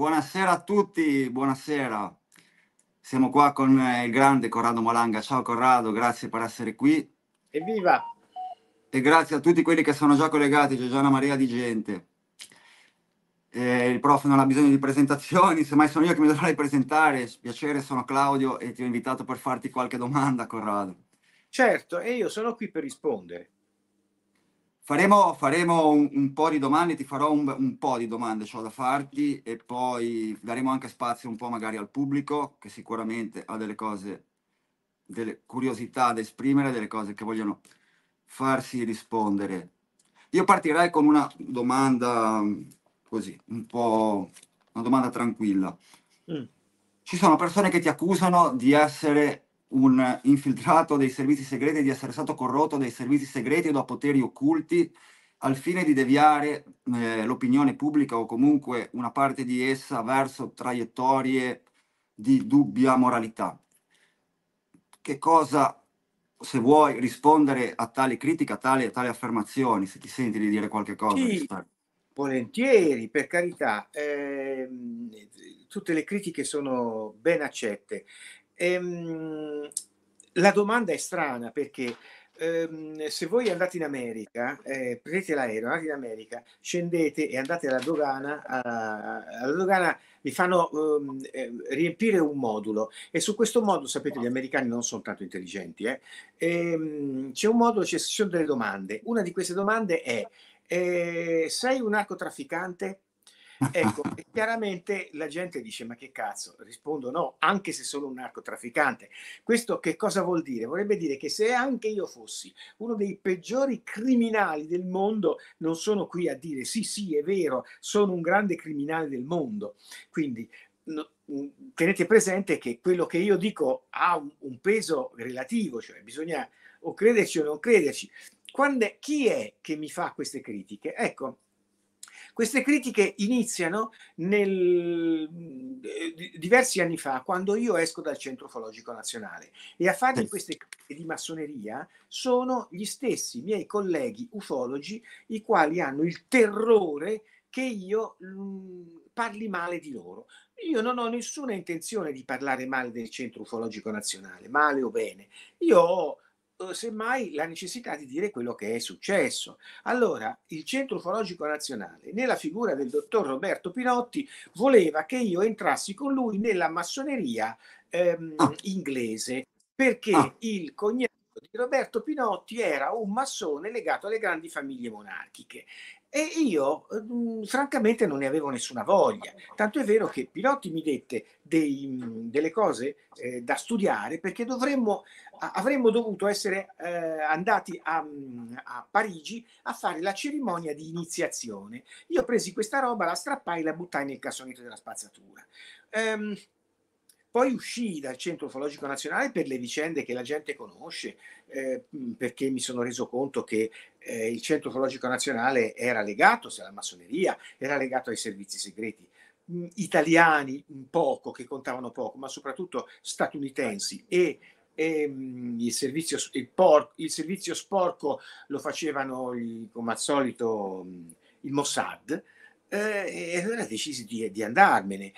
Buonasera a tutti, buonasera. Siamo qua con eh, il grande Corrado Malanga. Ciao Corrado, grazie per essere qui. Evviva! E grazie a tutti quelli che sono già collegati, c'è già una marea di gente. Eh, il prof non ha bisogno di presentazioni, semmai sono io che mi dovrei presentare. Piacere, sono Claudio e ti ho invitato per farti qualche domanda, Corrado. Certo, e io sono qui per rispondere. Faremo, faremo un, un, po' di domande, ti farò un, un po' di domande, ho da farti e poi daremo anche spazio un po' magari al pubblico che sicuramente ha delle cose, delle curiosità da esprimere, delle cose che vogliono farsi rispondere. Io partirei con una domanda così, un po' una domanda tranquilla. Mm. Ci sono persone che ti accusano di essere un infiltrato dei servizi segreti di essere stato corrotto dai servizi segreti o da poteri occulti al fine di deviare eh, l'opinione pubblica o comunque una parte di essa verso traiettorie di dubbia moralità. Che cosa, se vuoi rispondere a tale critica, a tale, a tali affermazioni, se ti senti di dire qualche cosa? Sì, volentieri, per carità, eh, tutte le critiche sono ben accette. Ehm, la domanda è strana perché ehm, se voi andate in America, eh, prendete l'aereo, andate in America, scendete e andate alla dogana, a, alla dogana vi fanno um, riempire un modulo e su questo modulo sapete gli americani non sono tanto intelligenti eh? e, ehm, c'è un modulo ci sono delle domande una di queste domande è eh, sei un narcotrafficante Ecco, chiaramente la gente dice ma che cazzo? Rispondo no, anche se sono un narcotrafficante. Questo che cosa vuol dire? Vorrebbe dire che se anche io fossi uno dei peggiori criminali del mondo, non sono qui a dire sì, sì, è vero, sono un grande criminale del mondo. Quindi no, mm, tenete presente che quello che io dico ha un, un peso relativo, cioè bisogna o crederci o non crederci. Quando, chi è che mi fa queste critiche? Ecco, queste critiche iniziano nel, mhmm, diversi anni fa, quando io esco dal Centro Ufologico Nazionale e a fare queste critiche di massoneria sono gli stessi miei colleghi ufologi, i quali hanno il terrore che io mhmm, parli male di loro. Io non ho nessuna intenzione di parlare male del Centro Ufologico Nazionale, male o bene. Io ho eh, semmai la necessità di dire quello che è successo. Allora, il Centro Ufologico Nazionale, nella figura del dottor Roberto Pinotti, voleva che io entrassi con lui nella massoneria ehm, ah. inglese, perché ah. il cognato di Roberto Pinotti era un massone legato alle grandi famiglie monarchiche e io mh, mhmm, francamente non ne avevo nessuna voglia, tanto è vero che Pilotti mi dette dei, mh, mhmm, delle cose eh, da studiare perché dovremmo, a, avremmo dovuto essere eh, andati a, mhmm, a, Parigi a fare la cerimonia di iniziazione. Io presi questa roba, la strappai e la buttai nel cassonetto della spazzatura. Ehm, poi uscii dal Centro Ufologico Nazionale per le vicende che la gente conosce, eh, perché mi sono reso conto che eh, il Centro Ufologico Nazionale era legato alla massoneria, era legato ai servizi segreti mh, italiani un poco, che contavano poco, ma soprattutto statunitensi e il servizio, il, por, il servizio, sporco lo facevano il, come al solito il Mossad eh, e allora decisi di, di andarmene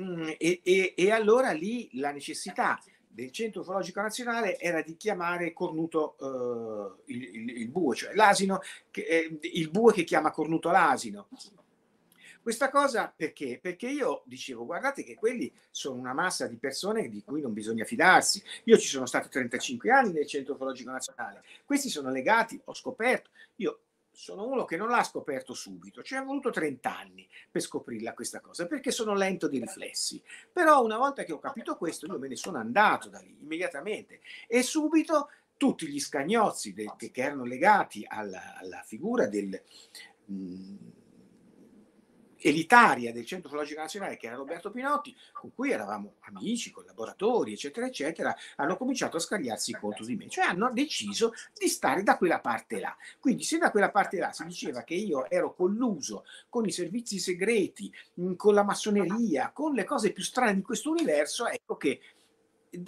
Mm, e, e, e, allora lì la necessità del Centro Ufologico Nazionale era di chiamare cornuto eh, il, il, il, buo, cioè l'asino, che, eh, il bue che chiama cornuto l'asino. Questa cosa perché? Perché io dicevo, guardate che quelli sono una massa di persone di cui non bisogna fidarsi. Io ci sono stato 35 anni nel Centro Ufologico Nazionale, questi sono legati, ho scoperto, io sono uno che non l'ha scoperto subito, ci è voluto 30 anni per scoprirla questa cosa, perché sono lento di riflessi. Però una volta che ho capito questo, io me ne sono andato da lì immediatamente e subito tutti gli scagnozzi de- che erano legati alla, alla figura del... Mh, mm, elitaria del Centro Zoologico Nazionale, che era Roberto Pinotti, con cui eravamo amici, collaboratori, eccetera, eccetera, hanno cominciato a scagliarsi contro di me, cioè hanno deciso di stare da quella parte là. Quindi se da quella parte là si diceva che io ero colluso con i servizi segreti, con la massoneria, con le cose più strane di questo universo, ecco che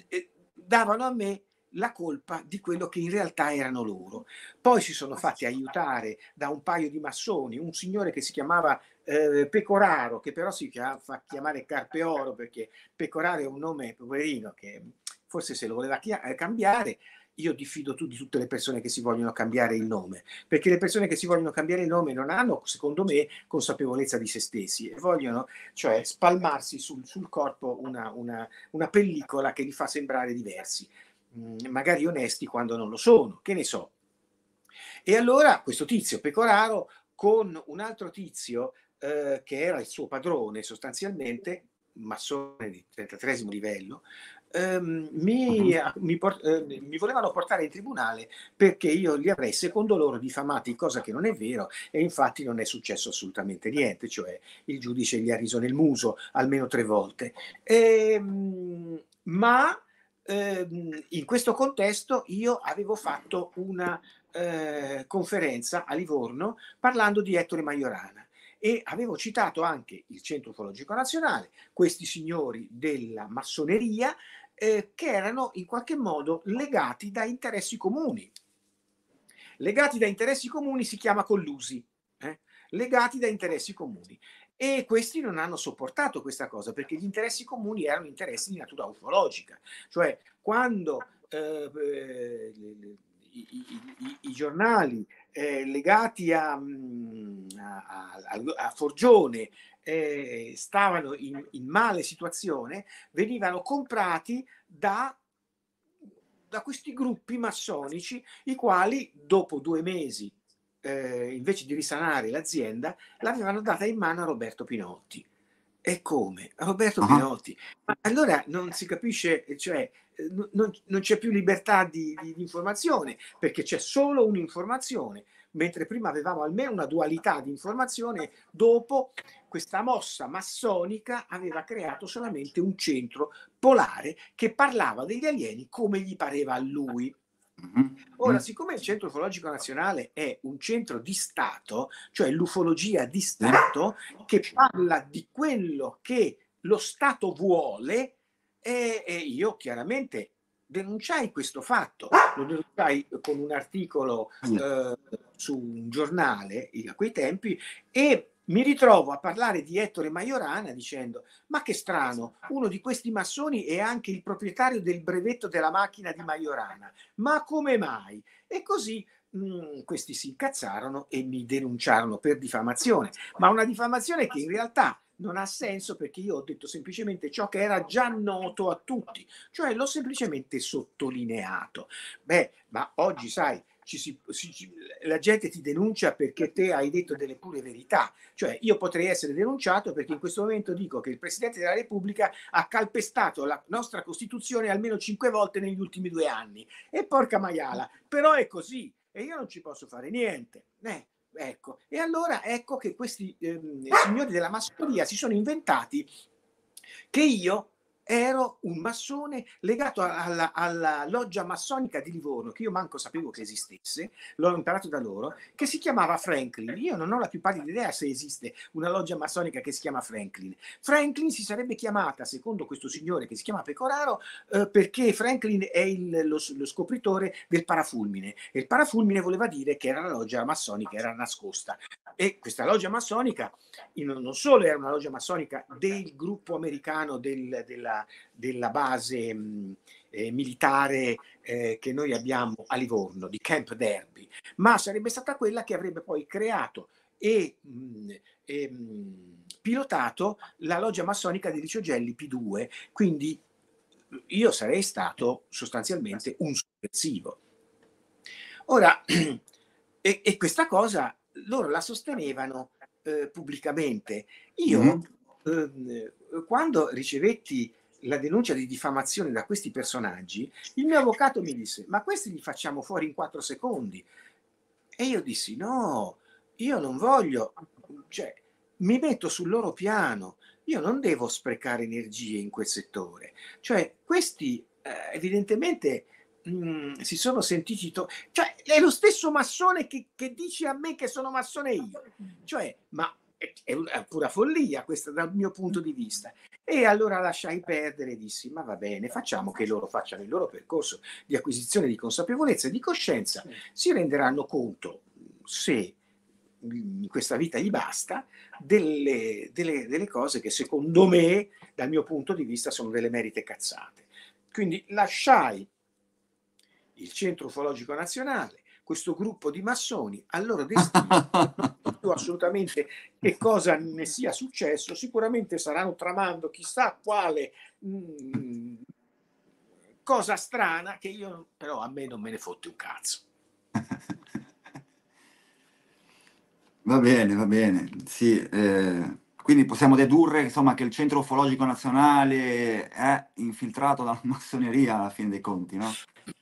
eh, davano a me la colpa di quello che in realtà erano loro. Poi si sono fatti aiutare da un paio di massoni, un signore che si chiamava eh, Pecoraro, che però si chiama, fa chiamare Carpeoro ah, perché Pecoraro è un nome poverino che forse se lo voleva eh, cambiare, io diffido tu di tutte le persone che si vogliono cambiare il nome, perché le persone che si vogliono cambiare il nome non hanno, secondo me, consapevolezza di se stessi e vogliono, cioè, spalmarsi sul, sul corpo una, una, una, pellicola che li fa sembrare diversi, mh, mm, magari onesti quando non lo sono, che ne so. E allora questo tizio Pecoraro con un altro tizio eh, che era il suo padrone sostanzialmente, massone di 33 livello, ehm, mi, mhm. mi, por- eh, mi, volevano portare in tribunale perché io li avrei, secondo loro, diffamati, cosa che non è vero, e infatti non è successo assolutamente niente, cioè il giudice gli ha riso nel muso almeno tre volte. Ehm, ma ehm, in questo contesto io avevo fatto una eh, conferenza a Livorno parlando di Ettore Majorana e avevo citato anche il Centro Ufologico Nazionale, questi signori della massoneria eh, che erano in qualche modo legati da interessi comuni. Legati da interessi comuni si chiama collusi, eh? legati da interessi comuni. E questi non hanno sopportato questa cosa perché gli interessi comuni erano interessi di natura ufologica, cioè quando eh, eh i, i, i giornali eh, legati a, mm, a, a Forgione eh, stavano in, in, male situazione, venivano comprati da, da questi gruppi massonici, i quali dopo due mesi, eh, invece di risanare l'azienda, l'avevano data in mano a Roberto Pinotti. E come? Roberto uh-huh. Pinotti. allora non si capisce, cioè, non, non c'è più libertà di, di, di informazione perché c'è solo un'informazione, mentre prima avevamo almeno una dualità di informazione, dopo questa mossa massonica aveva creato solamente un centro polare che parlava degli alieni come gli pareva a lui. Mm-hmm. Ora, mm-hmm. siccome il Centro Ufologico Nazionale è un centro di Stato, cioè l'ufologia di Stato, che parla di quello che lo Stato vuole, e, e io chiaramente denunciai questo fatto, ah! lo denunciai con un articolo eh, su un giornale a quei tempi e mi ritrovo a parlare di Ettore Maiorana dicendo ma che strano, uno di questi massoni è anche il proprietario del brevetto della macchina di Maiorana, ma come mai? E così mh, mm, questi si incazzarono e mi denunciarono per diffamazione, ma una diffamazione che in realtà non ha senso perché io ho detto semplicemente ciò che era già noto a tutti, cioè l'ho semplicemente sottolineato. Beh, ma oggi sai, si, si, la gente ti denuncia perché te hai detto delle pure verità. Cioè, io potrei essere denunciato perché in questo momento dico che il Presidente della Repubblica ha calpestato la nostra Costituzione almeno cinque volte negli ultimi due anni. E porca maiala, però è così e io non ci posso fare niente. Eh, Ecco, e allora ecco che questi ehm, ah! signori della massoneria si sono inventati che io ero un massone legato alla, alla, loggia massonica di Livorno, che io manco sapevo che esistesse, l'ho imparato da loro, che si chiamava Franklin. Io non ho la più pallida idea se esiste una loggia massonica che si chiama Franklin. Franklin si sarebbe chiamata, secondo questo signore che si chiama Pecoraro, eh, perché Franklin è il, lo, lo, scopritore del parafulmine. E il parafulmine voleva dire che era la loggia massonica, era nascosta. E questa loggia massonica non solo era una loggia massonica del gruppo americano del, della della, base mm, eh, militare eh, che noi abbiamo a Livorno, di Camp Derby, ma sarebbe stata quella che avrebbe poi creato e, mh, mm, e mh, mm, pilotato la loggia massonica di Licio Gelli P2, quindi eh, io sarei stato sostanzialmente un successivo. Ora, e, e, questa cosa loro la sostenevano eh, pubblicamente. Io, mm-hmm. eh, quando ricevetti la denuncia di diffamazione da questi personaggi, il mio avvocato mi disse, ma questi li facciamo fuori in quattro secondi. E io dissi, no, io non voglio, cioè, mi metto sul loro piano, io non devo sprecare energie in quel settore. Cioè, questi eh, evidentemente mh, mm, si sono sentiti... To- cioè, è lo stesso massone che, che dice a me che sono massone io. Cioè, ma è, è pura follia questa dal mio punto di vista. E allora lasciai perdere e dissi, ma va bene, facciamo che loro facciano il loro percorso di acquisizione di consapevolezza e di coscienza, si renderanno conto se in questa vita gli basta delle, delle, delle cose che secondo me, dal mio punto di vista, sono delle merite cazzate. Quindi lasciai il Centro Ufologico Nazionale, questo gruppo di massoni al loro destino, non so assolutamente che cosa ne sia successo, sicuramente saranno tramando chissà quale mh, mm, cosa strana che io però a me non me ne fotte un cazzo. Va bene, va bene, sì. Eh quindi possiamo dedurre insomma, che il Centro Ufologico Nazionale è infiltrato dalla massoneria alla fine dei conti, no?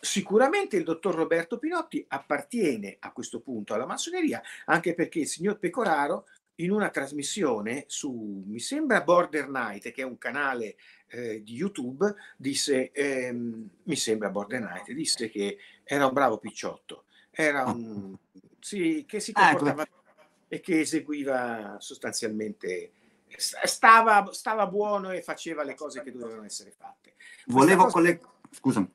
Sicuramente il dottor Roberto Pinotti appartiene a questo punto alla massoneria, anche perché il signor Pecoraro in una trasmissione su, mi sembra, Border Night, che è un canale eh, di YouTube, disse, ehm, mi sembra Border Night, disse che era un bravo picciotto, era ah. un... Sì, che si ecco, comportava... ecco e che eseguiva sostanzialmente stava, stava buono e faceva le cose che dovevano essere fatte. Volevo, cosa... coll... Scusa.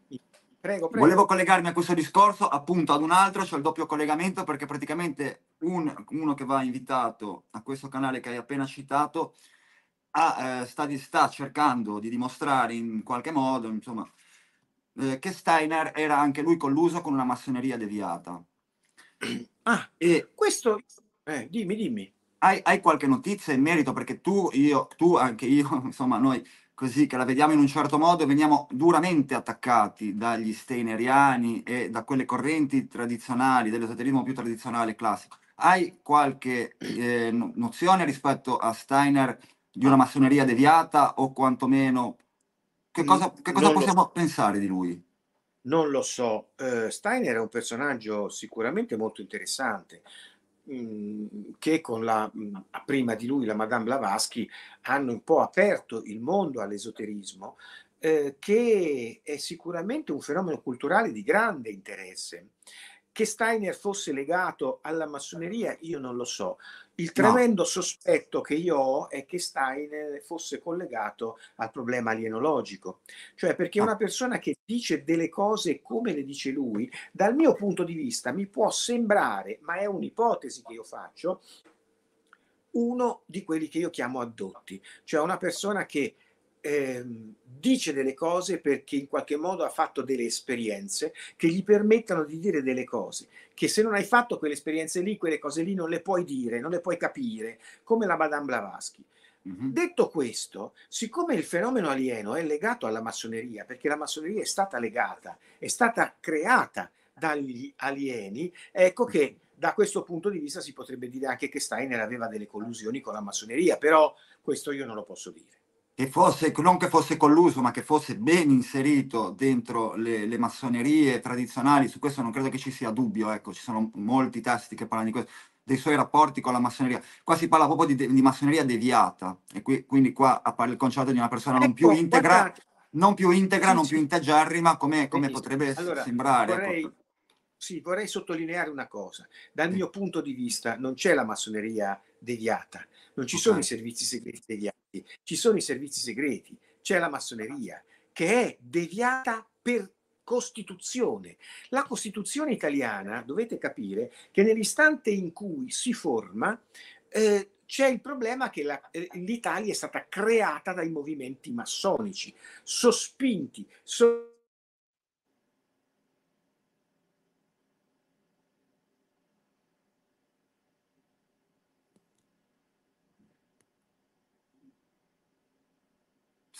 Prego, prego. Volevo collegarmi a questo discorso appunto ad un altro, cioè il doppio collegamento, perché praticamente un, uno che va invitato a questo canale che hai appena citato ha, eh, sta, sta, cercando di dimostrare in qualche modo insomma, eh, che Steiner era anche lui colluso con una massoneria deviata. Ah, e questo eh, dimmi, dimmi. Hai, hai, qualche notizia in merito? Perché tu, io, tu, anche io, insomma, noi così che la vediamo in un certo modo, veniamo duramente attaccati dagli steineriani e da quelle correnti tradizionali, dell'esoterismo più tradizionale e classico. Hai qualche eh, nozione rispetto a Steiner di una massoneria deviata o quantomeno che cosa, che cosa possiamo lo... pensare di lui? Non lo so, uh, Steiner è un personaggio sicuramente molto interessante, Mhmm, che con la, mhmm, prima di lui la Madame Blavatsky hanno un po' aperto il mondo all'esoterismo, eh, che è sicuramente un fenomeno culturale di grande interesse. Che Steiner fosse legato alla massoneria, io non lo so. Il tremendo no. sospetto che io ho è che Steiner fosse collegato al problema alienologico, cioè perché ah. una persona che dice delle cose come le dice lui, dal mio punto di vista mi può sembrare, ma è un'ipotesi che io faccio, uno di quelli che io chiamo addotti, cioè una persona che Ehm, dice delle cose perché in qualche modo ha fatto delle esperienze che gli permettano di dire delle cose che se non hai fatto quelle esperienze lì, quelle cose lì non le puoi dire, non le puoi capire, come la Madame Blavatsky. Mm-hmm. Detto questo, siccome il fenomeno alieno è legato alla massoneria, perché la massoneria è stata legata, è stata creata dagli alieni, ecco che da questo punto di vista si potrebbe dire anche che Steiner aveva delle collusioni con la massoneria, però questo io non lo posso dire che fosse, non che fosse colluso, ma che fosse ben inserito dentro le, le, massonerie tradizionali, su questo non credo che ci sia dubbio, ecco, ci sono molti testi che parlano di questo, dei suoi rapporti con la massoneria. Qua si parla proprio di, di massoneria deviata, e qui, quindi qua appare il concetto di una persona non più ecco, integra, guardate. non più integra, non più integerrima, come, come potrebbe allora, sembrare. Ecco. Vorrei, sì, vorrei sottolineare una cosa. Dal mio punto di vista non c'è la massoneria deviata, non ci okay. sono i servizi segreti deviati, ci sono i servizi segreti, c'è la massoneria che è deviata per Costituzione. La Costituzione italiana, dovete capire, che nell'istante in cui si forma, eh, c'è il problema che la, eh, l'Italia è stata creata dai movimenti massonici, sospinti, sospinti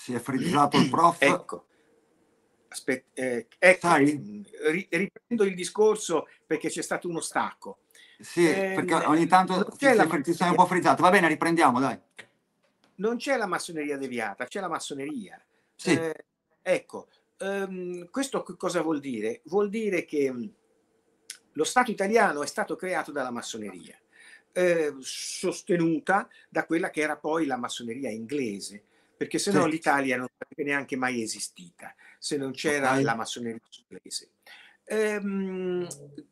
si è frizzato il prof. Ecco, Aspet- eh, ecco mm, ri- riprendo il discorso perché c'è stato uno stacco. Sì, eh, perché ogni tanto ti sei, ti sei un po' frizzato. Va bene, riprendiamo, dai. Non c'è la massoneria deviata, c'è la massoneria. Sì. Eh, ecco, um, questo cosa vuol dire? Vuol dire che mm, lo Stato italiano è stato creato dalla massoneria, eh, sostenuta da quella che era poi la massoneria inglese, perché se no l'Italia non sarebbe neanche mai esistita se non c'era okay. la massoneria inglese. Ehm,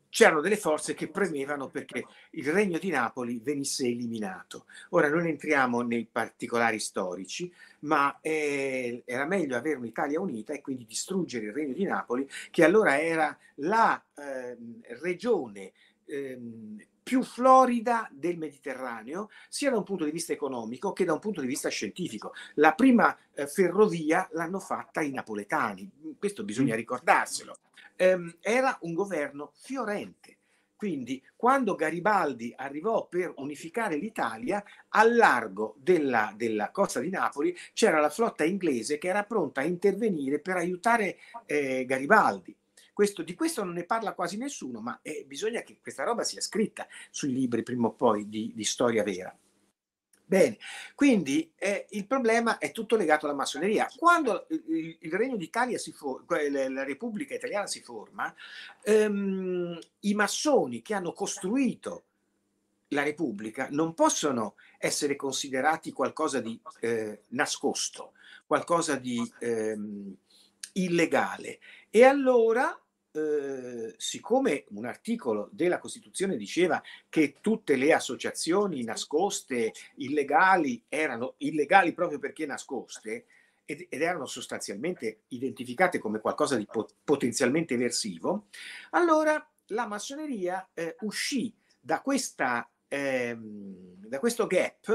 c'erano delle forze che premevano perché il regno di Napoli venisse eliminato. Ora non entriamo nei particolari storici, ma eh, era meglio avere un'Italia unita e quindi distruggere il regno di Napoli, che allora era la eh, regione eh, più florida del Mediterraneo, sia da un punto di vista economico che da un punto di vista scientifico. La prima eh, ferrovia l'hanno fatta i napoletani, mm, questo bisogna mm. ricordarselo. Ehm, era un governo fiorente. Quindi quando Garibaldi arrivò per unificare l'Italia, al largo della, della, costa di Napoli c'era la flotta inglese che era pronta a intervenire per aiutare eh, Garibaldi. Questo, di questo non ne parla quasi nessuno, ma eh, bisogna che questa roba sia scritta sui libri prima o poi di, di storia vera. Bene, quindi eh, il problema è tutto legato alla massoneria. Quando il, il Regno d'Italia si forma, la Repubblica Italiana si forma, ehm, i massoni che hanno costruito la Repubblica non possono essere considerati qualcosa di eh, nascosto, qualcosa di ehm, illegale. E allora Ehm, siccome un articolo della Costituzione diceva che tutte le associazioni nascoste, illegali, erano illegali proprio perché nascoste, ed, ed erano sostanzialmente identificate come qualcosa di pot- potenzialmente versivo, allora la massoneria eh, uscì da, questa, eh, da, questo gap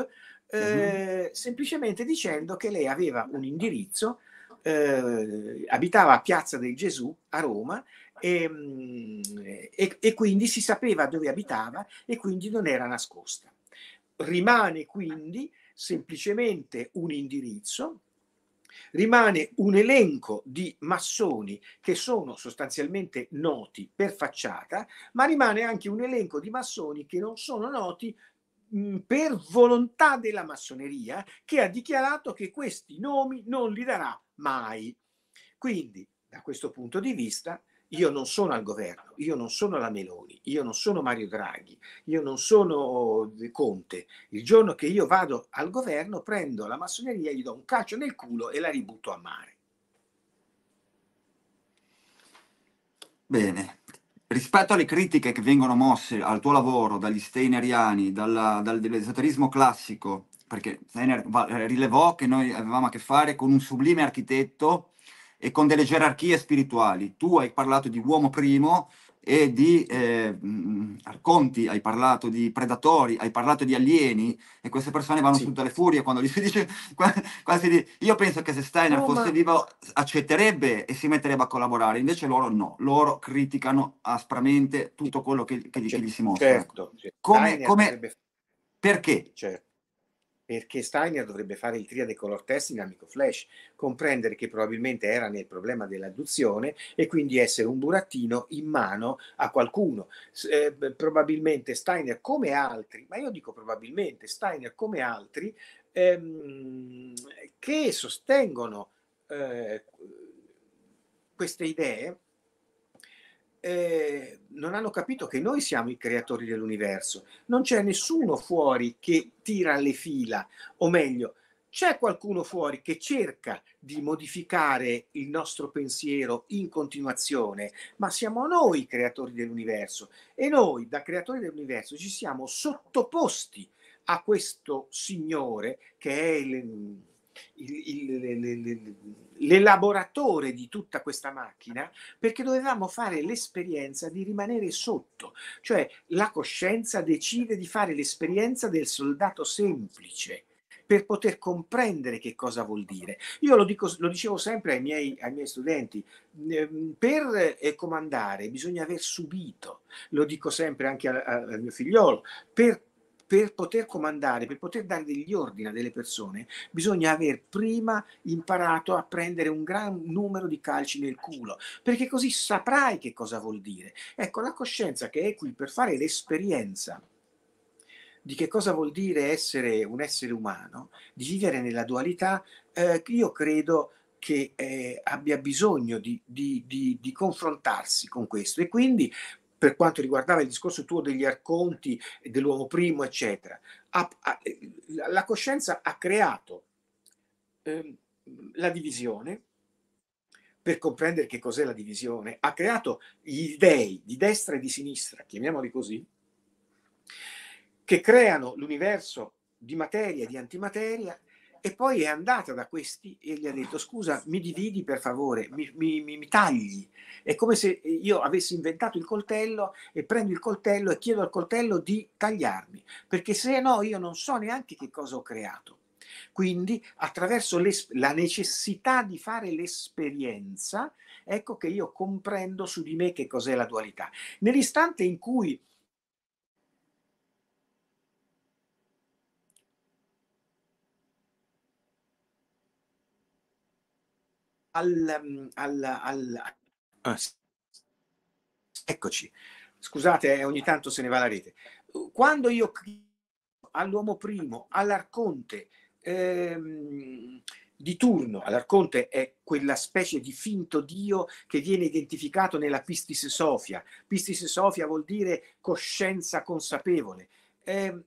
mhm. eh, uh-huh. semplicemente dicendo che lei aveva un indirizzo, eh, abitava a Piazza del Gesù a Roma e, ehm, e, e quindi si sapeva dove abitava e quindi non era nascosta. Rimane quindi semplicemente un indirizzo rimane un elenco di massoni che sono sostanzialmente noti per facciata, ma rimane anche un elenco di massoni che non sono noti per volontà della massoneria che ha dichiarato che questi nomi non li darà mai. Quindi, da questo punto di vista, io non sono al governo, io non sono la Meloni, io non sono Mario Draghi, io non sono eh, Conte. Il giorno che io vado al governo prendo la massoneria, gli do un calcio nel culo e la ributto a mare. Bene. Rispetto alle critiche che vengono mosse al tuo lavoro dagli steineriani, dalla, dall'esoterismo classico, perché Steiner eh, rilevò che noi avevamo a che fare con un sublime architetto e con delle gerarchie spirituali. Tu hai parlato di uomo primo e di eh, mm, arconti, hai parlato di predatori, hai parlato di alieni e queste persone vanno sì. su tutte le furie quando gli si dice quasi di... Io penso che se Steiner no, fosse ma... vivo accetterebbe e si metterebbe a collaborare, invece loro no, loro criticano aspramente tutto quello che, che, gli, certo, che gli si mostra. Certo, certo. Come, come... Perché? Certo perché Steiner dovrebbe fare il triade color test in Amico Flash, comprendere che probabilmente era nel problema dell'adduzione e quindi essere un burattino in mano a qualcuno. Eh, probabilmente Steiner come altri, ma io dico probabilmente Steiner come altri ehm, che sostengono eh, queste idee eh, non hanno capito che noi siamo i creatori dell'universo. Non c'è nessuno fuori che tira le fila, o meglio, c'è qualcuno fuori che cerca di modificare il nostro pensiero in continuazione, ma siamo noi i creatori dell'universo e noi da creatori dell'universo ci siamo sottoposti a questo Signore che è il l'elaboratore di tutta questa macchina perché dovevamo fare l'esperienza di rimanere sotto, cioè la coscienza decide di fare l'esperienza del soldato semplice per poter comprendere che cosa vuol dire. Io lo, dico, lo dicevo sempre ai miei, ai miei studenti, ehm, per eh, comandare bisogna aver subito, lo dico sempre anche al, al mio figliolo, per per poter comandare, per poter dare degli ordini a delle persone, bisogna aver prima imparato a prendere un gran numero di calci nel culo, perché così saprai che cosa vuol dire. Ecco, la coscienza che è qui per fare l'esperienza di che cosa vuol dire essere un essere umano, di vivere nella dualità, eh, io credo che eh, abbia bisogno di, di, di, di confrontarsi con questo e quindi per quanto riguardava il discorso tuo degli arconti, dell'uomo primo, eccetera. Ha, ha, la coscienza ha creato eh, la divisione, per comprendere che cos'è la divisione, ha creato gli dei di destra e di sinistra, chiamiamoli così, che creano l'universo di materia e di antimateria e poi è andata da questi e gli ha ah, detto scusa, mi dividi per favore, mi, mi, mi, tagli. È come se eh, io avessi inventato il coltello e prendo il coltello e chiedo al coltello di tagliarmi, perché se no io non so neanche che cosa ho creato. Quindi attraverso la necessità di fare l'esperienza, ecco che io comprendo su di me che cos'è la dualità. Nell'istante in cui Ehm, al, al, al, al ah, eccoci. Scusate, eh, ogni tanto se ne va la rete. Quando io all'uomo primo, all'arconte ehm, di turno, all'arconte è quella specie di finto dio che viene identificato nella pistis sofia. Pistis sofia vuol dire coscienza consapevole. Eh,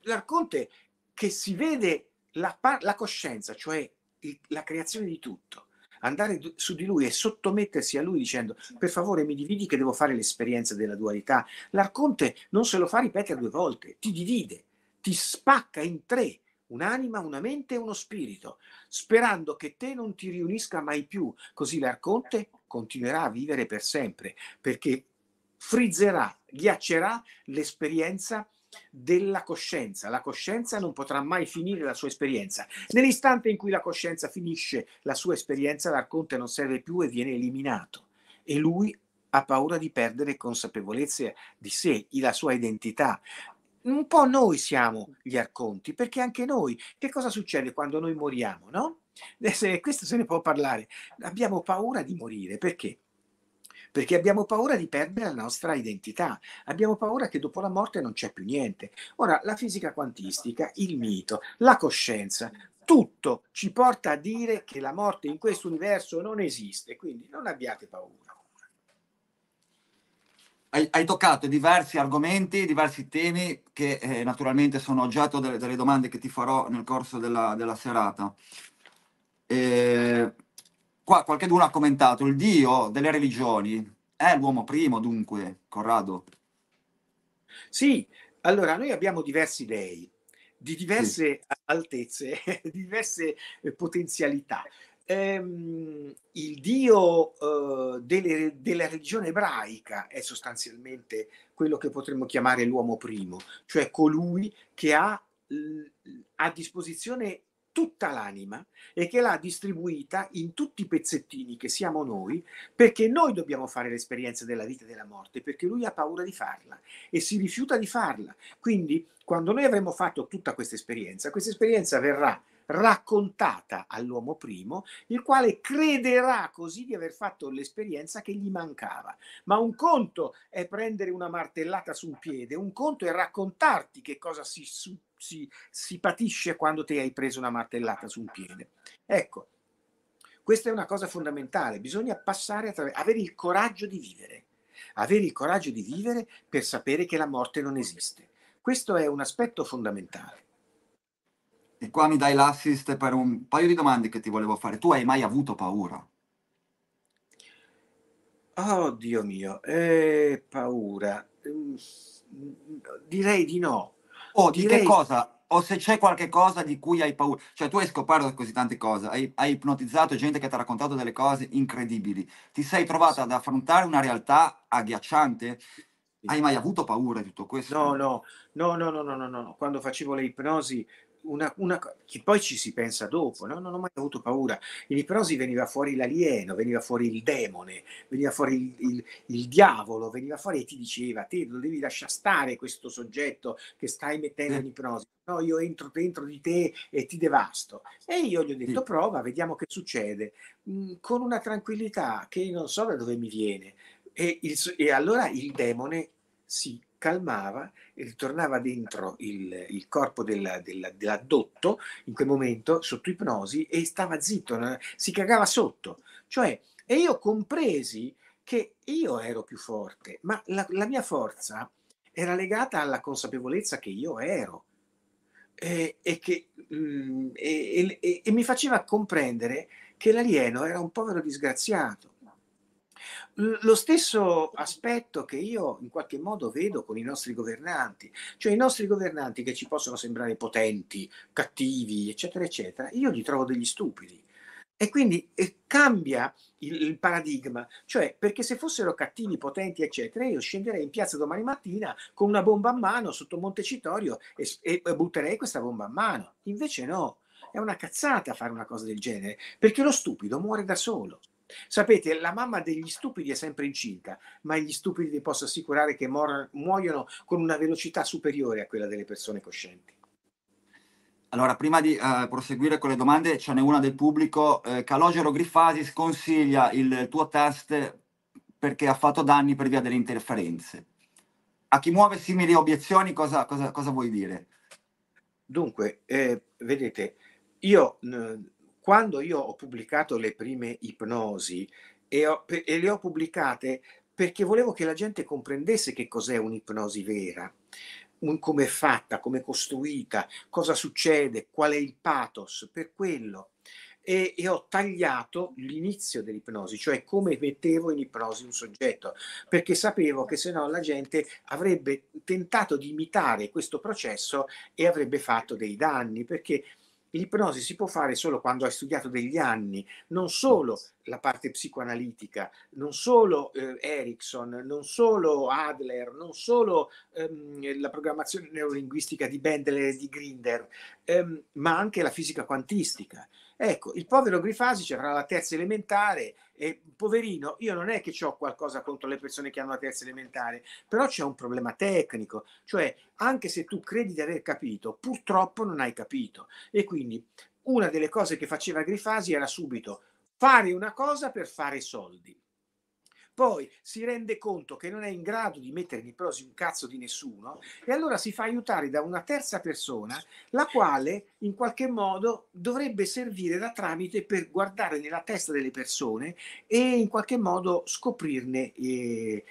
l'arconte che si vede la, la coscienza, cioè il, la creazione di tutto, andare su di lui e sottomettersi a lui dicendo per favore mi dividi che devo fare l'esperienza della dualità. L'Arconte non se lo fa ripetere due volte, ti divide, ti spacca in tre un'anima, una mente e uno spirito, sperando che te non ti riunisca mai più, così l'Arconte continuerà a vivere per sempre, perché frizzerà, ghiaccerà l'esperienza della coscienza. La coscienza non potrà mai finire la sua esperienza. Nell'istante in cui la coscienza finisce la sua esperienza, l'arconte non serve più e viene eliminato. E lui ha paura di perdere consapevolezza di sé, la sua identità. Un po' noi siamo gli arconti, perché anche noi, che cosa succede quando noi moriamo, no? Eh, questo se ne può parlare. Abbiamo paura di morire, perché? perché abbiamo paura di perdere la nostra identità, abbiamo paura che dopo la morte non c'è più niente. Ora, la fisica quantistica, il mito, la coscienza, tutto ci porta a dire che la morte in questo universo non esiste, quindi non abbiate paura. Hai, hai, toccato diversi argomenti, diversi temi che eh, naturalmente sono oggetto delle, delle, domande che ti farò nel corso della, della serata. Eh, Qua qualcuno ha commentato, il Dio delle religioni è l'uomo primo dunque, Corrado. Sì, allora noi abbiamo diversi dei, di diverse sì. altezze, diverse eh, potenzialità. Ehm, il dio eh, delle, della religione ebraica è sostanzialmente quello che potremmo chiamare l'uomo primo, cioè colui che ha l, a disposizione tutta l'anima e che l'ha distribuita in tutti i pezzettini che siamo noi, perché noi dobbiamo fare l'esperienza della vita e della morte, perché lui ha paura di farla e si rifiuta di farla. Quindi, quando noi avremo fatto tutta questa esperienza, questa esperienza verrà raccontata all'uomo primo, il quale crederà così di aver fatto l'esperienza che gli mancava. Ma un conto è prendere una martellata su un piede, un conto è raccontarti che cosa si, si, si patisce quando ti hai preso una martellata su un piede. Ecco, questa è una cosa fondamentale, bisogna passare attraverso, avere il coraggio di vivere, avere il coraggio di vivere per sapere che la morte non esiste. Questo è un aspetto fondamentale. E qua mi dai l'assist per un paio di domande che ti volevo fare. Tu hai mai avuto paura? Oh Dio mio, eh, paura. Mm, mm, direi di no o oh, di direi... che cosa o se c'è qualche cosa di cui hai paura. Cioè, tu hai scoperto così tante cose, hai, hai ipnotizzato gente che ti ha raccontato delle cose incredibili, ti sei trovato ad affrontare una realtà agghiacciante. Hai mai avuto paura di tutto questo? No, no, no, no, no, no, no. Quando facevo le ipnosi una, una, che poi ci si pensa dopo, no? non ho mai avuto paura. In ipnosi veniva fuori l'alieno, veniva fuori il demone, veniva fuori il, il, il diavolo, veniva fuori e ti diceva, te lo devi lasciare stare questo soggetto che stai mettendo in eh. ipnosi, no io entro dentro di te e ti devasto. E io gli ho detto prova, vediamo che succede, mm, con una tranquillità che non so da dove mi viene. E, il, e allora il demone si calmava e ritornava dentro il, il corpo della, della, dell'addotto in quel momento sotto ipnosi e stava zitto, si cagava sotto. Cioè, e io compresi che io ero più forte, ma la, la mia forza era legata alla consapevolezza che io ero e, e che, mh, mm, e, e, e mi faceva comprendere che l'alieno era un povero disgraziato lo stesso aspetto che io in qualche modo vedo con i nostri governanti, cioè i nostri governanti che ci possono sembrare potenti, cattivi, eccetera, eccetera, io li trovo degli stupidi. E quindi e eh, cambia il, il, paradigma, cioè perché se fossero cattivi, potenti, eccetera, io scenderei in piazza domani mattina con una bomba a mano sotto Montecitorio e, e butterei questa bomba a mano. Invece no, è una cazzata fare una cosa del genere, perché lo stupido muore da solo. Sapete, la mamma degli stupidi è sempre incinta, ma gli stupidi vi posso assicurare che mor- muoiono con una velocità superiore a quella delle persone coscienti. Allora, prima di uh, proseguire con le domande, ce n'è una del pubblico. Eh, Calogero Grifasi sconsiglia il tuo test perché ha fatto danni per via delle interferenze. A chi muove simili obiezioni, cosa, cosa, cosa vuoi dire? Dunque, eh, vedete, io quando io ho pubblicato le prime ipnosi e, ho, e le ho pubblicate perché volevo che la gente comprendesse che cos'è un'ipnosi vera, un, come è fatta, come è costruita, cosa succede, qual è il pathos per quello. E, e, ho tagliato l'inizio dell'ipnosi, cioè come mettevo in ipnosi un soggetto, perché sapevo che se no la gente avrebbe tentato di imitare questo processo e avrebbe fatto dei danni, perché L'ipnosi si può fare solo quando hai studiato degli anni, non solo la parte psicoanalitica, non solo eh, Erickson, non solo Adler, non solo ehm, la programmazione neurolinguistica di Bendel e di Grinder, ehm, ma anche la fisica quantistica. Ecco, il povero Grifasi ci avrà la terza elementare e poverino, io non è che ho qualcosa contro le persone che hanno la terza elementare, però c'è un problema tecnico, cioè anche se tu credi di aver capito, purtroppo non hai capito. E quindi una delle cose che faceva Grifasi era subito fare una cosa per fare soldi poi si rende conto che non è in grado di mettere nei prosi un cazzo di nessuno e allora si fa aiutare da una terza persona, la quale in qualche modo dovrebbe servire da tramite per guardare nella testa delle persone e in qualche modo scoprirne eh,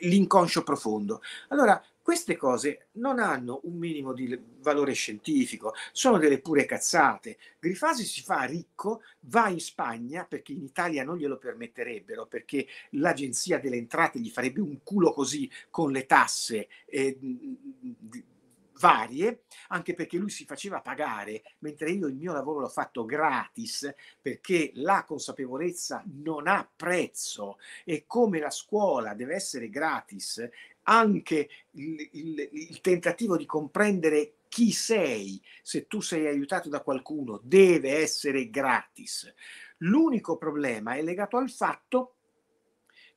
l'inconscio profondo. Allora, queste cose non hanno un minimo di valore scientifico, sono delle pure cazzate. Grifasi si fa ricco, va in Spagna perché in Italia non glielo permetterebbero, perché l'agenzia delle entrate gli farebbe un culo così con le tasse. Eh, varie, anche perché lui si faceva pagare, mentre io il mio lavoro l'ho fatto gratis, perché la consapevolezza non ha prezzo e come la scuola deve essere gratis anche il, il, il tentativo di comprendere chi sei, se tu sei aiutato da qualcuno, deve essere gratis. L'unico problema è legato al fatto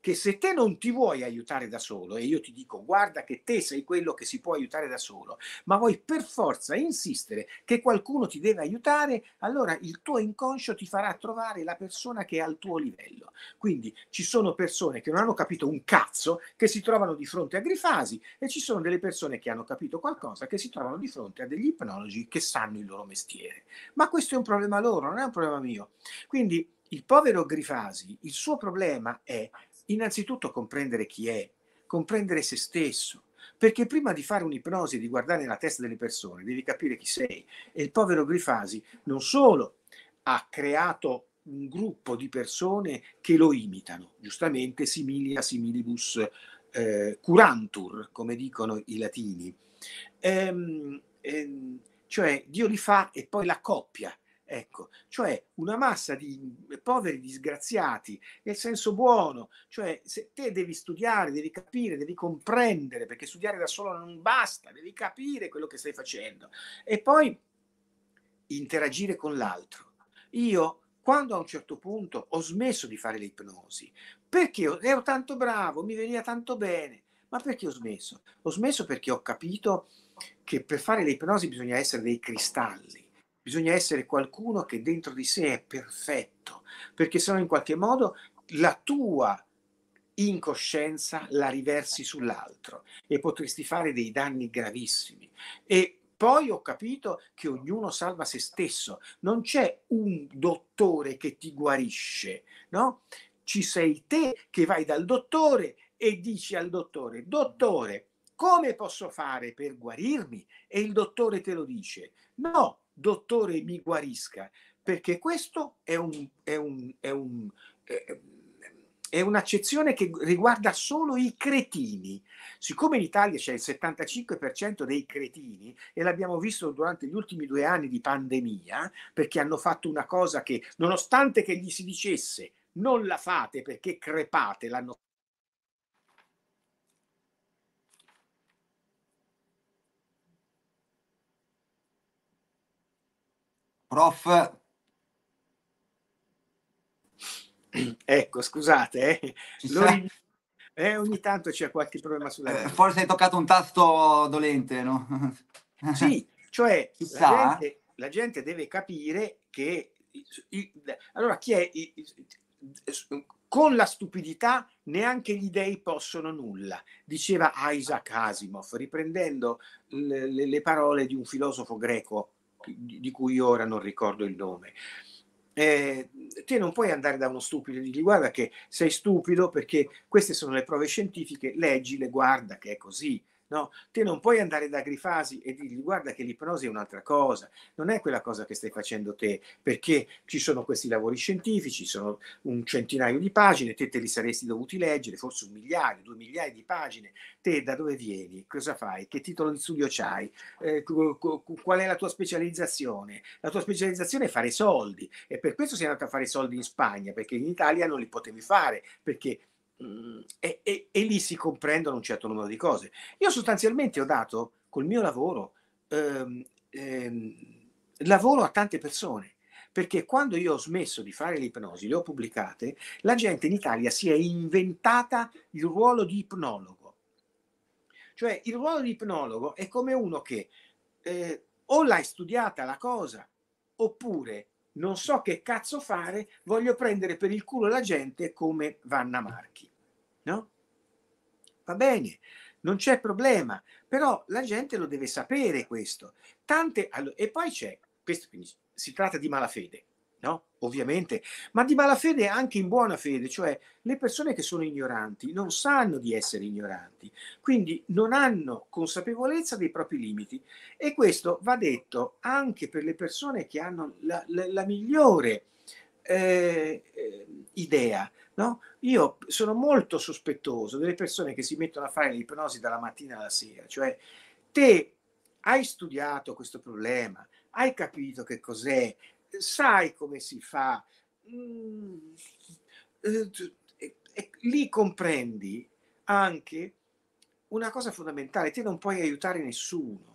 che se te non ti vuoi aiutare da solo, e io ti dico guarda che te sei quello che si può aiutare da solo, ma vuoi per forza insistere che qualcuno ti deve aiutare, allora il tuo inconscio ti farà trovare la persona che è al tuo livello. Quindi ci sono persone che non hanno capito un cazzo, che si trovano di fronte a grifasi, e ci sono delle persone che hanno capito qualcosa, che si trovano di fronte a degli ipnologi che sanno il loro mestiere. Ma questo è un problema loro, non è un problema mio. Quindi il povero Grifasi, il suo problema è innanzitutto comprendere chi è, comprendere se stesso, perché prima di fare un'ipnosi, di guardare nella testa delle persone, devi capire chi sei. E il povero Grifasi non solo ha creato un gruppo di persone che lo imitano, giustamente similia similibus eh, curantur, come dicono i latini. Ehm, ehm, cioè Dio li fa e poi la coppia Ecco, cioè una massa di eh, poveri disgraziati, nel senso buono, cioè se te devi studiare, devi capire, devi comprendere, perché studiare da solo non basta, devi capire quello che stai facendo e poi interagire con l'altro. Io quando a un certo punto ho smesso di fare le ipnosi, perché ero tanto bravo, mi veniva tanto bene, ma perché ho smesso? Ho smesso perché ho capito che per fare le ipnosi bisogna essere dei cristalli bisogna essere qualcuno che dentro di sé è perfetto, perché se no in qualche modo la tua incoscienza la riversi sull'altro e potresti fare dei danni gravissimi. E poi ho capito che ognuno salva se stesso, non c'è un dottore che ti guarisce, no? Ci sei te che vai dal dottore e dici al dottore, dottore, come posso fare per guarirmi? E il dottore te lo dice, no, dottore mi guarisca, perché questo è, un, è, un, è, un, è un'accezione che riguarda solo i cretini. Siccome in Italia c'è il 75% dei cretini, e l'abbiamo visto durante gli ultimi due anni di pandemia, perché hanno fatto una cosa che, nonostante che gli si dicesse non la fate perché crepate, l'hanno Prof. Ecco, scusate, eh. Lui, eh, ogni tanto c'è qualche problema sulla eh, Forse hai toccato un tasto dolente, no? sì, cioè la gente, la gente, deve capire che... Allora, chi è... Con la stupidità neanche gli dei possono nulla, diceva Isaac Asimov, riprendendo le, le parole di un filosofo greco di cui ora non ricordo il nome. Eh, te non puoi andare da uno stupido e dirgli guarda che sei stupido perché queste sono le prove scientifiche, leggile, guarda che è così. No, te non puoi andare da Grifasi e dirgli guarda che l'ipnosi è un'altra cosa, non è quella cosa che stai facendo te, perché ci sono questi lavori scientifici, sono un centinaio di pagine, te te li saresti dovuti leggere, forse un migliaio, due migliaia di pagine, te da dove vieni, cosa fai, che titolo di studio hai, eh, qual è la tua specializzazione, la tua specializzazione è fare soldi e per questo sei andato a fare soldi in Spagna, perché in Italia non li potevi fare, perché Mm, e, e, e, lì si comprendono un certo numero di cose. Io sostanzialmente ho dato col mio lavoro ehm, ehm, lavoro a tante persone perché quando io ho smesso di fare le ipnosi, le ho pubblicate, la gente in Italia si è inventata il ruolo di ipnologo. Cioè il ruolo di ipnologo è come uno che eh, o l'hai studiata la cosa, oppure non so che cazzo fare, voglio prendere per il culo la gente come Vanna Marchi. No? Va bene, non c'è problema, però la gente lo deve sapere questo. Tante, e poi c'è, questo quindi si tratta di malafede, No, ovviamente, ma di malafede anche in buona fede, cioè le persone che sono ignoranti non sanno di essere ignoranti, quindi non hanno consapevolezza dei propri limiti e questo va detto anche per le persone che hanno la, la, la migliore eh, idea. No? Io sono molto sospettoso delle persone che si mettono a fare l'ipnosi dalla mattina alla sera, cioè te hai studiato questo problema, hai capito che cos'è, sai come si fa. Mm, eh, lì comprendi anche una cosa fondamentale, te non puoi aiutare nessuno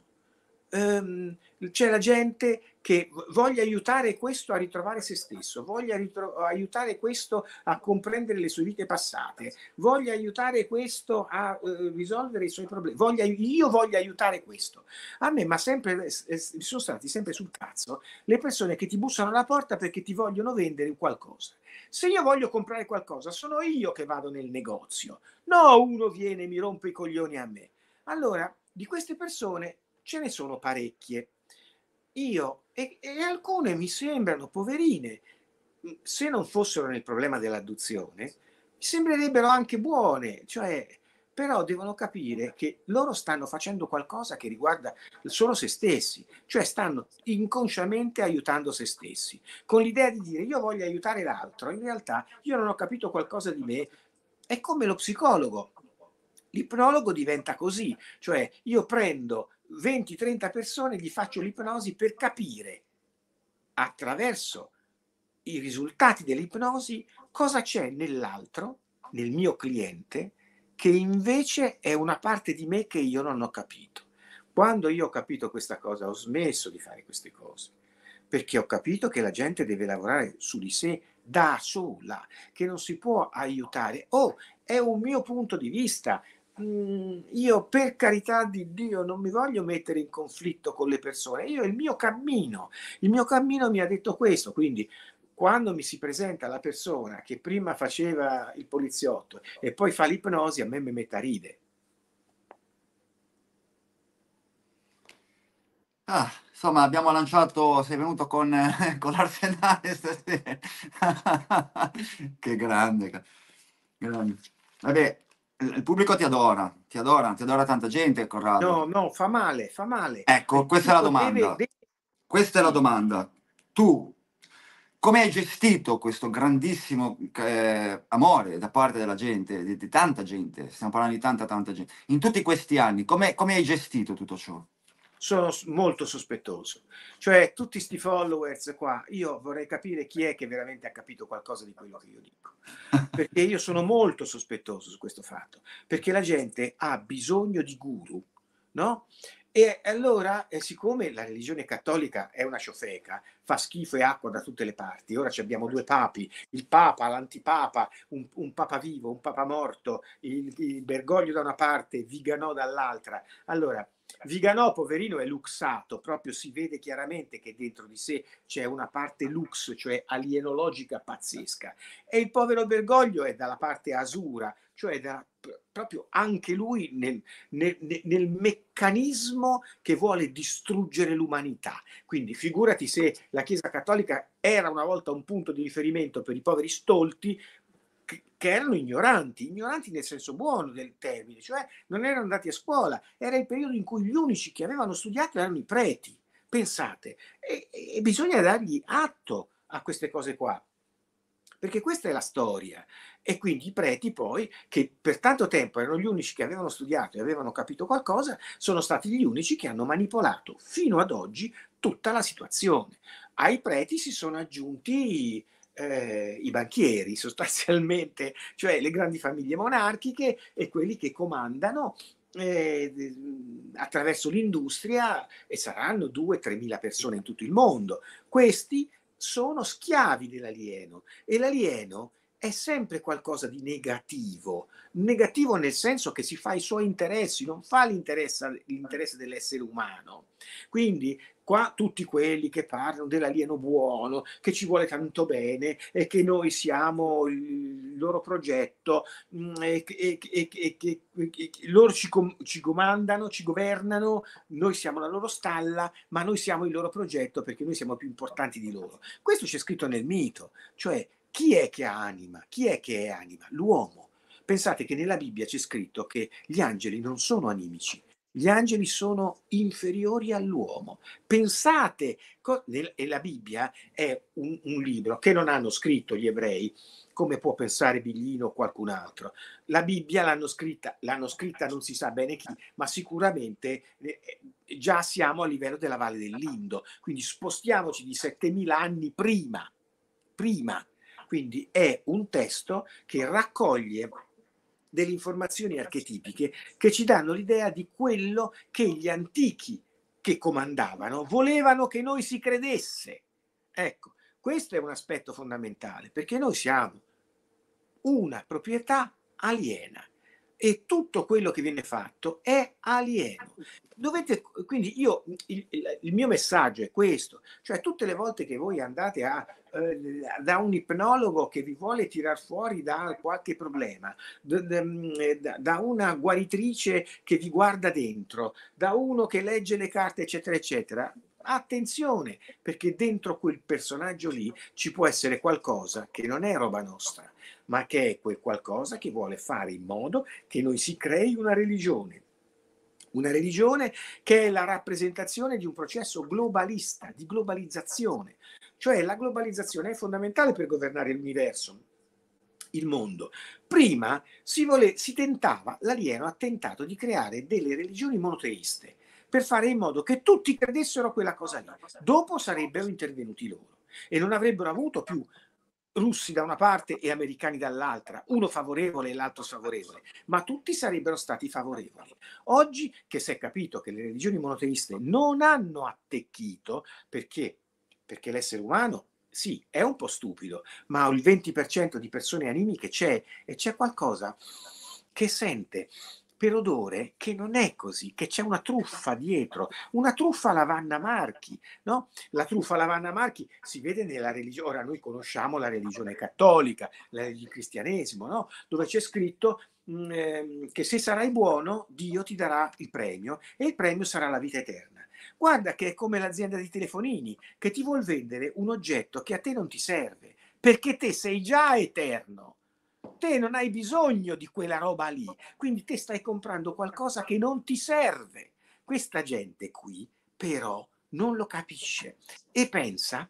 ehm, c'è la gente che voglia aiutare questo a ritrovare se stesso, voglia ritro- aiutare questo a comprendere le sue vite passate, voglia aiutare questo a eh, risolvere i suoi problemi, voglia, io voglio aiutare questo. A me, ma sempre, eh, sono stati sempre sul cazzo le persone che ti bussano alla porta perché ti vogliono vendere qualcosa. Se io voglio comprare qualcosa, sono io che vado nel negozio, no uno viene e mi rompe i coglioni a me. Allora, di queste persone ce ne sono parecchie. Io, e, e alcune mi sembrano poverine, mm, se non fossero nel problema dell'adduzione, mi sembrerebbero anche buone, cioè, però devono capire che loro stanno facendo qualcosa che riguarda solo se stessi, cioè stanno inconsciamente aiutando se stessi, con l'idea di dire io voglio aiutare l'altro, in realtà io non ho capito qualcosa di me, è come lo psicologo. L'ipnologo diventa così, cioè io prendo 20-30 persone, gli faccio l'ipnosi per capire attraverso i risultati dell'ipnosi cosa c'è nell'altro, nel mio cliente, che invece è una parte di me che io non ho capito. Quando io ho capito questa cosa, ho smesso di fare queste cose, perché ho capito che la gente deve lavorare su di sé da sola, che non si può aiutare. Oh, è un mio punto di vista, mh, mhmm, io per carità di Dio non mi voglio mettere in conflitto con le persone, io il mio cammino, il mio cammino mi ha detto questo, quindi quando mi si presenta la persona che prima faceva il poliziotto e poi fa l'ipnosi, a me mi mette a ride. Ah, insomma, abbiamo lanciato, sei venuto con, con l'arsenale stasera. che grande, grande. Vabbè, il pubblico ti adora, ti adora, ti adora tanta gente, Corrado. No, no, fa male, fa male. Ecco, questa è la domanda. Questa è la domanda. Tu come hai gestito questo grandissimo eh, amore da parte della gente, di, di, tanta gente, stiamo parlando di tanta tanta gente, in tutti questi anni, come, come hai gestito tutto ciò? sono molto sospettoso. Cioè, tutti questi followers qua, io vorrei capire chi è che veramente ha capito qualcosa di quello che io dico. Perché io sono molto sospettoso su questo fatto. Perché la gente ha bisogno di guru, no? E allora, eh, siccome la religione cattolica è una ciofeca, fa schifo e acqua da tutte le parti, ora abbiamo due papi, il papa, l'antipapa, un, un papa vivo, un papa morto, il, il Bergoglio da una parte, Viganò dall'altra. Allora, Viganò, poverino, è luxato, proprio si vede chiaramente che dentro di sé c'è una parte lux, cioè alienologica pazzesca. E il povero Bergoglio è dalla parte asura, cioè da, proprio anche lui nel, nel, nel, meccanismo che vuole distruggere l'umanità. Quindi figurati se la Chiesa Cattolica era una volta un punto di riferimento per i poveri stolti, che erano ignoranti, ignoranti nel senso buono del termine, cioè non erano andati a scuola, era il periodo in cui gli unici che avevano studiato erano i preti, pensate, e, e bisogna dargli atto a queste cose qua, perché questa è la storia e quindi i preti poi, che per tanto tempo erano gli unici che avevano studiato e avevano capito qualcosa, sono stati gli unici che hanno manipolato fino ad oggi tutta la situazione. Ai preti si sono aggiunti eh, i banchieri sostanzialmente, cioè le grandi famiglie monarchiche e quelli che comandano eh, attraverso l'industria e saranno 2-3 mila persone in tutto il mondo. Questi sono schiavi dell'alieno e l'alieno è sempre qualcosa di negativo, negativo nel senso che si fa i suoi interessi, non fa l'interesse, l'interesse dell'essere umano. Quindi Qua tutti quelli che parlano dell'alieno buono, che ci vuole tanto bene e che noi siamo il loro progetto e che loro ci, com- ci comandano, ci governano, noi siamo la loro stalla, ma noi siamo il loro progetto perché noi siamo più importanti di loro. Questo c'è scritto nel mito, cioè chi è che ha anima? Chi è che è anima? L'uomo. Pensate che nella Bibbia c'è scritto che gli angeli non sono animici, gli angeli sono inferiori all'uomo. Pensate, e la Bibbia è un, un, libro che non hanno scritto gli ebrei, come può pensare Biglino o qualcun altro. La Bibbia l'hanno scritta, l'hanno scritta non si sa bene chi, ma sicuramente eh, eh, già siamo a livello della Valle dell'Indo, quindi spostiamoci di 7000 anni prima, prima. Quindi è un testo che raccoglie delle informazioni archetipiche che ci danno l'idea di quello che gli antichi che comandavano volevano che noi si credesse. Ecco, questo è un aspetto fondamentale perché noi siamo una proprietà aliena e tutto quello che viene fatto è alieno. Ah, Dovete, quindi io, il, il, mio messaggio è questo, cioè tutte le volte che voi andate a, eh, da un ipnologo che vi vuole tirar fuori da qualche problema, da, mm, eh, da, da una guaritrice che vi guarda dentro, da uno che legge le carte, eccetera, eccetera, attenzione, perché dentro quel personaggio lì ci può essere qualcosa che non è roba nostra ma che è quel qualcosa che vuole fare in modo che noi si crei una religione. Una religione che è la rappresentazione di un processo globalista, di globalizzazione. Cioè la globalizzazione è fondamentale per governare l'universo, il mondo. Prima si, vole- si tentava, l'alieno ha tentato di creare delle religioni monoteiste per fare in modo che tutti credessero a quella cosa lì. Dopo sarebbero intervenuti loro e non avrebbero avuto più russi da una parte e americani dall'altra, uno favorevole e l'altro sfavorevole, ma tutti sarebbero stati favorevoli. Oggi che si è capito che le religioni monoteiste non hanno attecchito, perché? Perché l'essere umano, sì, è un po' stupido, ma il 20% di persone animiche c'è e c'è qualcosa che sente per odore che non è così, che c'è una truffa esatto. dietro, una truffa Lavanna Marchi, no? La truffa Lavanna Marchi si vede nella religione, ora noi conosciamo la religione cattolica, il cristianesimo, no? Dove c'è scritto mh, mm, ehm, che se sarai buono Dio ti darà il premio e il premio sarà la vita eterna. Guarda che è come l'azienda di telefonini che ti vuol vendere un oggetto che a te non ti serve perché te sei già eterno te non hai bisogno di quella roba lì, quindi te stai comprando qualcosa che non ti serve. Questa gente qui però non lo capisce e pensa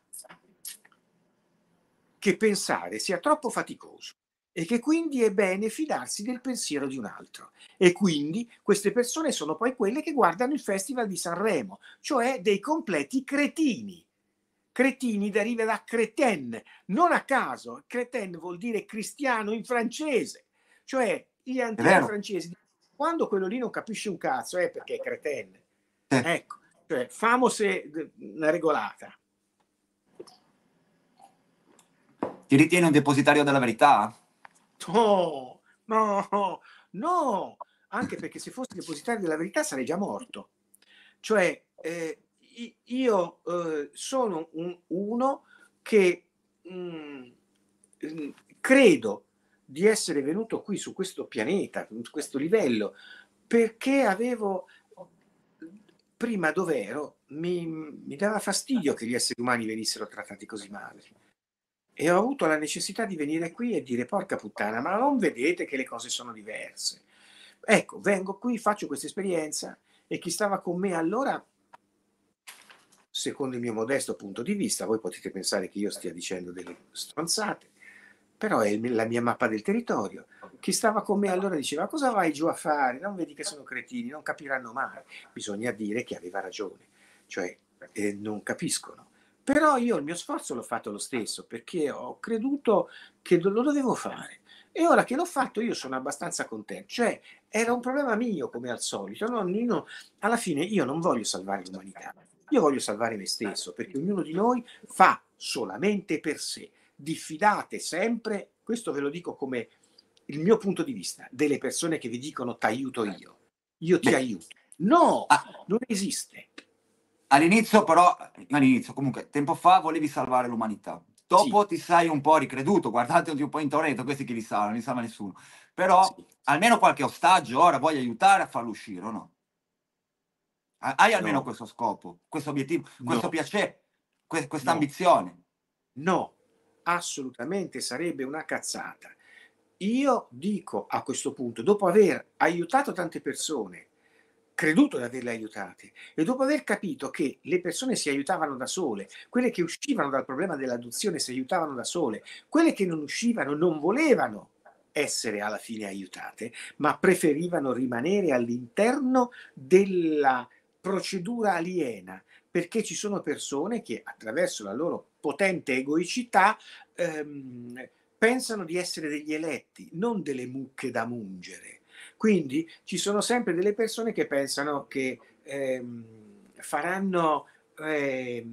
che pensare sia troppo faticoso e che quindi è bene fidarsi del pensiero di un altro. E quindi queste persone sono poi quelle che guardano il Festival di Sanremo, cioè dei completi cretini Cretini deriva da cretin, non a caso, cretin vuol dire cristiano in francese, cioè gli antichi francesi, quando quello lì non capisce un cazzo è perché è Creten. Eh. Ecco, cioè, famose una regolata. Ti ritieni un depositario della verità? No, no, no, anche perché se fossi depositario della verità sarei già morto. Cioè, eh, io eh, sono un, uno che mh, mm, mm, credo di essere venuto qui su questo pianeta, su questo livello, perché avevo prima dov'ero mi, mi dava fastidio che gli esseri umani venissero trattati così male. E ho avuto la necessità di venire qui e dire porca puttana, ma non vedete che le cose sono diverse. Ecco, vengo qui, faccio questa esperienza e chi stava con me allora secondo il mio modesto punto di vista, voi potete pensare che io stia dicendo delle stronzate, però è la mia mappa del territorio. Chi stava con me allora diceva cosa vai giù a fare? Non vedi che sono cretini, non capiranno mai. Bisogna dire che aveva ragione, cioè eh, non capiscono. Però io il mio sforzo l'ho fatto lo stesso perché ho creduto che lo dovevo fare. E ora che l'ho fatto io sono abbastanza contento. Cioè era un problema mio come al solito. No? alla fine io non voglio salvare l'umanità, io voglio salvare me stesso perché ognuno di noi fa solamente per sé. Diffidate sempre, questo ve lo dico come il mio punto di vista, delle persone che vi dicono ti aiuto io, io ti Beh. aiuto. No, ah. non esiste. All'inizio però, all'inizio comunque, tempo fa volevi salvare l'umanità. Dopo sì. ti sei un po' ricreduto, guardateci un po' intorno e detto, questi che li salvano, non li salva nessuno. Però sì. almeno qualche ostaggio ora voglio aiutare a farlo uscire o no? Hai almeno no. questo scopo, questo obiettivo, questo no. piacere, que- questa ambizione? No. no, assolutamente sarebbe una cazzata. Io dico a questo punto, dopo aver aiutato tante persone, creduto di averle aiutate e dopo aver capito che le persone si aiutavano da sole, quelle che uscivano dal problema dell'adozione si aiutavano da sole, quelle che non uscivano non volevano essere alla fine aiutate, ma preferivano rimanere all'interno della procedura aliena, perché ci sono persone che attraverso la loro potente egoicità ehm, pensano di essere degli eletti, non delle mucche da mungere. Quindi ci sono sempre delle persone che pensano che ehm, faranno eh,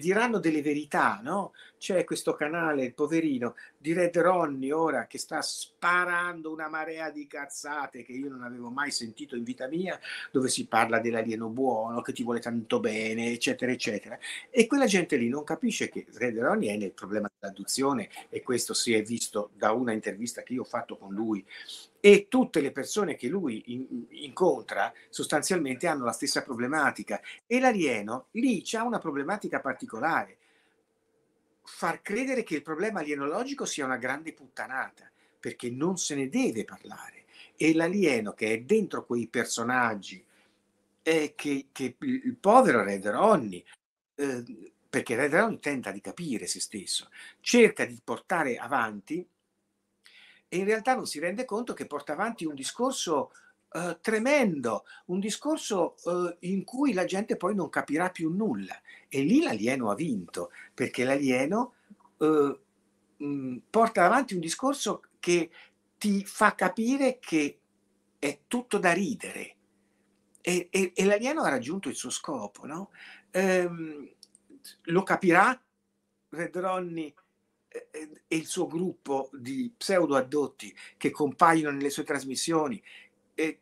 diranno delle verità, no? C'è questo canale, il poverino, di Red Ronnie ora che sta sparando una marea di cazzate che io non avevo mai sentito in vita mia, dove si parla dell'alieno buono, che ti vuole tanto bene, eccetera, eccetera. E quella gente lì non capisce che Red Ronnie è nel problema dell'adduzione e questo si è visto da una intervista che io ho fatto con lui e tutte le persone che lui in, incontra sostanzialmente hanno la stessa problematica e l'alieno lì c'è una problematica particolare far credere che il problema alienologico sia una grande puttanata perché non se ne deve parlare e l'alieno che è dentro quei personaggi è che, che il povero Red Ronnie eh, perché Red Ronnie tenta di capire se stesso cerca di portare avanti e in realtà non si rende conto che porta avanti un discorso eh, tremendo, un discorso eh, in cui la gente poi non capirà più nulla. E lì l'alieno ha vinto, perché l'alieno eh, mm, porta avanti un discorso che ti fa capire che è tutto da ridere. E, e, e l'alieno ha raggiunto il suo scopo, no? ehm, lo capirà Red Ronnie e il suo gruppo di pseudo-addotti che compaiono nelle sue trasmissioni, eh,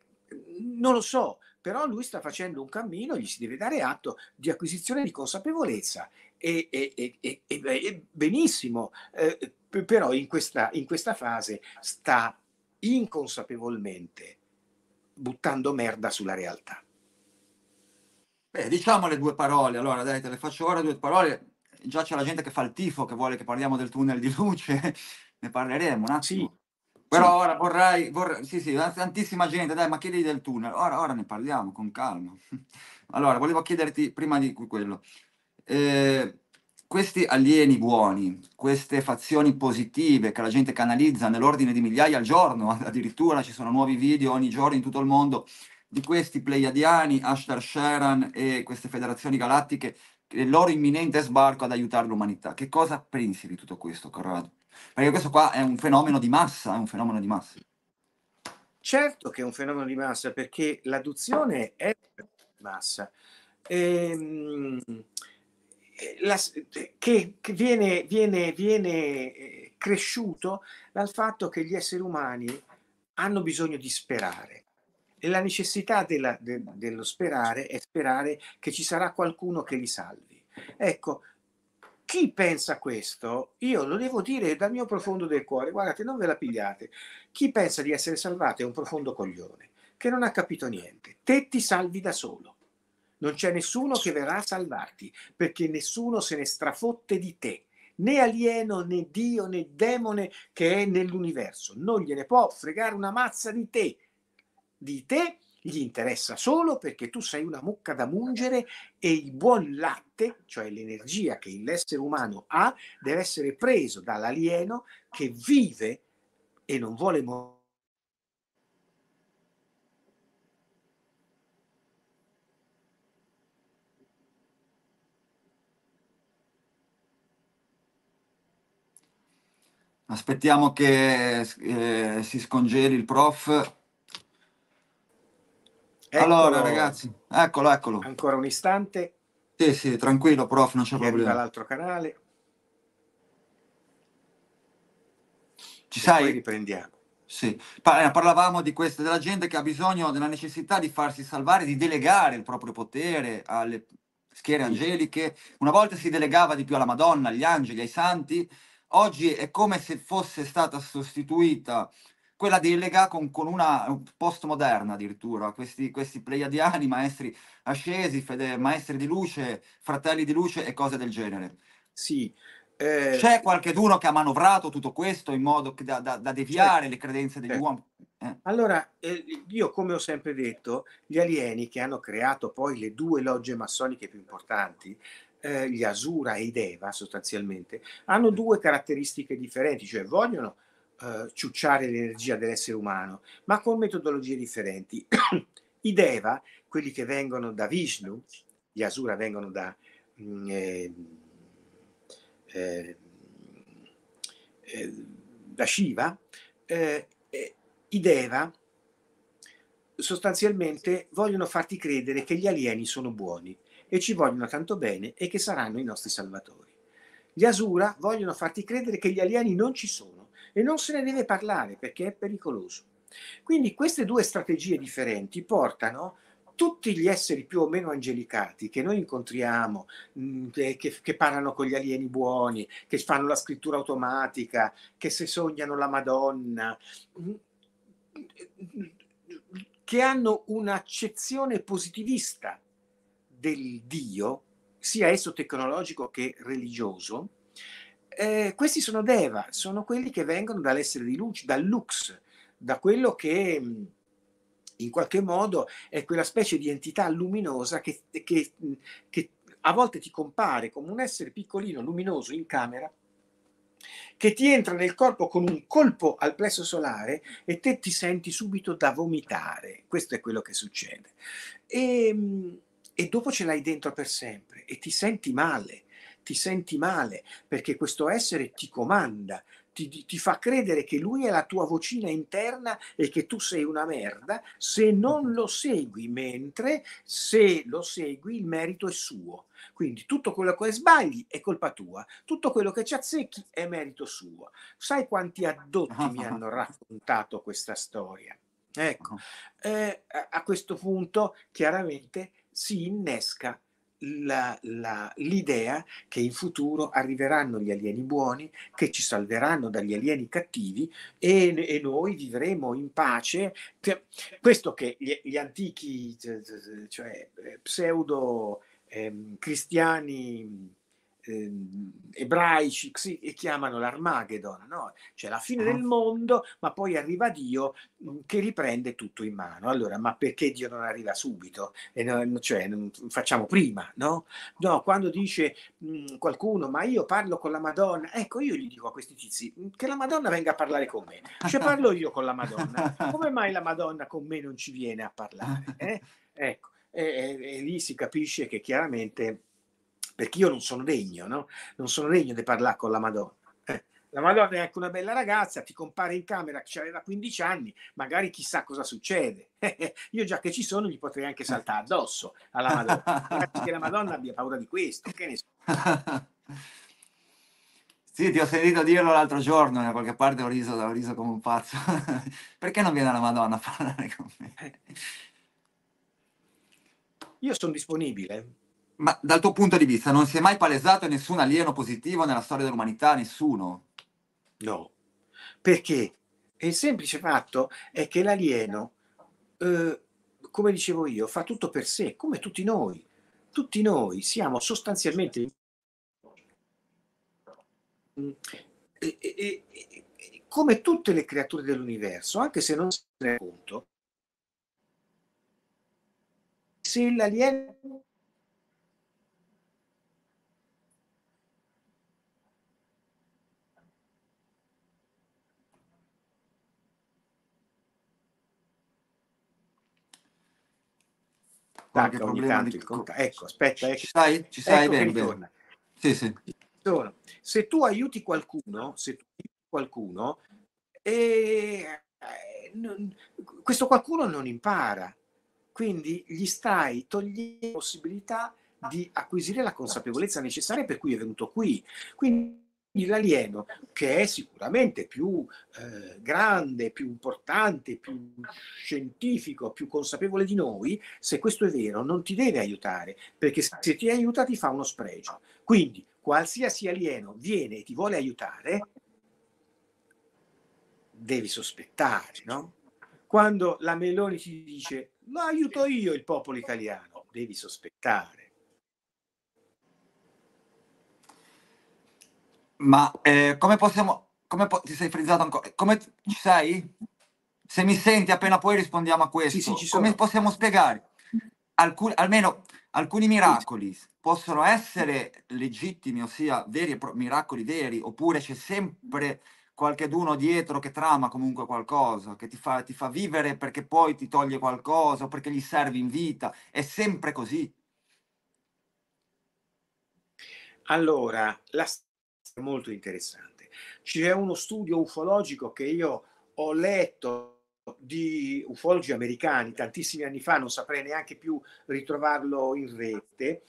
non lo so, però lui sta facendo un cammino, gli si deve dare atto di acquisizione di consapevolezza e, e, e, e benissimo, eh, però in questa, in questa fase sta inconsapevolmente buttando merda sulla realtà. Beh, diciamo le due parole, allora dai, te le faccio ora due parole già c'è la gente che fa il tifo, che vuole che parliamo del tunnel di luce, ne parleremo un attimo. Sì, Però sì. ora vorrei, vorrei, sì sì, tantissima gente, dai, ma chiedi del tunnel, ora, ora ne parliamo con calma. Allora, volevo chiederti prima di quello, eh, questi alieni buoni, queste fazioni positive che la gente canalizza nell'ordine di migliaia al giorno, addirittura ci sono nuovi video ogni giorno in tutto il mondo, di questi Pleiadiani, Ashtar Sharan e queste federazioni galattiche il loro imminente sbarco ad aiutare l'umanità. Che cosa pensi di tutto questo, Corrado? Perché questo qua è un fenomeno di massa, è un fenomeno di massa. Certo che è un fenomeno di massa, perché l'adduzione è massa. Ehm, la, che, viene, viene, viene eh, cresciuto dal fatto che gli esseri umani hanno bisogno di sperare. E la necessità della, de, dello sperare è sperare che ci sarà qualcuno che li salvi. Ecco, chi pensa questo, io lo devo dire dal mio profondo del cuore, guardate, non ve la pigliate. Chi pensa di essere salvato è un profondo coglione, che non ha capito niente. Te ti salvi da solo. Non c'è nessuno che verrà a salvarti, perché nessuno se ne strafotte di te, né alieno, né Dio, né demone che è nell'universo. Non gliene può fregare una mazza di te, di te gli interessa solo perché tu sei una mucca da mungere e il buon latte, cioè l'energia che l'essere umano ha, deve essere preso dall'alieno che vive e non vuole morire. Aspettiamo che eh, si scongeli il prof. Allora, ragazzi, eccolo, eccolo. Ancora un istante. Sì, sì, tranquillo, prof, non c'è problema. Dall'altro canale. Ci e sai? Poi riprendiamo. Sì, eh, parlavamo di questa, della gente che ha bisogno della necessità di farsi salvare, di delegare il proprio potere alle schiere sì. angeliche. Una volta si delegava di più alla Madonna, agli angeli, ai santi, oggi è come se fosse stata sostituita quella delega con, con una postmoderna addirittura, questi, questi pleiadiani, maestri ascesi, fede, maestri di luce, fratelli di luce e cose del genere. Sì. Eh... C'è qualcuno che ha manovrato tutto questo in modo da, da, da, deviare cioè, le credenze degli eh. Certo. uomini? Eh. Allora, eh, io come ho sempre detto, gli alieni che hanno creato poi le due logge massoniche più importanti, eh, gli Asura e i Deva sostanzialmente, hanno due caratteristiche differenti, cioè vogliono eh, ciucciare l'energia dell'essere umano, ma con metodologie differenti. I Deva, quelli che vengono da Vishnu, gli Asura vengono da... Mh, mm, eh, eh, eh, da Shiva, eh, i Deva sostanzialmente vogliono farti credere che gli alieni sono buoni e ci vogliono tanto bene e che saranno i nostri salvatori. Gli Asura vogliono farti credere che gli alieni non ci sono e non se ne deve parlare perché è pericoloso. Quindi queste due strategie differenti portano tutti gli esseri più o meno angelicati che noi incontriamo, mm, che, che, parlano con gli alieni buoni, che fanno la scrittura automatica, che se sognano la Madonna, mm, che hanno un'accezione positivista del Dio, sia esso tecnologico che religioso, eh, questi sono Deva, sono quelli che vengono dall'essere di luce, dal lux, da quello che mm, in qualche modo è quella specie di entità luminosa che, che, mm, che a volte ti compare come un essere piccolino, luminoso in camera, che ti entra nel corpo con un colpo al plesso solare e te ti senti subito da vomitare. Questo è quello che succede. E, mm, e dopo ce l'hai dentro per sempre e ti senti male ti senti male perché questo essere ti comanda, ti, ti, fa credere che lui è la tua vocina interna e che tu sei una merda se non lo segui, mentre se lo segui il merito è suo. Quindi tutto quello che sbagli è colpa tua, tutto quello che ci azzecchi è merito suo. Sai quanti addotti mi hanno raccontato questa storia? Ecco, eh, a questo punto chiaramente si innesca la, la, l'idea che in futuro arriveranno gli alieni buoni, che ci salveranno dagli alieni cattivi e, e noi vivremo in pace. Questo che gli, gli antichi, cioè eh, pseudo eh, cristiani eh, ebraici sì, e chiamano l'Armageddon, no? cioè la fine ah. del mondo, ma poi arriva Dio mm, che riprende tutto in mano. Allora, ma perché Dio non arriva subito? E non, cioè, non facciamo prima, no? No, quando dice mh, mm, qualcuno, ma io parlo con la Madonna, ecco, io gli dico a questi tizi mm, che la Madonna venga a parlare con me, cioè parlo io con la Madonna, come mai la Madonna con me non ci viene a parlare? Eh? Ecco, e, e, e lì si capisce che chiaramente perché io non sono degno, no? Non sono degno di parlare con la Madonna. Eh, la Madonna è anche una bella ragazza, ti compare in camera, che c'aveva 15 anni, magari chissà cosa succede. Eh, io già che ci sono gli potrei anche saltare addosso alla Madonna. che la Madonna abbia paura di questo, che ne so. Sì, ti ho sentito dirlo l'altro giorno, da qualche parte ho riso, ho riso come un pazzo. Perché non viene la Madonna a parlare con me? Eh. Io sono disponibile. Ma dal tuo punto di vista non si è mai palesato nessun alieno positivo nella storia dell'umanità? Nessuno? No, perché il semplice fatto è che l'alieno, eh, come dicevo io, fa tutto per sé, come tutti noi. Tutti noi siamo sostanzialmente come tutte le creature dell'universo, anche se non se ne conto, se l'alieno qualche problema di contatto. Ecco, aspetta, ecco. ci sai, ci sai ecco bene, bene. Sì, sì. Allora, se tu aiuti qualcuno, se tu aiuti qualcuno, eh, non, questo qualcuno non impara, quindi gli stai togliendo la possibilità di acquisire la consapevolezza necessaria per cui è venuto qui. Quindi il alieno, che è sicuramente più eh, grande, più importante, più scientifico, più consapevole di noi, se questo è vero, non ti deve aiutare, perché se ti aiuta ti fa uno spregio. Quindi qualsiasi alieno viene e ti vuole aiutare, devi sospettare, no? Quando la Meloni ti dice ma aiuto io il popolo italiano, devi sospettare Ma eh, come possiamo... Come po- ti sei frizzato ancora? Eh, come ci sei? Se mi senti appena poi rispondiamo a questo. Sì, sì, ci sono. come possiamo spiegare? Alcun, almeno alcuni miracoli possono essere legittimi, ossia veri, e miracoli veri, oppure c'è sempre qualcheduno dietro che trama comunque qualcosa, che ti fa, ti fa, vivere perché poi ti toglie qualcosa o perché gli servi in vita. È sempre così. Allora, la molto interessante. C'è uno studio ufologico che io ho letto di ufologi americani tantissimi anni fa, non saprei neanche più ritrovarlo in rete,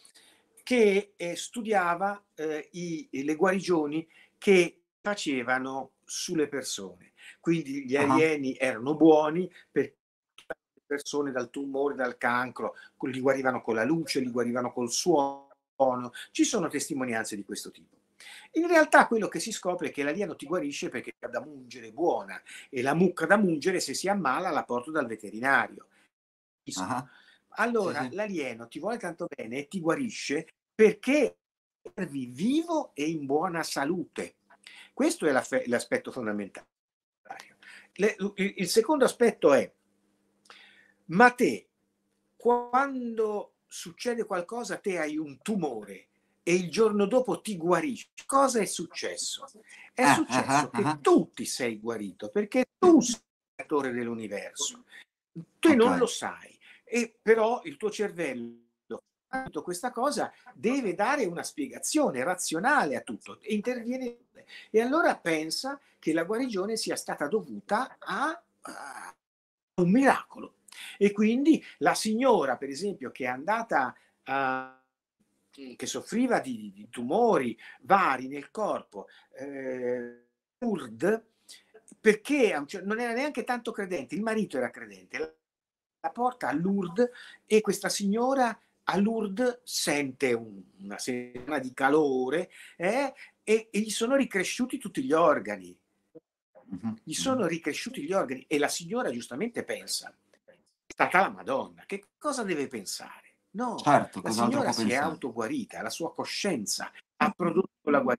che eh, studiava eh, i, le guarigioni che facevano sulle persone. Quindi gli alieni uh-huh. erano buoni perché le persone dal tumore, dal cancro, li guarivano con la luce, li guarivano col suono. Ci sono testimonianze di questo tipo. In realtà quello che si scopre è che l'alieno ti guarisce perché ha da mungere buona e la mucca da mungere se si ammala la porto dal veterinario. Uh-huh. Allora uh l'alieno ti vuole tanto bene e ti guarisce perché servi vivo e in buona salute. Questo è l'aspetto fondamentale. il secondo aspetto è, ma te, quando succede qualcosa, te hai un tumore, e il giorno dopo ti guarisci. Cosa è successo? È ah, ah, successo ah, che ah, tu ti sei guarito perché tu sei il creatore dell'universo. Tu okay. non lo sai, e però il tuo cervello questa cosa deve dare una spiegazione razionale a tutto interviene e allora pensa che la guarigione sia stata dovuta a, a un miracolo e quindi la signora per esempio che è andata a che soffriva di, di tumori vari nel corpo, eh, Kurd, perché cioè, non era neanche tanto credente, il marito era credente, la, la porta a Lourdes e questa signora a Lourdes sente un, una serie di calore eh, e, e, gli sono ricresciuti tutti gli organi. Mm-hmm. Gli sono ricresciuti gli organi e la signora giustamente pensa, è stata la Madonna, che cosa deve pensare? No, certo, la signora si pensare. è autoguarita, la sua coscienza ha prodotto la guarigione.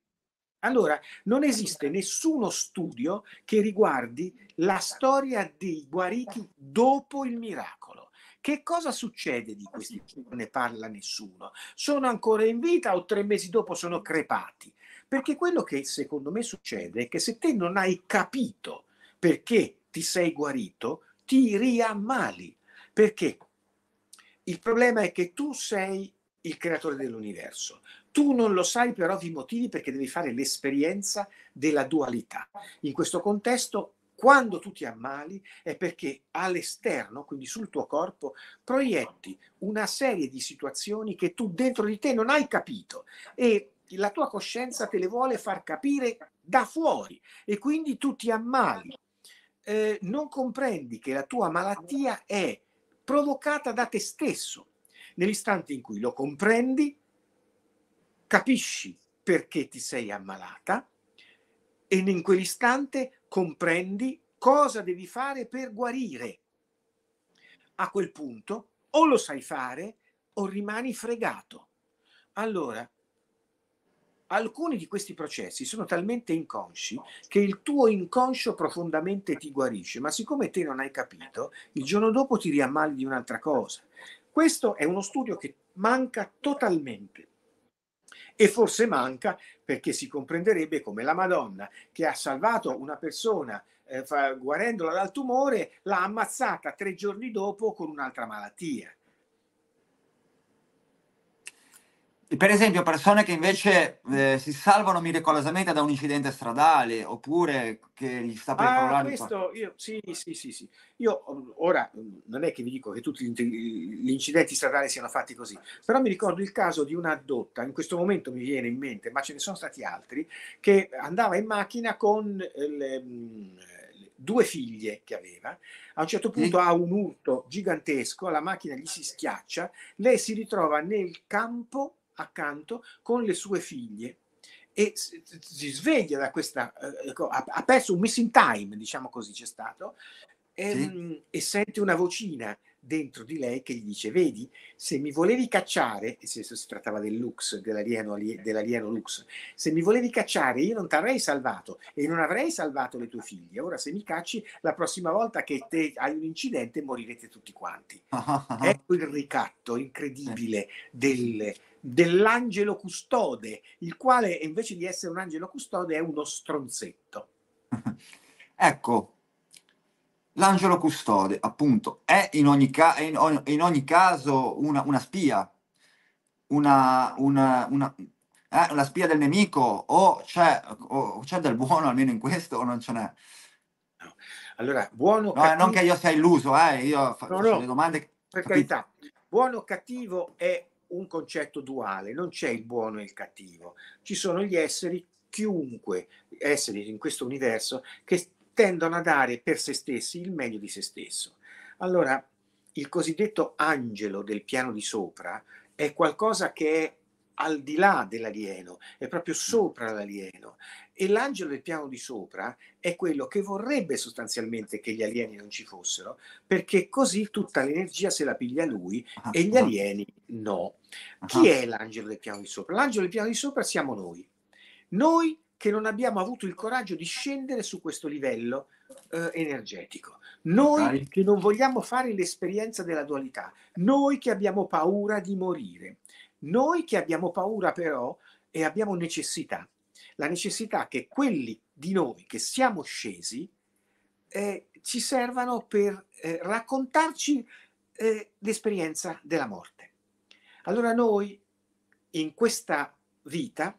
Allora, non esiste nessuno studio che riguardi la storia dei guariti dopo il miracolo. Che cosa succede di questi? Non ne parla nessuno. Sono ancora in vita o tre mesi dopo sono crepati? Perché quello che secondo me succede è che se te non hai capito perché ti sei guarito, ti riammali. Perché il problema è che tu sei il creatore dell'universo. Tu non lo sai per ovvi motivi perché devi fare l'esperienza della dualità. In questo contesto, quando tu ti ammali è perché all'esterno, quindi sul tuo corpo, proietti una serie di situazioni che tu dentro di te non hai capito e la tua coscienza te le vuole far capire da fuori e quindi tu ti ammali. Eh, non comprendi che la tua malattia è provocata da te stesso. Nell'istante in cui lo comprendi, capisci perché ti sei ammalata e in quell'istante comprendi cosa devi fare per guarire. A quel punto o lo sai fare o rimani fregato. Allora, alcuni di questi processi sono talmente inconsci che il tuo inconscio profondamente ti guarisce, ma siccome te non hai capito, il giorno dopo ti riammali di un'altra cosa. Questo è uno studio che manca totalmente. E forse manca perché si comprenderebbe come la Madonna che ha salvato una persona eh, guarendola dal tumore, l'ha ammazzata tre giorni dopo con un'altra malattia. per esempio persone che invece eh, si salvano miracolosamente da un incidente stradale oppure che gli sta per ah, questo io, sì, sì, sì, sì, Io mm, ora mm, non è che vi dico che tutti gli incidenti stradali siano fatti così, però mi ricordo il caso di una dotta, in questo momento mi viene in mente, ma ce ne sono stati altri, che andava in macchina con le, mm, due figlie che aveva, a un certo punto ha un urto gigantesco, la macchina gli si schiaccia, lei si ritrova nel campo accanto con le sue figlie e si sveglia da questa, eh, ha perso un missing time, diciamo così c'è stato, e, ehm, sì. e sente una vocina dentro di lei che gli dice, vedi, se mi volevi cacciare, e se si trattava del Lux, dell'alieno, eh. dell'alieno Lux, se mi volevi cacciare io non ti avrei salvato e non avrei salvato le tue figlie, ora se mi cacci la prossima volta che te hai un incidente morirete tutti quanti. Ah, ah, ah, ecco il ricatto incredibile eh. del, dell'angelo custode, il quale invece di essere un angelo custode è uno stronzetto. Ecco, l'angelo custode appunto è in ogni, ca- in ogni, in ogni caso una, una, spia, una, una, una eh, la spia del nemico o c'è, o c'è, del buono almeno in questo o non ce n'è allora buono no, eh, cattivo... non che io sia illuso eh, io no, faccio no, le domande per capito? carità buono o cattivo è un concetto duale, non c'è il buono e il cattivo, ci sono gli esseri, chiunque esseri in questo universo, che tendono a dare per se stessi il meglio di se stesso. Allora, il cosiddetto angelo del piano di sopra è qualcosa che è al di là dell'alieno, è proprio sopra l'alieno. E l'angelo del piano di sopra è quello che vorrebbe sostanzialmente che gli alieni non ci fossero, perché così tutta l'energia se la piglia lui ah, e gli ah. alieni no. Ah, Chi è l'angelo del piano di sopra? L'angelo del piano di sopra siamo noi. Noi che non abbiamo avuto il coraggio di scendere su questo livello eh, energetico. Noi che non vogliamo fare l'esperienza della dualità, noi che abbiamo paura di morire, noi che abbiamo paura però e abbiamo necessità, la necessità che quelli di noi che siamo scesi eh, ci servano per eh, raccontarci eh, l'esperienza della morte. Allora noi in questa vita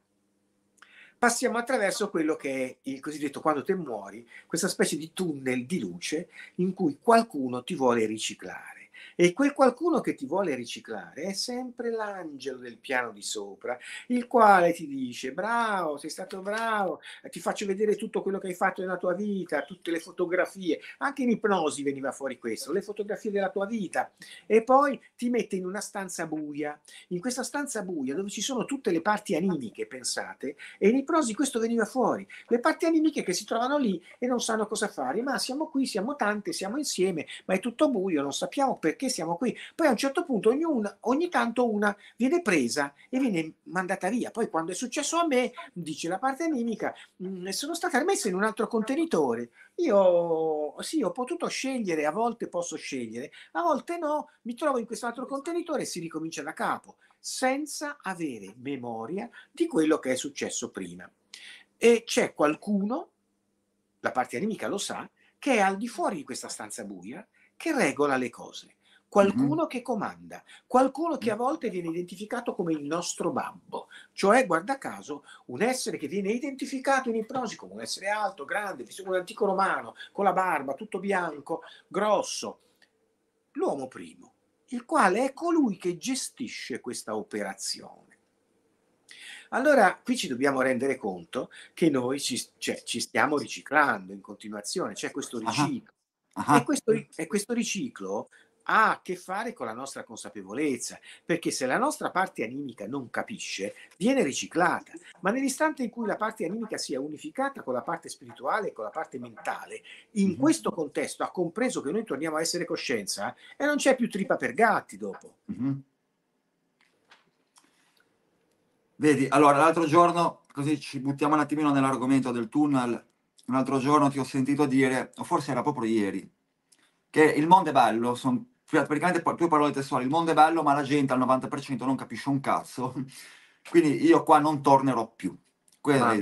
passiamo attraverso quello che è il cosiddetto quando te muori, questa specie di tunnel di luce in cui qualcuno ti vuole riciclare. E quel qualcuno che ti vuole riciclare è sempre l'angelo del piano di sopra, il quale ti dice bravo, sei stato bravo, ti faccio vedere tutto quello che hai fatto nella tua vita, tutte le fotografie, anche in ipnosi veniva fuori questo, le fotografie della tua vita. E poi ti mette in una stanza buia, in questa stanza buia dove ci sono tutte le parti animiche, pensate, e in ipnosi questo veniva fuori, le parti animiche che si trovano lì e non sanno cosa fare, ma siamo qui, siamo tante, siamo insieme, ma è tutto buio, non sappiamo perché perché siamo qui. Poi a un certo punto ognuna, ogni tanto una viene presa e viene mandata via. Poi quando è successo a me, dice la parte animica, mm, sono stata rimessa in un altro contenitore. Io sì, ho potuto scegliere, a volte posso scegliere, a volte no, mi trovo in quest'altro contenitore e si ricomincia da capo, senza avere memoria di quello che è successo prima. E c'è qualcuno, la parte animica lo sa, che è al di fuori di questa stanza buia, che regola le cose qualcuno mm-hmm. che comanda, qualcuno che a volte viene identificato come il nostro babbo, cioè guarda caso un essere che viene identificato in ipnosi come un essere alto, grande, un antico romano, con la barba, tutto bianco, grosso, l'uomo primo, il quale è colui che gestisce questa operazione. Allora, qui ci dobbiamo rendere conto che noi ci, cioè, ci stiamo riciclando in continuazione, c'è questo riciclo. Ah, ah. E questo, e questo riciclo ha a che fare con la nostra consapevolezza, perché se la nostra parte animica non capisce, viene riciclata, ma nell'istante in cui la parte animica sia unificata con la parte spirituale e con la parte mentale, in mm-hmm. questo contesto ha compreso che noi torniamo a essere coscienza eh, e non c'è più tripa per gatti dopo. Mm-hmm. Vedi, allora l'altro giorno, così ci buttiamo un attimino nell'argomento del tunnel, un altro giorno ti ho sentito dire, o forse era proprio ieri, che il mondo è bello, sono praticamente due parole testuali, il mondo è bello ma la gente al 90% non capisce un cazzo, quindi io qua non tornerò più. Ah,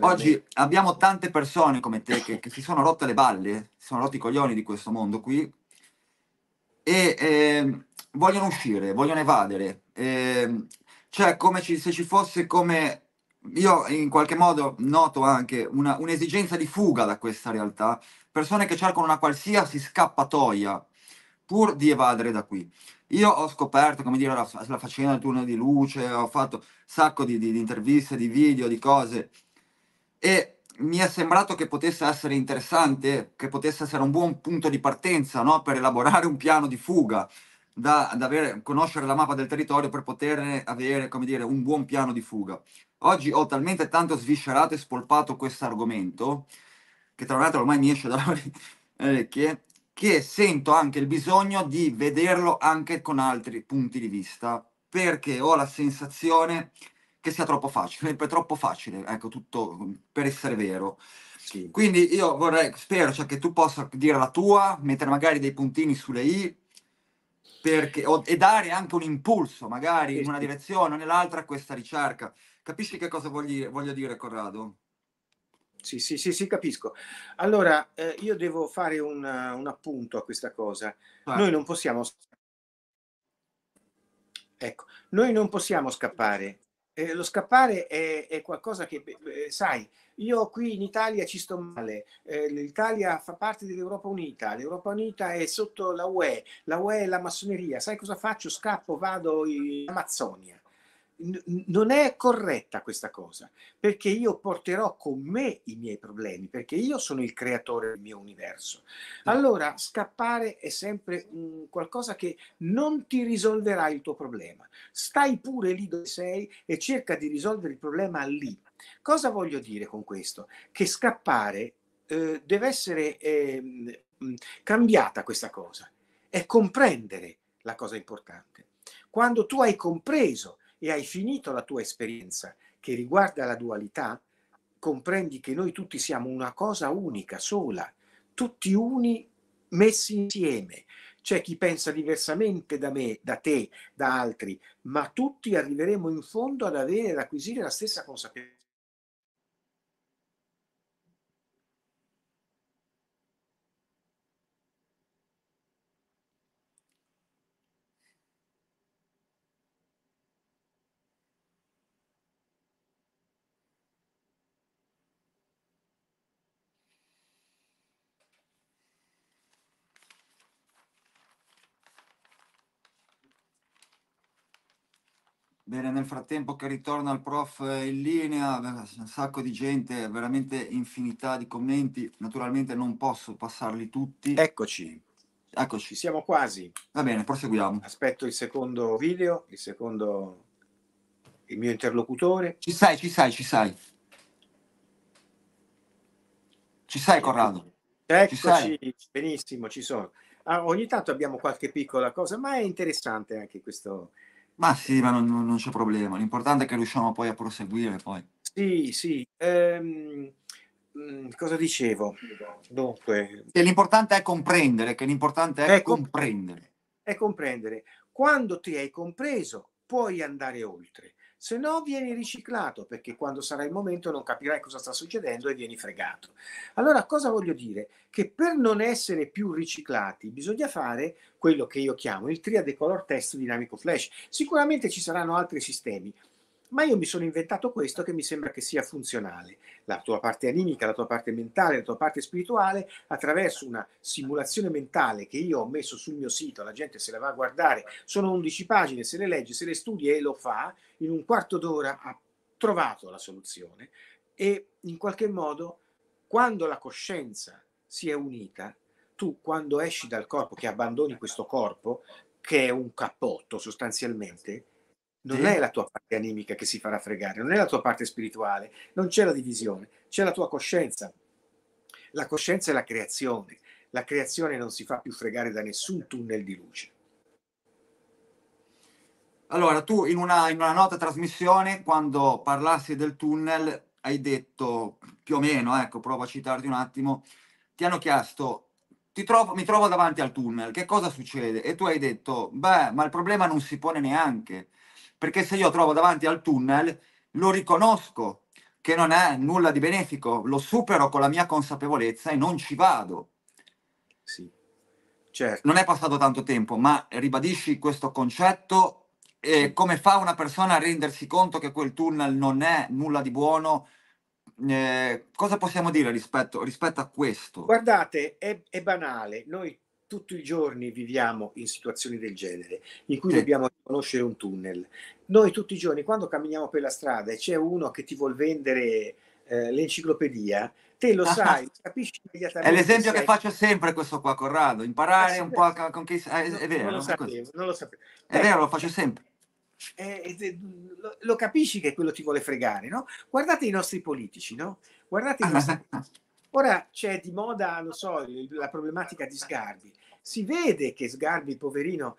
Oggi me. abbiamo tante persone come te che, che si sono rotte le balle, si sono rotti i coglioni di questo mondo qui e eh, vogliono uscire, vogliono evadere. Eh, cioè, come ci, se ci fosse come io in qualche modo noto anche una, un'esigenza di fuga da questa realtà, persone che cercano una qualsiasi scappatoia pur di evadere da qui. Io ho scoperto, come dire, la, la faccenda del tunnel di luce, ho fatto un sacco di, di, di interviste, di video, di cose, e mi è sembrato che potesse essere interessante, che potesse essere un buon punto di partenza no? per elaborare un piano di fuga da, da avere, conoscere la mappa del territorio per poter avere come dire, un buon piano di fuga. Oggi ho talmente tanto sviscerato e spolpato questo argomento, che tra l'altro ormai mi esce dalle orecchie, che sento anche il bisogno di vederlo anche con altri punti di vista, perché ho la sensazione che sia troppo facile, è troppo facile, ecco, tutto per essere vero. Sì. Quindi io vorrei, spero cioè, che tu possa dire la tua, mettere magari dei puntini sulle i, perché, o, e dare anche un impulso, magari in una direzione o nell'altra, a questa ricerca. Capisci che cosa voglio, voglio dire, Corrado? Sì, sì, sì, sì, capisco. Allora, eh, io devo fare un, un, appunto a questa cosa. Ah. Noi non possiamo... Ecco, noi non possiamo scappare. Eh, lo scappare è, è qualcosa che, eh, sai, io qui in Italia ci sto male, eh, l'Italia fa parte dell'Europa Unita, l'Europa Unita è sotto la UE, la UE è la massoneria, sai cosa faccio? Scappo, vado in Amazzonia. non è corretta questa cosa, perché io porterò con me i miei problemi, perché io sono il creatore del mio universo. Allora, scappare è sempre mh, qualcosa che non ti risolverà il tuo problema. Stai pure lì dove sei e cerca di risolvere il problema lì Cosa voglio dire con questo? Che scappare eh, deve essere eh, cambiata questa cosa, è comprendere la cosa importante. Quando tu hai compreso e hai finito la tua esperienza che riguarda la dualità, comprendi che noi tutti siamo una cosa unica, sola, tutti uni messi insieme. C'è chi pensa diversamente da me, da te, da altri, ma tutti arriveremo in fondo ad avere ad acquisire la stessa consapevolezza Bene, nel frattempo che ritorna il prof eh, in linea, un sacco di gente, veramente infinità di commenti, naturalmente non posso passarli tutti. Eccoci. Eccoci. siamo quasi. Va bene, proseguiamo. Aspetto il secondo video, il secondo il mio interlocutore. Ci sai, ci sai, ci sai. Ci sai Corrado. Eccoci, ci sai. benissimo, ci sono. Ah, ogni tanto abbiamo qualche piccola cosa, ma è interessante anche questo ma sì, ma non, non c'è problema. L'importante è che riusciamo poi a proseguire poi. Sì, sì. Ehm, mm, cosa dicevo? Dunque, E l'importante è comprendere, che l'importante è, È comprendere. è comprendere. Quando ti hai compreso, puoi andare oltre se no vieni riciclato perché quando sarà il momento non capirai cosa sta succedendo e vieni fregato. Allora cosa voglio dire? Che per non essere più riciclati bisogna fare quello che io chiamo il triade color test dinamico flash. Sicuramente ci saranno altri sistemi, ma io mi sono inventato questo che mi sembra che sia funzionale. La tua parte animica, la tua parte mentale, la tua parte spirituale, attraverso una simulazione mentale che io ho messo sul mio sito, la gente se la va a guardare, sono 11 pagine, se le legge, se le studi e lo fa, in un quarto d'ora ha trovato la soluzione e in qualche modo quando la coscienza si è unita, tu quando esci dal corpo, che abbandoni questo corpo, che è un cappotto sostanzialmente, non sì. è la tua parte animica che si farà fregare, non è la tua parte spirituale, non c'è la divisione, c'è la tua coscienza. La coscienza è la creazione, la creazione non si fa più fregare da nessun tunnel di luce. Allora, tu in una, in una nota trasmissione, quando parlassi del tunnel, hai detto più o meno, ecco, provo a citarti un attimo, ti hanno chiesto Trovo, mi trovo davanti al tunnel, che cosa succede? E tu hai detto, beh, ma il problema non si pone neanche, perché se io trovo davanti al tunnel lo riconosco che non è nulla di benefico, lo supero con la mia consapevolezza e non ci vado. Sì. Certo. Non è passato tanto tempo, ma ribadisci questo concetto e come fa una persona a rendersi conto che quel tunnel non è nulla di buono? Eh, cosa possiamo dire rispetto, rispetto, a questo? Guardate, è, è banale. Noi tutti i giorni viviamo in situazioni del genere, in cui dobbiamo riconoscere un tunnel. Noi tutti i giorni, quando camminiamo per la strada e c'è uno che ti vuol vendere eh, l'enciclopedia, te lo ah, ah. sai, capisci immediatamente. È l'esempio che, sei... faccio sempre questo qua, Corrado, imparare un po' a eh, conquistare. Eh, è, è, vero, non lo sapevo. Non lo sapevo. È vero, lo faccio sempre. Eh, eh lo, lo, capisci che quello ti vuole fregare, no? Guardate i nostri politici, no? Guardate i nostri politici Ora c'è di moda, lo so, la problematica di Sgarbi. Si vede che Sgarbi, poverino,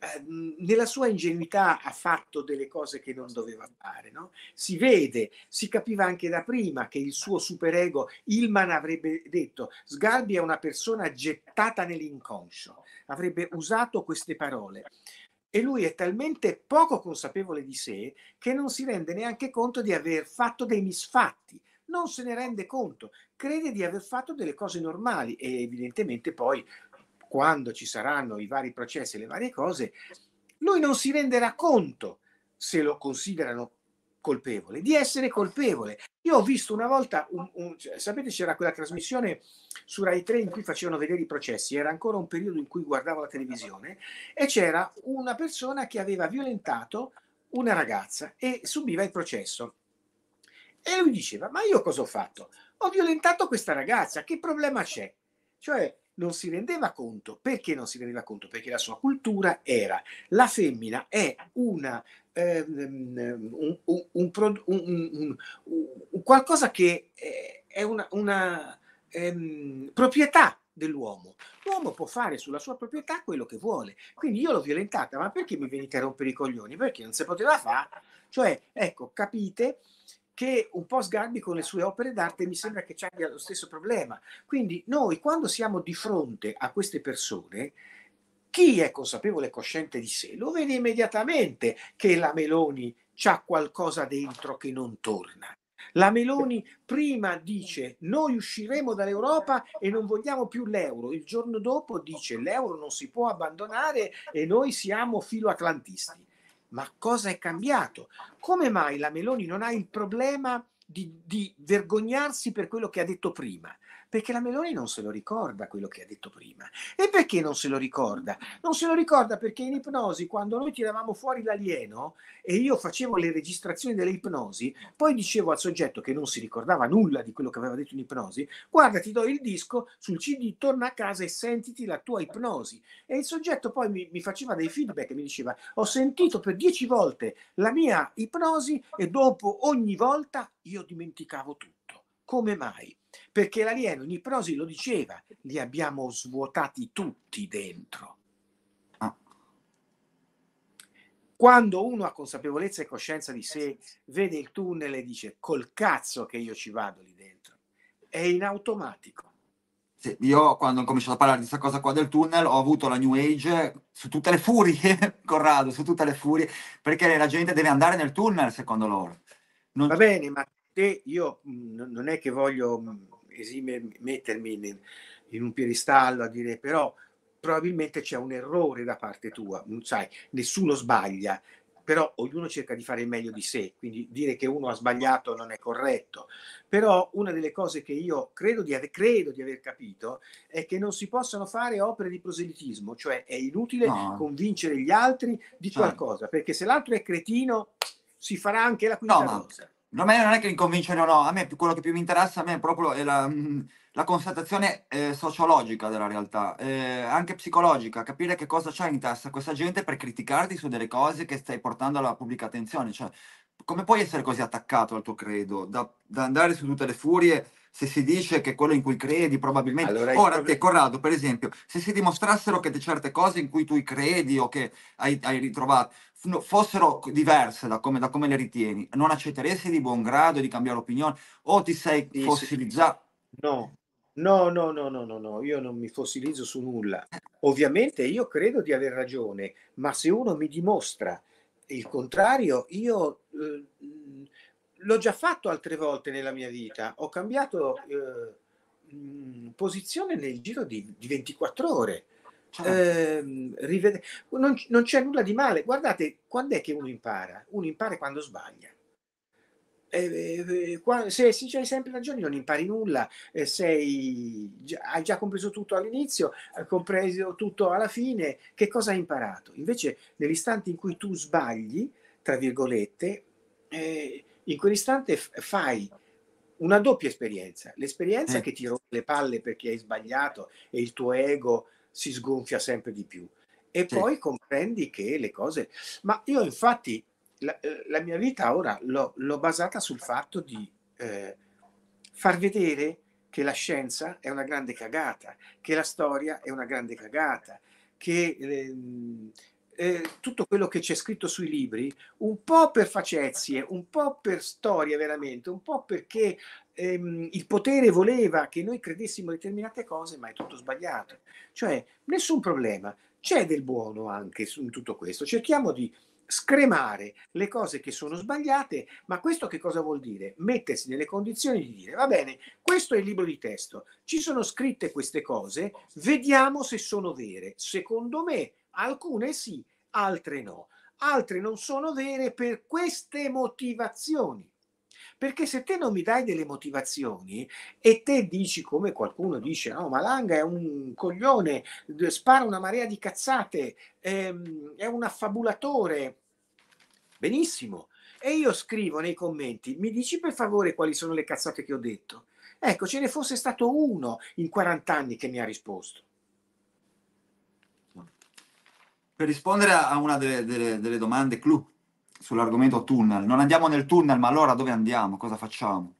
eh, nella sua ingenuità ha fatto delle cose che non doveva fare, no? si vede, si capiva anche da prima che il suo superego, Ilman avrebbe detto, Sgarbi è una persona gettata nell'inconscio, avrebbe usato queste parole e lui è talmente poco consapevole di sé che non si rende neanche conto di aver fatto dei misfatti, non se ne rende conto, crede di aver fatto delle cose normali e evidentemente poi quando ci saranno i vari processi e le varie cose, lui non si renderà conto se lo considerano colpevole, di essere colpevole. Io ho visto una volta, un, un, cioè, sapete c'era quella trasmissione su Rai 3 in cui facevano vedere i processi, era ancora un periodo in cui guardavo la televisione e c'era una persona che aveva violentato una ragazza e subiva il processo. E lui diceva, ma io cosa ho fatto? Ho violentato questa ragazza, che problema c'è? Cioè, non si rendeva conto. Perché non si rendeva conto? Perché la sua cultura era la femmina è una, ehm, un, un, un, un, qualcosa che è una, una ehm, proprietà dell'uomo. L'uomo può fare sulla sua proprietà quello che vuole. Quindi io l'ho violentata, ma perché mi venite a rompere i coglioni? Perché non si poteva fare. Cioè, ecco, capite che un po' Sgarbi con le sue opere d'arte mi sembra che ci abbia lo stesso problema. Quindi noi quando siamo di fronte a queste persone, chi è consapevole e cosciente di sé lo vede immediatamente che la Meloni c'ha qualcosa dentro che non torna. La Meloni prima dice noi usciremo dall'Europa e non vogliamo più l'euro, il giorno dopo dice l'euro non si può abbandonare e noi siamo filoatlantisti ma cosa è cambiato? Come mai la Meloni non ha il problema di, di vergognarsi per quello che ha detto prima? Perché la Meloni non se lo ricorda quello che ha detto prima. E perché non se lo ricorda? Non se lo ricorda perché in ipnosi, quando noi tiravamo fuori l'alieno e io facevo le registrazioni delle ipnosi, poi dicevo al soggetto che non si ricordava nulla di quello che aveva detto in ipnosi, guarda, ti do il disco sul CD, torna a casa e sentiti la tua ipnosi. E il soggetto poi mi, mi faceva dei feedback e mi diceva, ho sentito per dieci volte la mia ipnosi e dopo ogni volta io dimenticavo tutto. Come mai? perché l'alieno Niprosi lo diceva, li abbiamo svuotati tutti dentro. Ah. Quando uno ha consapevolezza e coscienza di sé, eh, vede il tunnel e dice col cazzo che io ci vado lì dentro, è in automatico. Sì, io quando ho cominciato a parlare di questa cosa qua del tunnel ho avuto la New Age su tutte le furie, Corrado, su tutte le furie, perché la gente deve andare nel tunnel secondo loro. Non... Va bene, ma te, io non è che voglio esime mettermi in, in un piedistallo a dire però probabilmente c'è un errore da parte tua, non sai, nessuno sbaglia, però ognuno cerca di fare il meglio di sé, quindi dire che uno ha sbagliato non è corretto. Però una delle cose che io credo di, ave- credo di aver capito è che non si possono fare opere di proselitismo, cioè è inutile no. convincere gli altri di certo. qualcosa, perché se l'altro è cretino si farà anche la quinta no, cosa a me non è che mi convince o no, a me quello che più mi interessa a me è proprio è la, mm, la, constatazione eh, sociologica della realtà, eh, anche psicologica, capire che cosa c'ha in testa questa gente per criticarti su delle cose che stai portando alla pubblica attenzione, cioè come puoi essere così attaccato al tuo credo da, da andare su tutte le furie se si dice che quello in cui credi probabilmente... Allora, Ora te, Corrado, per esempio, se si dimostrassero che certe cose in cui tu credi o che hai, hai ritrovato fossero diverse da come, da come, le ritieni, non accetteresti di buon grado di cambiare opinione o ti sei fossilizzato? No, No, no, no, no, no, no, io non mi fossilizzo su nulla. Eh. Ovviamente io credo di aver ragione, ma se uno mi dimostra il contrario, io eh, l'ho già fatto altre volte nella mia vita, ho cambiato eh, mm, posizione nel giro di, di 24 ore. Eh, rivede... non, non, c'è nulla di male. Guardate, quando è che uno impara? Uno impara quando sbaglia. Eh, eh, eh se, se hai sempre ragione non impari nulla, eh, sei, già, hai già compreso tutto all'inizio, hai compreso tutto alla fine, che cosa hai imparato? Invece nell'istante in cui tu sbagli, tra virgolette, eh, in quell'istante fai una doppia esperienza, l'esperienza eh. che ti rompe le palle perché hai sbagliato e il tuo ego si sgonfia sempre di più e sì. poi comprendi che le cose... Ma io infatti la, eh, la mia vita ora l'ho, l'ho, basata sul fatto di eh, far vedere che la scienza è una grande cagata, che la storia è una grande cagata, che... Eh, eh, tutto quello che c'è scritto sui libri, un po' per facezie, un po' per storia veramente, un po' perché ehm, il potere voleva che noi credessimo determinate cose, ma è tutto sbagliato. Cioè, nessun problema, c'è del buono anche in tutto questo. Cerchiamo di scremare le cose che sono sbagliate, ma questo che cosa vuol dire? Mettersi nelle condizioni di dire, va bene, questo è il libro di testo, ci sono scritte queste cose, vediamo se sono vere. Secondo me alcune sì, altre no. Altre non sono vere per queste motivazioni. Perché se te non mi dai delle motivazioni e te dici come qualcuno dice, no, Malanga è un coglione, spara una marea di cazzate, ehm, è un affabulatore, benissimo. E io scrivo nei commenti, mi dici per favore quali sono le cazzate che ho detto? Ecco, ce ne fosse stato uno in 40 anni che mi ha risposto per rispondere a una delle, delle, delle domande clou sull'argomento tunnel, non andiamo nel tunnel, ma allora dove andiamo? Cosa facciamo?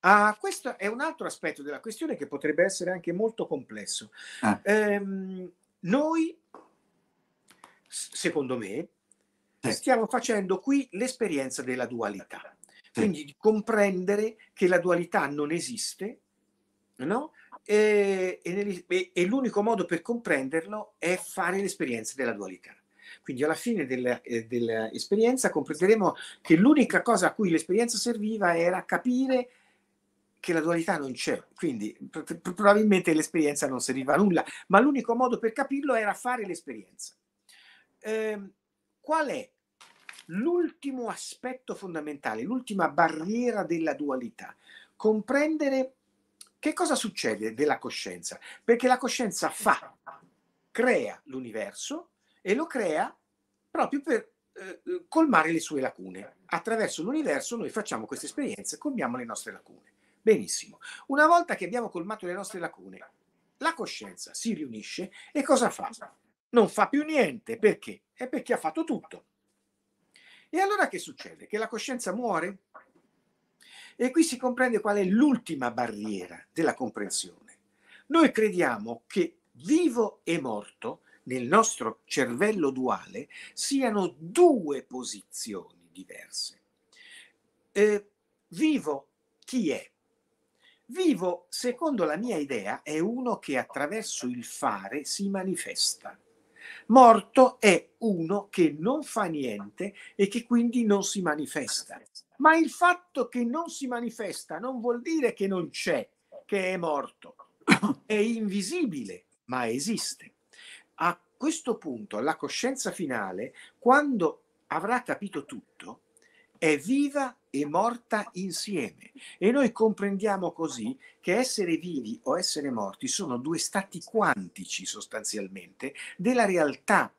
Ah, questo è un altro aspetto della questione che potrebbe essere anche molto complesso. Eh. Ehm, noi, secondo me, sì. stiamo facendo qui l'esperienza della dualità, sì. quindi di comprendere che la dualità non esiste, no? Eh, e, e, e l'unico modo per comprenderlo è fare l'esperienza della dualità. Quindi alla fine del, eh, dell'esperienza comprenderemo che l'unica cosa a cui l'esperienza serviva era capire che la dualità non c'è, quindi pr- probabilmente l'esperienza non serviva a nulla, ma l'unico modo per capirlo era fare l'esperienza. Eh, qual è l'ultimo aspetto fondamentale, l'ultima barriera della dualità? Comprendere che cosa succede della coscienza? Perché la coscienza fa, crea l'universo e lo crea proprio per eh, eh, colmare le sue lacune. Attraverso l'universo noi facciamo queste esperienze, colmiamo le nostre lacune. Benissimo. Una volta che abbiamo colmato le nostre lacune, la coscienza si riunisce e cosa fa? Non fa più niente. Perché? È perché ha fatto tutto. E allora che succede? Che la coscienza muore? E qui si comprende qual è l'ultima barriera della comprensione. Noi crediamo che vivo e morto nel nostro cervello duale siano due posizioni diverse. Eh, vivo chi è? Vivo, secondo la mia idea, è uno che attraverso il fare si manifesta. Morto è uno che non fa niente e che quindi non si manifesta ma il fatto che non si manifesta non vuol dire che non c'è, che è morto, è invisibile, ma esiste. A questo punto, la coscienza finale, quando avrà capito tutto, è viva e morta insieme. E noi comprendiamo così che essere vivi o essere morti sono due stati quantici sostanzialmente della realtà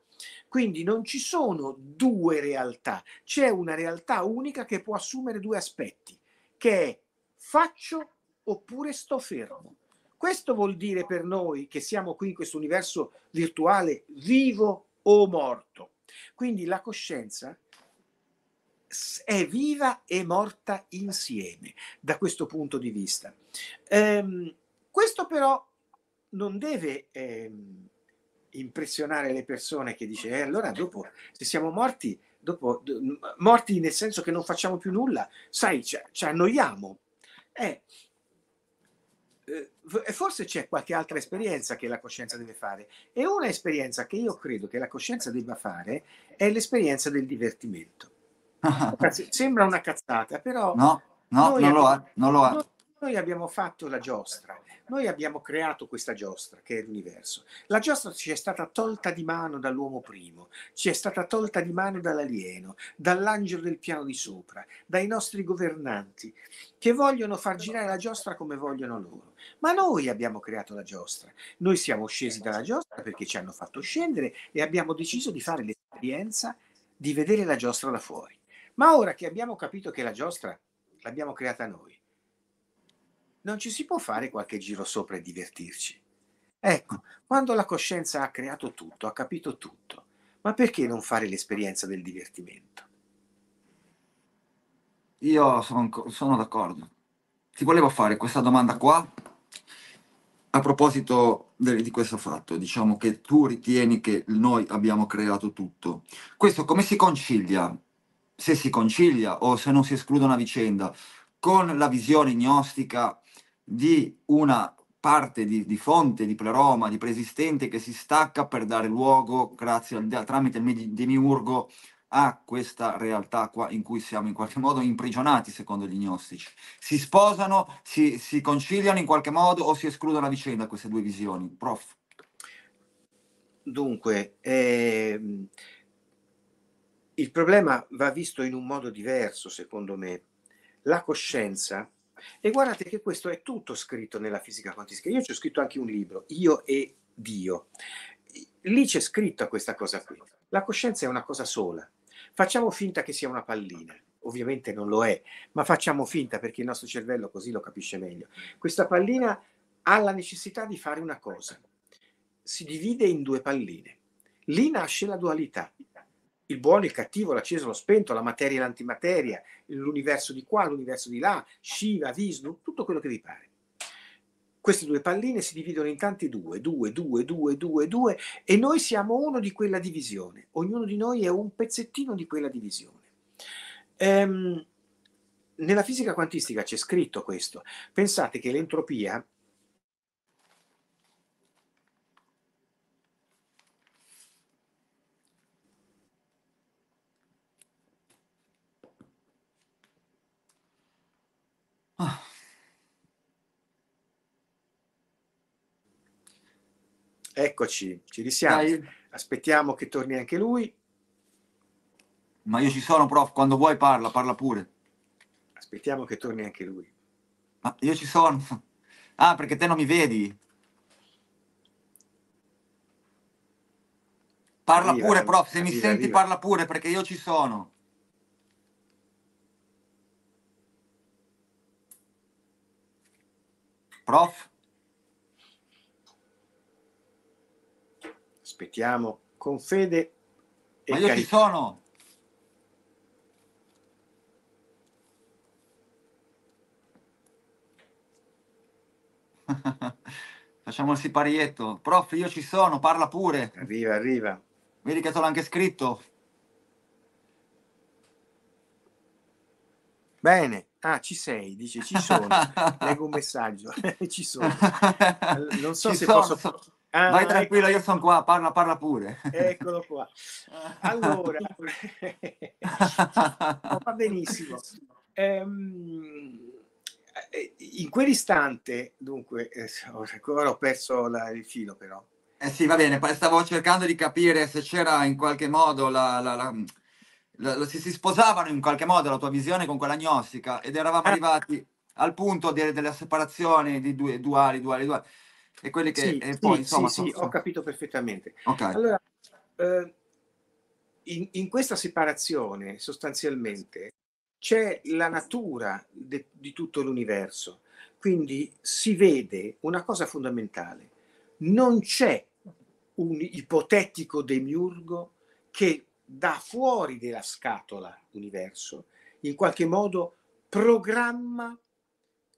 quindi non ci sono due realtà, c'è una realtà unica che può assumere due aspetti, che è faccio oppure sto fermo. Questo vuol dire per noi che siamo qui in questo universo virtuale vivo o morto. Quindi la coscienza è viva e morta insieme da questo punto di vista. Ehm, questo però non deve ehm, impressionare le persone che dice eh, allora dopo se siamo morti dopo morti nel senso che non facciamo più nulla sai ci, ci annoiamo eh, eh, forse c'è qualche altra esperienza che la coscienza deve fare e una esperienza che io credo che la coscienza debba fare è l'esperienza del divertimento sembra una cazzata però no no non lo, ha, non lo è noi abbiamo fatto la giostra, noi abbiamo creato questa giostra che è l'universo. La giostra ci è stata tolta di mano dall'uomo primo, ci è stata tolta di mano dall'alieno, dall'angelo del piano di sopra, dai nostri governanti che vogliono far girare la giostra come vogliono loro. Ma noi abbiamo creato la giostra, noi siamo scesi dalla giostra perché ci hanno fatto scendere e abbiamo deciso di fare l'esperienza di vedere la giostra da fuori. Ma ora che abbiamo capito che la giostra l'abbiamo creata noi, non ci si può fare qualche giro sopra e divertirci. Ecco, quando la coscienza ha creato tutto, ha capito tutto, ma perché non fare l'esperienza del divertimento? Io sono, sono d'accordo. Ti volevo fare questa domanda qua a proposito di, di questo fatto, diciamo che tu ritieni che noi abbiamo creato tutto. Questo come si concilia? Se si concilia o se non si esclude una vicenda con la visione gnostica di una parte di, di, fonte, di pleroma, di preesistente che si stacca per dare luogo, grazie al, tramite il demiurgo, a questa realtà qua in cui siamo in qualche modo imprigionati, secondo gli gnostici. Si sposano, si, si conciliano in qualche modo o si escludono a vicenda queste due visioni? Prof. Dunque, eh, il problema va visto in un modo diverso, secondo me. La coscienza e guardate che questo è tutto scritto nella fisica quantistica. Io ci ho scritto anche un libro, Io e Dio. Lì c'è scritta questa cosa qui. La coscienza è una cosa sola. Facciamo finta che sia una pallina. Ovviamente non lo è, ma facciamo finta perché il nostro cervello così lo capisce meglio. Questa pallina ha la necessità di fare una cosa. Si divide in due palline. Lì nasce la dualità il buono, il cattivo, l'acceso, lo spento, la materia e l'antimateria, l'universo di qua, l'universo di là, Shiva, Vishnu, tutto quello che vi pare. Queste due palline si dividono in tanti due, due, due, due, due, due, e noi siamo uno di quella divisione. Ognuno di noi è un pezzettino di quella divisione. Ehm, nella fisica quantistica c'è scritto questo. Pensate che l'entropia Eccoci, ci risiamo. Dai. Aspettiamo che torni anche lui. Ma io ci sono, prof, quando vuoi parla, parla pure. Aspettiamo che torni anche lui. Ma io ci sono. Ah, perché te non mi vedi? Parla arriva, pure, prof, se arriva, mi arriva, senti parla pure perché io ci sono. Prof? aspettiamo con fede e Ma io carità. ci sono! Facciamo il siparietto. Prof, io ci sono, parla pure. Arriva, arriva. Vedi che te l'ho anche scritto. Bene, ah, ci sei, dice ci sono. Leggo un messaggio, ci sono. Non so ci se sono, posso... So Ah, Vai tranquillo, ecco. io sono qua, parla, parla pure. Eccolo qua. Allora, oh, va benissimo. Ehm, eh, in quell'istante, dunque, eh, ancora ho perso la, il filo però. Eh sì, va bene, stavo cercando di capire se c'era in qualche modo la... la, la, la si, si, sposavano in qualche modo la tua visione con quella gnostica ed eravamo ah. arrivati al punto delle, delle separazioni di due, duali, duali, duali e quelli che sì, e poi sì, insomma... Sì, sono... sì, ho capito perfettamente. Okay. Allora, eh, in, in, questa separazione sostanzialmente c'è la natura de, di tutto l'universo, quindi si vede una cosa fondamentale, non c'è un ipotetico demiurgo che da fuori della scatola universo, in qualche modo programma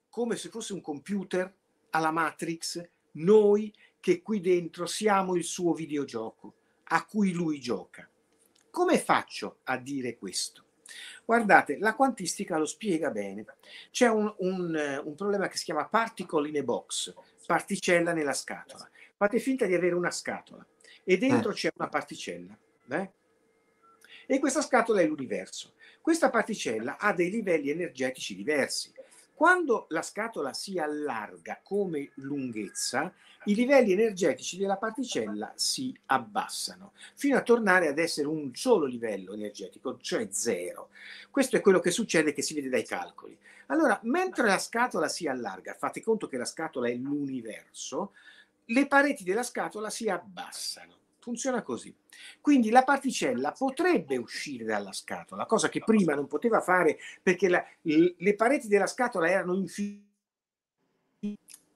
come se fosse un computer alla Matrix noi che qui dentro siamo il suo videogioco a cui lui gioca. Come faccio a dire questo? Guardate, la quantistica lo spiega bene. C'è un, un, eh, un problema che si chiama particle in a box, particella nella scatola. Fate finta di avere una scatola e dentro eh. c'è una particella. Eh? E questa scatola è l'universo. Questa particella ha dei livelli energetici diversi. Quando la scatola si allarga come lunghezza, i livelli energetici della particella si abbassano fino a tornare ad essere un solo livello energetico, cioè zero. Questo è quello che succede che si vede dai calcoli. Allora, mentre la scatola si allarga, fate conto che la scatola è l'universo, le pareti della scatola si abbassano. Funziona così. Quindi la particella potrebbe uscire dalla scatola, cosa che prima non poteva fare perché la, le pareti della scatola erano infinite,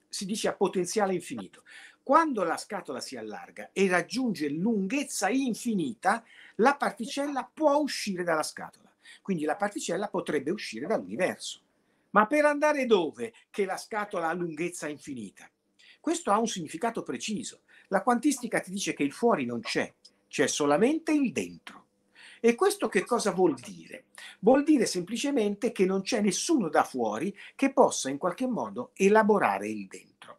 si dice a potenziale infinito. Quando la scatola si allarga e raggiunge lunghezza infinita, la particella può uscire dalla scatola. Quindi la particella potrebbe uscire dall'universo. Ma per andare dove che la scatola ha lunghezza infinita? Questo ha un significato preciso. La quantistica ti dice che il fuori non c'è, c'è solamente il dentro. E questo che cosa vuol dire? Vuol dire semplicemente che non c'è nessuno da fuori che possa in qualche modo elaborare il dentro.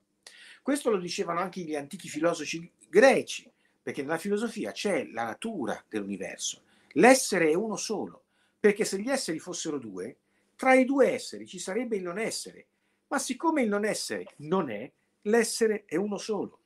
Questo lo dicevano anche gli antichi filosofi greci, perché nella filosofia c'è la natura dell'universo. L'essere è uno solo, perché se gli esseri fossero due, tra i due esseri ci sarebbe il non essere, ma siccome il non essere non è, l'essere è uno solo.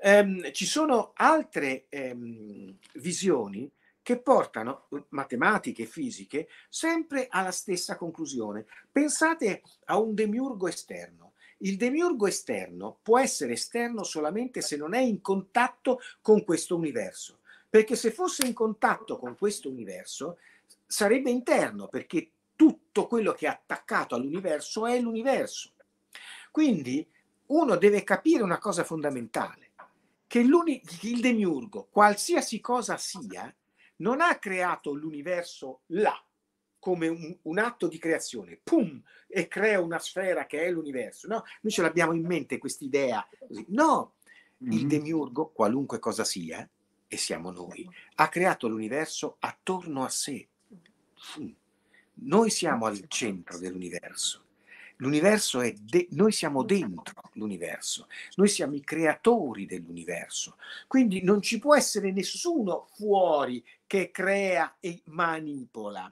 Ehm, ci sono altre ehm, visioni che portano matematiche, fisiche, sempre alla stessa conclusione. Pensate a un demiurgo esterno. Il demiurgo esterno può essere esterno solamente se non è in contatto con questo universo, perché se fosse in contatto con questo universo sarebbe interno, perché tutto quello che è attaccato all'universo è l'universo. Quindi uno deve capire una cosa fondamentale, che il demiurgo, qualsiasi cosa sia, non ha creato l'universo là come un, un, atto di creazione, pum, e crea una sfera che è l'universo. No, noi ce l'abbiamo in mente questa idea. No, il mm-hmm. demiurgo, qualunque cosa sia, e siamo noi, ha creato l'universo attorno a sé. Noi siamo al centro dell'universo. L'universo è de- noi siamo dentro l'universo, noi siamo i creatori dell'universo, quindi non ci può essere nessuno fuori che crea e manipola.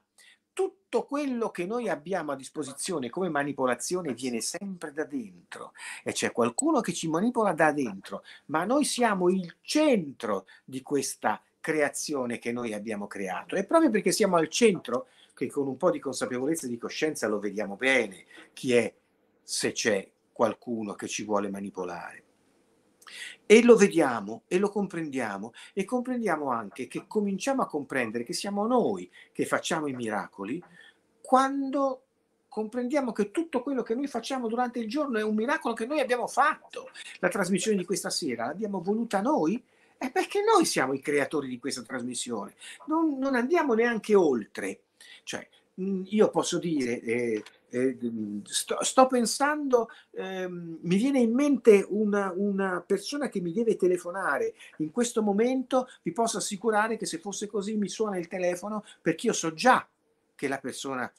Tutto quello che noi abbiamo a disposizione come manipolazione eh viene sempre da dentro e c'è qualcuno che ci manipola da dentro, ma noi siamo il centro di questa creazione che noi abbiamo creato e proprio perché siamo al centro che con un po' di consapevolezza e di coscienza lo vediamo bene chi è se c'è qualcuno che ci vuole manipolare. E lo vediamo e lo comprendiamo e comprendiamo anche che cominciamo a comprendere che siamo noi che facciamo i miracoli quando comprendiamo che tutto quello che noi facciamo durante il giorno è un miracolo che noi abbiamo fatto. La trasmissione di questa sera l'abbiamo voluta noi è perché noi siamo i creatori di questa trasmissione. Non, non andiamo neanche oltre cioè, mm, io posso dire, eh, eh, mm, sto, sto, pensando, eh, mi viene in mente una, una, persona che mi deve telefonare in questo momento, vi posso assicurare che se fosse così mi suona il telefono perché io so già che la persona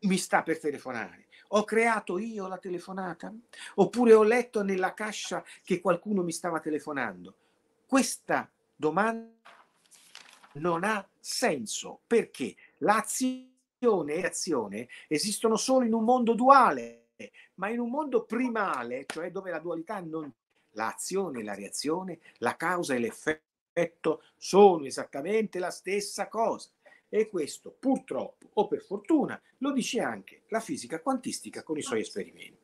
mi sta per telefonare. Ho creato io la telefonata? Oppure ho letto nella cascia che qualcuno mi stava telefonando? Questa domanda non ha senso perché L'azione e azione esistono solo in un mondo duale, ma in un mondo primale, cioè dove la dualità non l'azione e la reazione, la causa e l'effetto sono esattamente la stessa cosa. E questo purtroppo o per fortuna lo dice anche la fisica quantistica con i suoi esperimenti.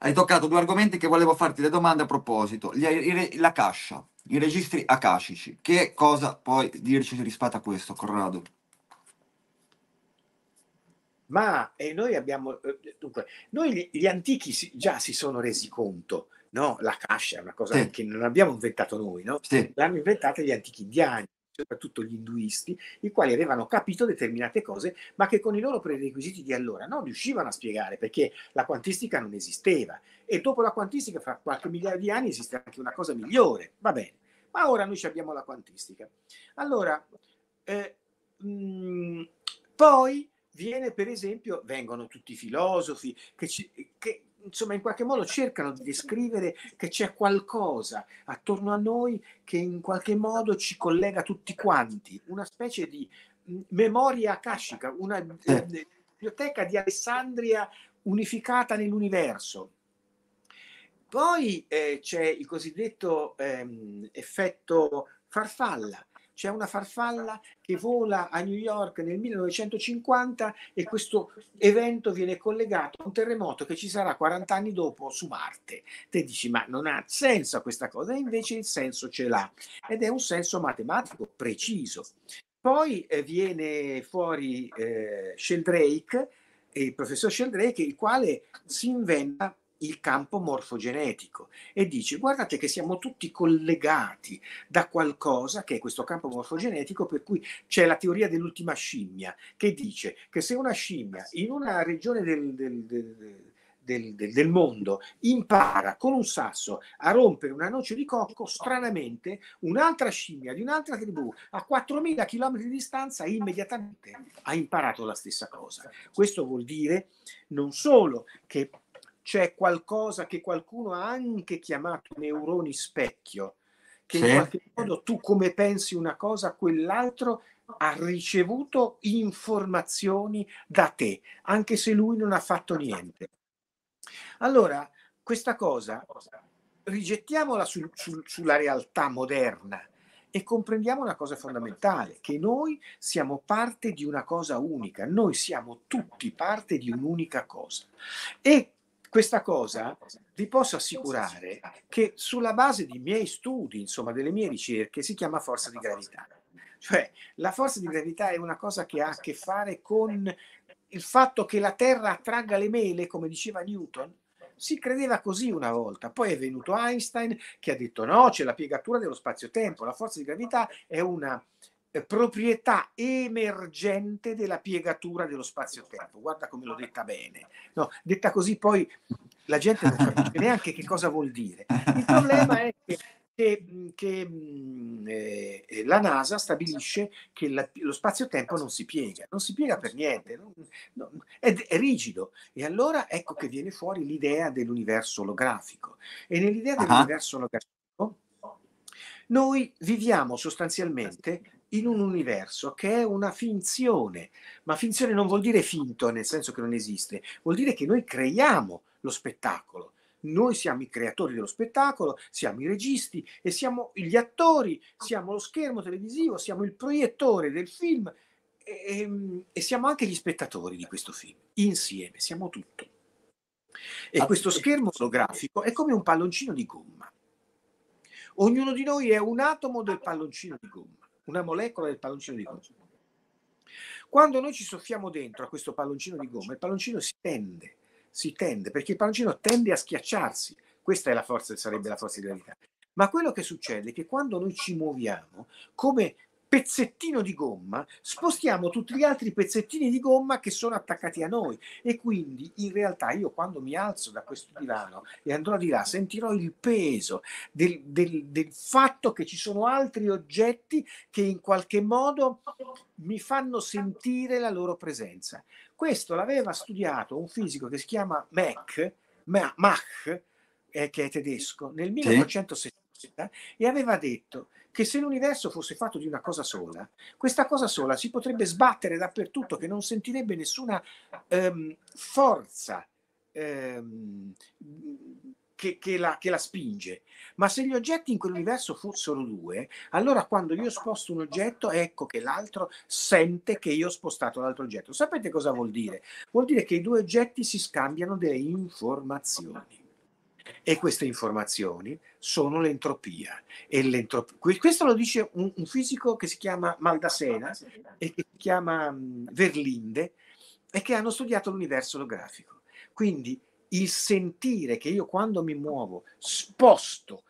Hai toccato due argomenti che volevo farti le domande a proposito. Gli- i la cascia, i registri akashici. Che cosa puoi dirci rispetto a questo, Corrado? Ma eh, noi abbiamo, eh, dunque, noi gli, gli antichi si, già si sono resi conto, no? La cascia è una cosa sì. che non abbiamo inventato noi, no? Sì. L'hanno inventata gli antichi indiani soprattutto gli induisti, i quali avevano capito determinate cose, ma che con i loro prerequisiti di allora non riuscivano a spiegare perché la quantistica non esisteva. E dopo la quantistica, fra qualche migliaio di anni, esiste anche una cosa migliore. Va bene. Ma ora noi abbiamo la quantistica. Allora, eh, mh, mm, poi viene per esempio, vengono tutti i filosofi che, ci, che, insomma in qualche modo cercano di descrivere che c'è qualcosa attorno a noi che in qualche modo ci collega tutti quanti, una specie di mm, memoria akashica, una eh, eh. biblioteca di Alessandria unificata nell'universo. Poi eh, c'è il cosiddetto ehm, effetto farfalla, c'è una farfalla che vola a New York nel 1950 e questo evento viene collegato a un terremoto che ci sarà 40 anni dopo su Marte. Te dici ma non ha senso questa cosa, e invece il senso ce l'ha ed è un senso matematico preciso. Poi eh, viene fuori eh, Sheldrake, il professor Sheldrake, il quale si inventa il campo morfogenetico e dice guardate che siamo tutti collegati da qualcosa che è questo campo morfogenetico per cui c'è la teoria dell'ultima scimmia che dice che se una scimmia in una regione del, del, del del, del, mondo impara con un sasso a rompere una noce di cocco, stranamente un'altra scimmia di un'altra tribù a 4.000 km di distanza immediatamente ha imparato la stessa cosa. Questo vuol dire non solo che c'è qualcosa che qualcuno ha anche chiamato neuroni specchio, che sì. in qualche modo tu come pensi una cosa, quell'altro ha ricevuto informazioni da te, anche se lui non ha fatto niente. Allora, questa cosa rigettiamola sul, sul, sulla realtà moderna e comprendiamo una cosa fondamentale, che noi siamo parte di una cosa unica, noi siamo tutti parte di un'unica cosa. E questa cosa vi posso assicurare che sulla base dei miei studi, insomma delle mie ricerche, si chiama forza di gravità. Cioè la forza di gravità è una cosa che ha a che fare con il fatto che la Terra attragga le mele, come diceva Newton. Si credeva così una volta, poi è venuto Einstein che ha detto no, c'è la piegatura dello spazio-tempo, la forza di gravità è una eh, proprietà emergente della piegatura dello spazio-tempo. Guarda come l'ho detta bene. No, detta così poi la gente non capisce neanche che cosa vuol dire. Il problema è che, che, che mm, eh, la NASA stabilisce che la, lo spazio-tempo non si piega, non si piega per niente, non, non, è, è, rigido. E allora ecco che viene fuori l'idea dell'universo olografico. E nell'idea dell'universo olografico noi viviamo sostanzialmente in un universo che è una finzione, ma finzione non vuol dire finto nel senso che non esiste, vuol dire che noi creiamo lo spettacolo. Noi siamo i creatori dello spettacolo, siamo i registi e siamo gli attori, siamo lo schermo televisivo, siamo il proiettore del film e, ehm, e siamo anche gli spettatori di questo film, insieme, siamo tutto. E questo schermo fotografico è come un palloncino di gomma. Ognuno di noi è un atomo del palloncino di gomma una molecola del palloncino di gomma. Quando noi ci soffiamo dentro a questo palloncino di gomma, il palloncino si tende, si tende, perché il palloncino tende a schiacciarsi. Questa è la forza, sarebbe la forza di gravità. Ma quello che succede è che quando noi ci muoviamo, come pezzettino di gomma, spostiamo tutti gli altri pezzettini di gomma che sono attaccati a noi e quindi in realtà io quando mi alzo da questo divano e andrò di là sentirò il peso del, del, del fatto che ci sono altri oggetti che in qualche modo mi fanno sentire la loro presenza. Questo l'aveva studiato un fisico che si chiama Mach, Mach eh, che è tedesco, nel 1960 velocità, e aveva detto che se l'universo fosse fatto di una cosa sola, questa cosa sola si potrebbe sbattere dappertutto, che non sentirebbe nessuna ehm, forza ehm, che, che, la, che la spinge. Ma se gli oggetti in quell'universo fossero due, allora quando io sposto un oggetto, ecco che l'altro sente che io ho spostato l'altro oggetto. Sapete cosa vuol dire? Vuol dire che i due oggetti si scambiano delle informazioni. E queste informazioni sono l'entropia. L'entrop... Questo lo dice un, un, fisico che si chiama Maldasena e che si chiama mm, Verlinde e che hanno studiato l'universo olografico. Quindi il sentire che io quando mi muovo sposto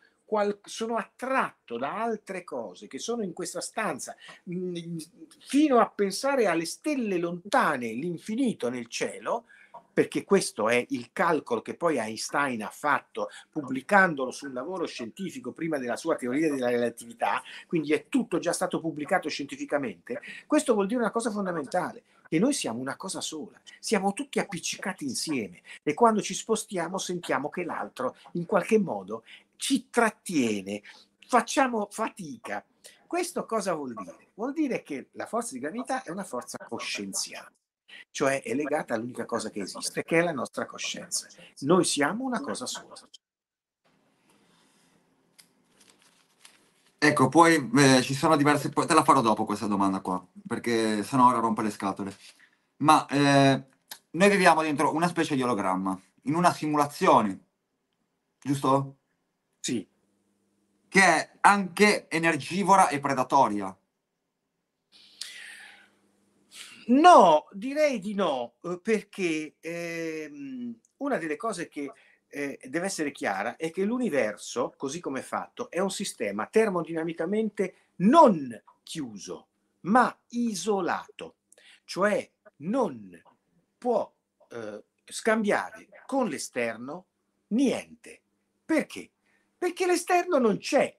sono attratto da altre cose che sono in questa stanza, mm, fino a pensare alle stelle lontane, l'infinito nel cielo, perché questo è il calcolo che poi Einstein ha fatto pubblicandolo sul lavoro scientifico prima della sua teoria della relatività, quindi è tutto già stato pubblicato scientificamente, questo vuol dire una cosa fondamentale, che noi siamo una cosa sola, siamo tutti appiccicati insieme e quando ci spostiamo sentiamo che l'altro in qualche modo ci trattiene, facciamo fatica. Questo cosa vuol dire? Vuol dire che la forza di gravità è una forza coscienziale cioè è legata all'unica cosa che esiste, che è la nostra coscienza. Noi siamo una cosa sola. Ecco, poi eh, ci sono diverse, te la farò dopo questa domanda qua, perché sennò ora rompe le scatole. Ma eh, noi viviamo dentro una specie di ologramma, in una simulazione, giusto? Sì. Che è anche energivora e predatoria, No, direi di no, eh, perché ehm, una delle cose che eh, deve essere chiara è che l'universo, così come è fatto, è un sistema termodinamicamente non chiuso, ma isolato, cioè non può eh, scambiare con l'esterno niente. Perché? Perché l'esterno non c'è.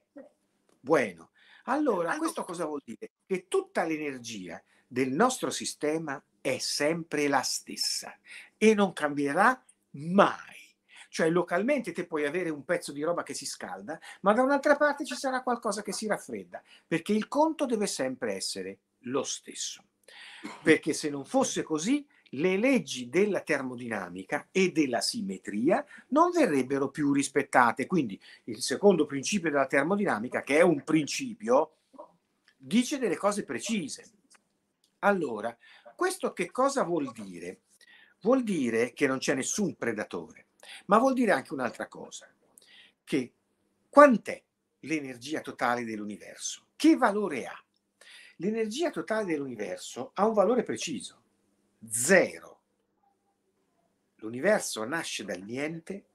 Bueno, allora ecco. questo cosa vuol dire? Che tutta l'energia del nostro sistema è sempre la stessa e non cambierà mai. Cioè localmente te puoi avere un pezzo di roba che si scalda, ma da un'altra parte ci sarà qualcosa che si raffredda, perché il conto deve sempre essere lo stesso. Perché se non fosse così, le leggi della termodinamica e della simmetria non verrebbero più rispettate. Quindi il secondo principio della termodinamica, che è un principio, dice delle cose precise allora, questo che cosa vuol dire? Vuol dire che non c'è nessun predatore, ma vuol dire anche un'altra cosa, che quant'è l'energia totale dell'universo? Che valore ha? L'energia totale dell'universo ha un valore preciso, zero. L'universo nasce dal niente,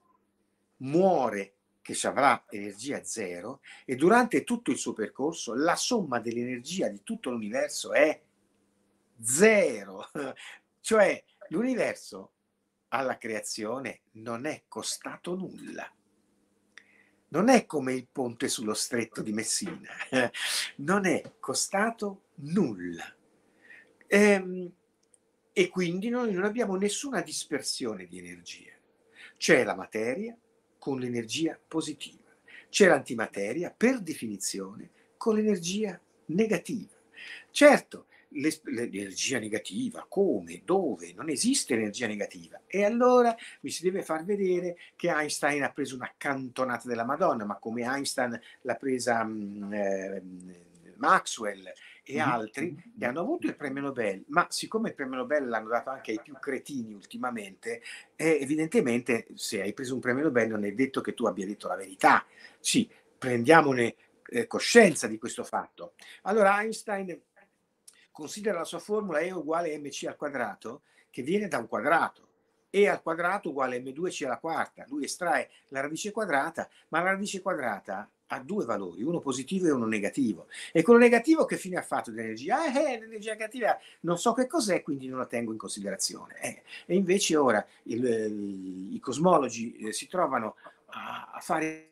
muore che ci avrà energia zero e durante tutto il suo percorso la somma dell'energia di tutto l'universo è zero. Cioè l'universo alla creazione non è costato nulla. Non è come il ponte sullo stretto di Messina, non è costato nulla. Ehm, e quindi noi non abbiamo nessuna dispersione di energia. C'è la materia con l'energia positiva, c'è l'antimateria per definizione con l'energia negativa. Certo, l'energia negativa, come, dove, non esiste energia negativa. E allora mi si deve far vedere che Einstein ha preso una cantonata della Madonna, ma come Einstein l'ha presa mm, eh, Maxwell e mm-hmm. altri mm-hmm. che hanno avuto il premio Nobel, ma siccome il premio Nobel l'hanno dato anche ai più cretini ultimamente, eh, evidentemente se hai preso un premio Nobel non è detto che tu abbia detto la verità. Sì, prendiamone eh, coscienza di questo fatto. Allora Einstein considera la sua formula E uguale mc al quadrato, che viene da un quadrato. E al quadrato uguale m2c alla quarta. Lui estrae la radice quadrata, ma la radice quadrata ha due valori, uno positivo e uno negativo. E quello negativo che fine ha fatto l'energia? Ah, eh, l'energia negativa non so che cos'è, quindi non la tengo in considerazione. Eh. E invece ora il, i cosmologi eh, si trovano a, a fare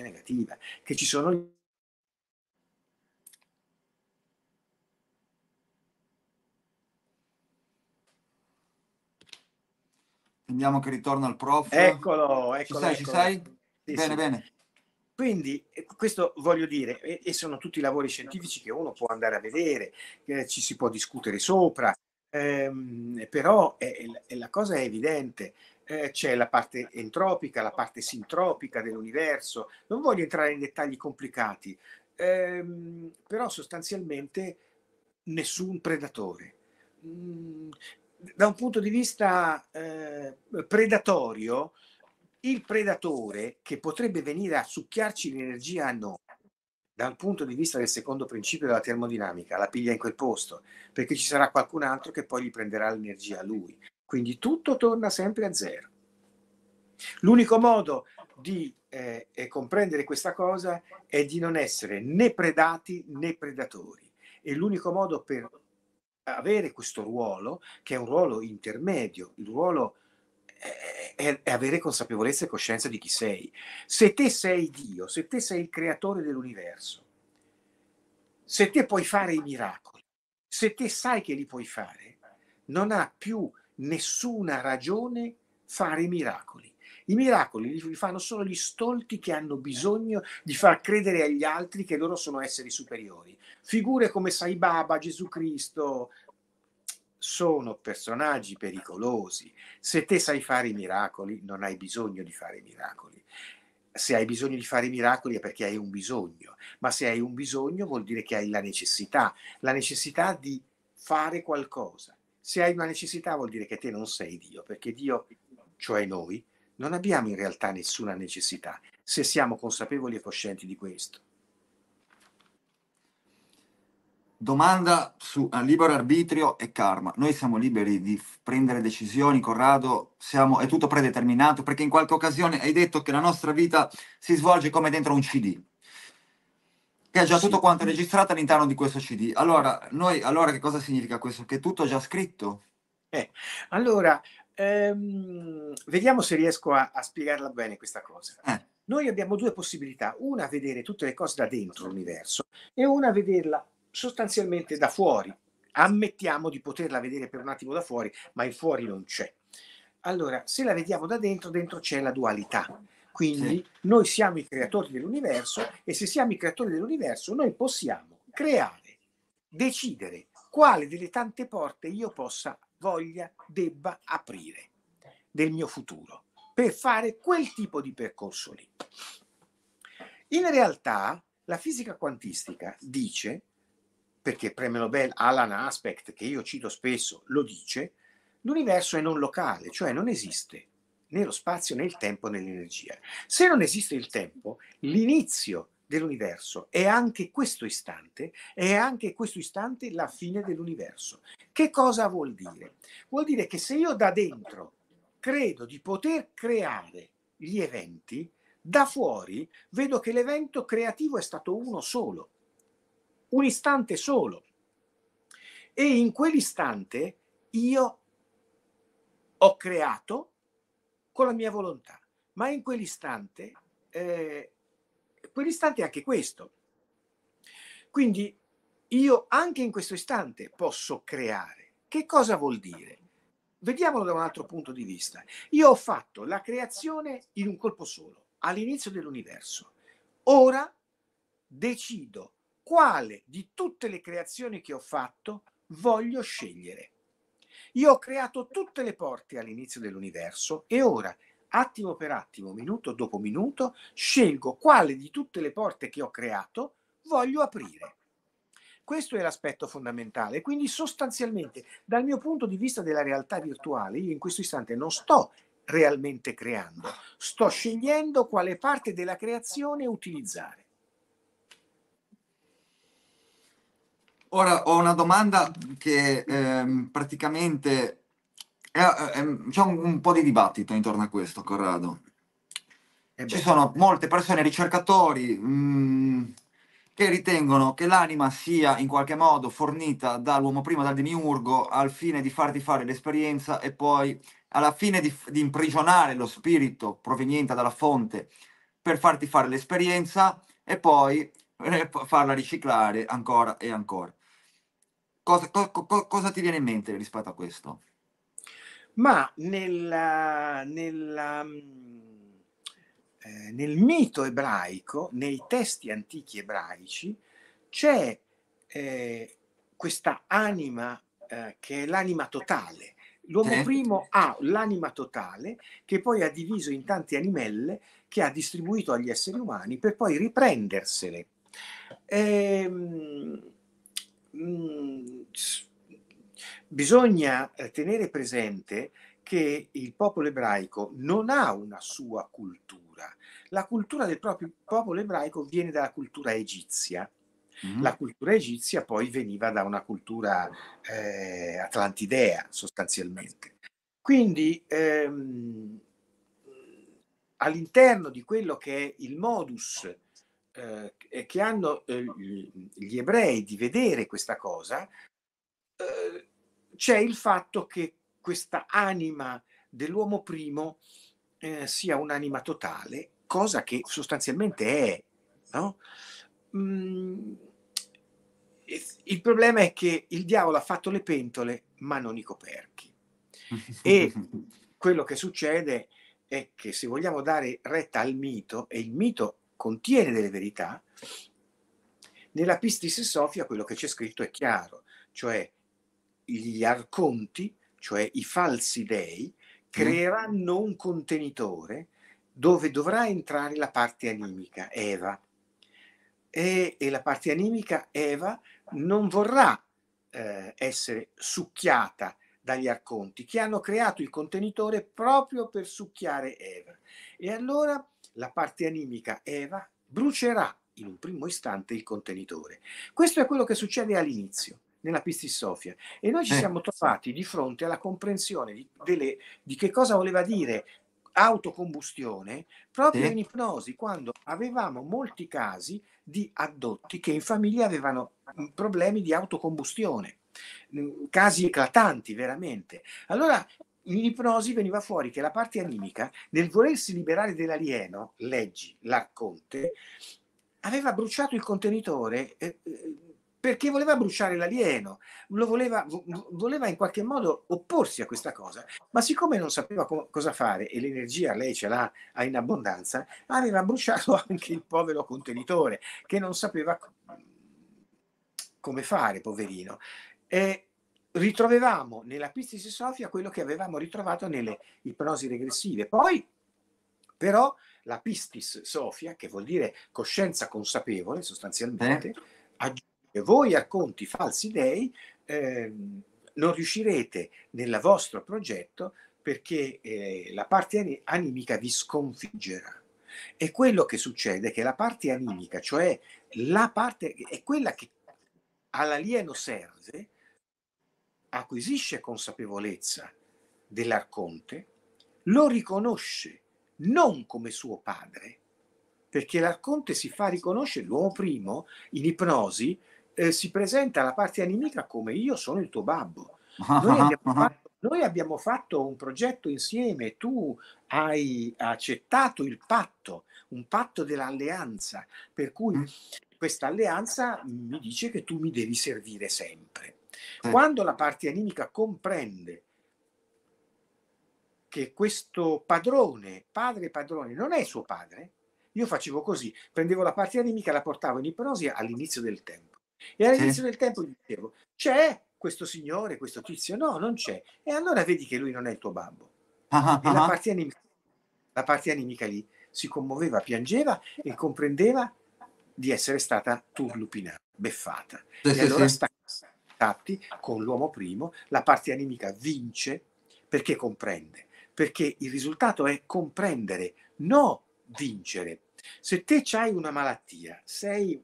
negativa, che ci sono Andiamo che ritorno al prof. Eccolo, eccolo. Ci sei, eccolo. Ci sei? Sì, bene, sì. bene. Quindi eh, questo voglio dire, e sono tutti lavori scientifici che uno può andare a vedere, che ci si può discutere sopra, ehm, però è, è, la cosa è evidente, eh, c'è la parte entropica, la parte sintropica dell'universo. Non voglio entrare in dettagli complicati, ehm, però sostanzialmente nessun predatore. Mm, da un punto di vista eh, predatorio, il predatore che potrebbe venire a succhiarci l'energia a noi, dal punto di vista del secondo principio della termodinamica, la piglia in quel posto, perché ci sarà qualcun altro che poi gli prenderà l'energia a lui. Quindi tutto torna sempre a zero. L'unico modo di eh, eh, comprendere questa cosa è di non essere né predati né predatori. E l'unico modo per avere questo ruolo, che è un ruolo intermedio, il ruolo eh, è, è avere consapevolezza e coscienza di chi sei. Se te sei Dio, se te sei il creatore dell'universo, se te puoi fare i miracoli, se te sai che li puoi fare, non ha più nessuna ragione fare i miracoli. I miracoli li fanno solo gli stolti che hanno bisogno di far credere agli altri che loro sono esseri superiori. Figure come Sai Baba, Gesù Cristo sono personaggi pericolosi. Se te sai fare i miracoli, non hai bisogno di fare i miracoli. Se hai bisogno di fare i miracoli è perché hai un bisogno, ma se hai un bisogno vuol dire che hai la necessità, la necessità di fare qualcosa se hai una necessità vuol dire che te non sei Dio, perché Dio, cioè noi, non abbiamo in realtà nessuna necessità, se siamo consapevoli e coscienti di questo. Domanda su eh, libero arbitrio e karma. Noi siamo liberi di prendere decisioni, Corrado, siamo, è tutto predeterminato perché in qualche occasione hai detto che la nostra vita si svolge come dentro un CD che ha già tutto quanto registrato all'interno di questo CD. Allora, noi, allora che cosa significa questo? Che tutto è già scritto? Eh, allora, ehm, vediamo se riesco a, a, spiegarla bene questa cosa. Eh. Noi abbiamo due possibilità, una vedere tutte le cose da dentro l'universo e una vederla sostanzialmente da fuori. Ammettiamo di poterla vedere per un attimo da fuori, ma il fuori non c'è. Allora, se la vediamo da dentro, dentro c'è la dualità quindi sì. noi siamo i creatori dell'universo e se siamo i creatori dell'universo noi possiamo creare, decidere quale delle tante porte io possa, voglia, debba aprire del mio futuro per fare quel tipo di percorso lì. In realtà la fisica quantistica dice, perché premio Nobel Alan Aspect, che io cito spesso, lo dice, l'universo è non locale, cioè non esiste nello spazio, nel tempo, nell'energia. Se non esiste il tempo, l'inizio dell'universo è anche questo istante, è anche questo istante la fine dell'universo. Che cosa vuol dire? Vuol dire che se io da dentro credo di poter creare gli eventi, da fuori vedo che l'evento creativo è stato uno solo, un istante solo. E in quell'istante io ho creato con la mia volontà. Ma in quell'istante, eh, quell'istante è anche questo. Quindi io anche in questo istante posso creare. Che cosa vuol dire? Vediamolo da un altro punto di vista. Io ho fatto la creazione in un colpo solo, all'inizio dell'universo. Ora decido quale di tutte le creazioni che ho fatto voglio scegliere. Io ho creato tutte le porte all'inizio dell'universo e ora, attimo per attimo, minuto dopo minuto, scelgo quale di tutte le porte che ho creato voglio aprire. Questo è l'aspetto fondamentale. Quindi sostanzialmente, dal mio punto di vista della realtà virtuale, io in questo istante non sto realmente creando, sto scegliendo quale parte della creazione utilizzare. Ora ho una domanda che ehm, praticamente è, è, c'è un, un, po' di dibattito intorno a questo, Corrado. Eh Ci sono molte persone, ricercatori, mh, mm, che ritengono che l'anima sia in qualche modo fornita dall'uomo prima, dal demiurgo, al fine di farti fare l'esperienza e poi alla fine di, di imprigionare lo spirito proveniente dalla fonte per farti fare l'esperienza e poi eh, farla riciclare ancora e ancora cosa, cosa, cosa ti viene in mente rispetto a questo? Ma nella, nella, um, eh, nel mito ebraico, nei testi antichi ebraici, c'è eh, questa anima eh, che è l'anima totale. L'uomo primo ha l'anima totale che poi ha diviso in tante animelle che ha distribuito agli esseri umani per poi riprendersele. Ehm, Mm, bisogna eh, tenere presente che il popolo ebraico non ha una sua cultura. La cultura del proprio popolo ebraico viene dalla cultura egizia. Mm-hmm. La cultura egizia poi veniva da una cultura eh, atlantidea sostanzialmente. Quindi ehm, all'interno di quello che è il modus eh, che hanno eh, gli ebrei di vedere questa cosa, eh, c'è il fatto che questa anima dell'uomo primo eh, sia un'anima totale, cosa che sostanzialmente è. No? Mm, il problema è che il diavolo ha fatto le pentole, ma non i coperchi. e quello che succede è che se vogliamo dare retta al mito, e il mito contiene delle verità, nella Pistis Sofia quello che c'è scritto è chiaro, cioè gli arconti, cioè i falsi dei, mm. creeranno un contenitore dove dovrà entrare la parte animica, Eva. E, e la parte animica, Eva, non vorrà eh, essere succhiata dagli arconti che hanno creato il contenitore proprio per succhiare Eva. E allora la parte animica Eva brucerà in un primo istante il contenitore. Questo è quello che succede all'inizio nella Pistissofia e noi ci eh. siamo trovati di fronte alla comprensione di, delle, di che cosa voleva dire autocombustione proprio in ipnosi quando avevamo molti casi di addotti che in famiglia avevano problemi di autocombustione casi eclatanti veramente allora in ipnosi veniva fuori che la parte animica, nel volersi liberare dell'alieno, leggi, l'arconte, aveva bruciato il contenitore eh, eh perché voleva bruciare l'alieno, voleva, voleva, in qualche modo opporsi a questa cosa, ma siccome non sapeva co- cosa fare e l'energia lei ce l'ha in abbondanza, aveva bruciato anche il povero contenitore che non sapeva come fare, poverino. E, ritrovavamo nella pistis Sofia quello che avevamo ritrovato nelle ipnosi regressive. Poi, però, la pistis Sofia, che vuol dire coscienza consapevole sostanzialmente, eh? aggiunge voi a conti falsi dei, eh, non riuscirete nel vostro progetto perché eh, la parte animica vi sconfiggerà. E quello che succede è che la parte animica, cioè la parte, è quella che all'alieno serve acquisisce consapevolezza dell'arconte, lo riconosce non come suo padre, perché l'arconte si fa riconoscere, l'uomo primo in ipnosi eh, si presenta alla parte animica come io sono il tuo babbo. Noi abbiamo, fatto, noi abbiamo fatto un progetto insieme, tu hai accettato il patto, un patto dell'alleanza, per cui mm. questa alleanza mi dice che tu mi devi servire sempre. Eh. Quando la parte animica comprende che questo padrone, padre padrone, non è suo padre, io facevo così, prendevo la parte animica e la portavo in ipnosi all'inizio del tempo. E all'inizio eh. del tempo dicevo, c'è questo signore, questo tizio? No, non c'è. E allora vedi che lui non è il tuo babbo. Ah, ah, la, ah, ah. parte animica, la parte animica lì si commuoveva, piangeva e comprendeva di essere stata turlupinata, beffata. Sì, e allora sì. sta contatti con l'uomo primo, la parte animica vince perché comprende, perché il risultato è comprendere, non vincere. Se te hai una malattia, sei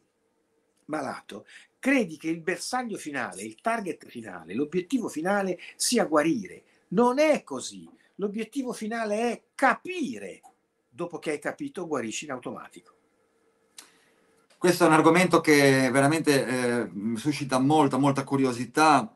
malato, credi che il bersaglio finale, il target finale, l'obiettivo finale sia guarire. Non è così. L'obiettivo finale è capire. Dopo che hai capito, guarisci in automatico. Questo è un argomento che veramente eh, suscita molta, molta curiosità.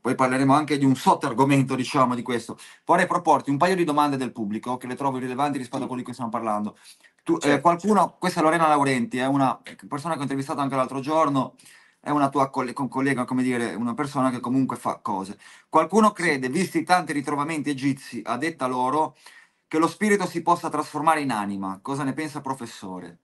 Poi parleremo anche di un sotto-argomento, diciamo, di questo. Vorrei proporti un paio di domande del pubblico che le trovo rilevanti rispetto a quello di cui stiamo parlando. Tu, eh, certo, qualcuno, certo. questa è Lorena Laurenti, è una persona che ho intervistato anche l'altro giorno, è una tua coll- collega, come dire, una persona che comunque fa cose. Qualcuno crede, visti i tanti ritrovamenti egizi a detta loro, che lo spirito si possa trasformare in anima. Cosa ne pensa professore?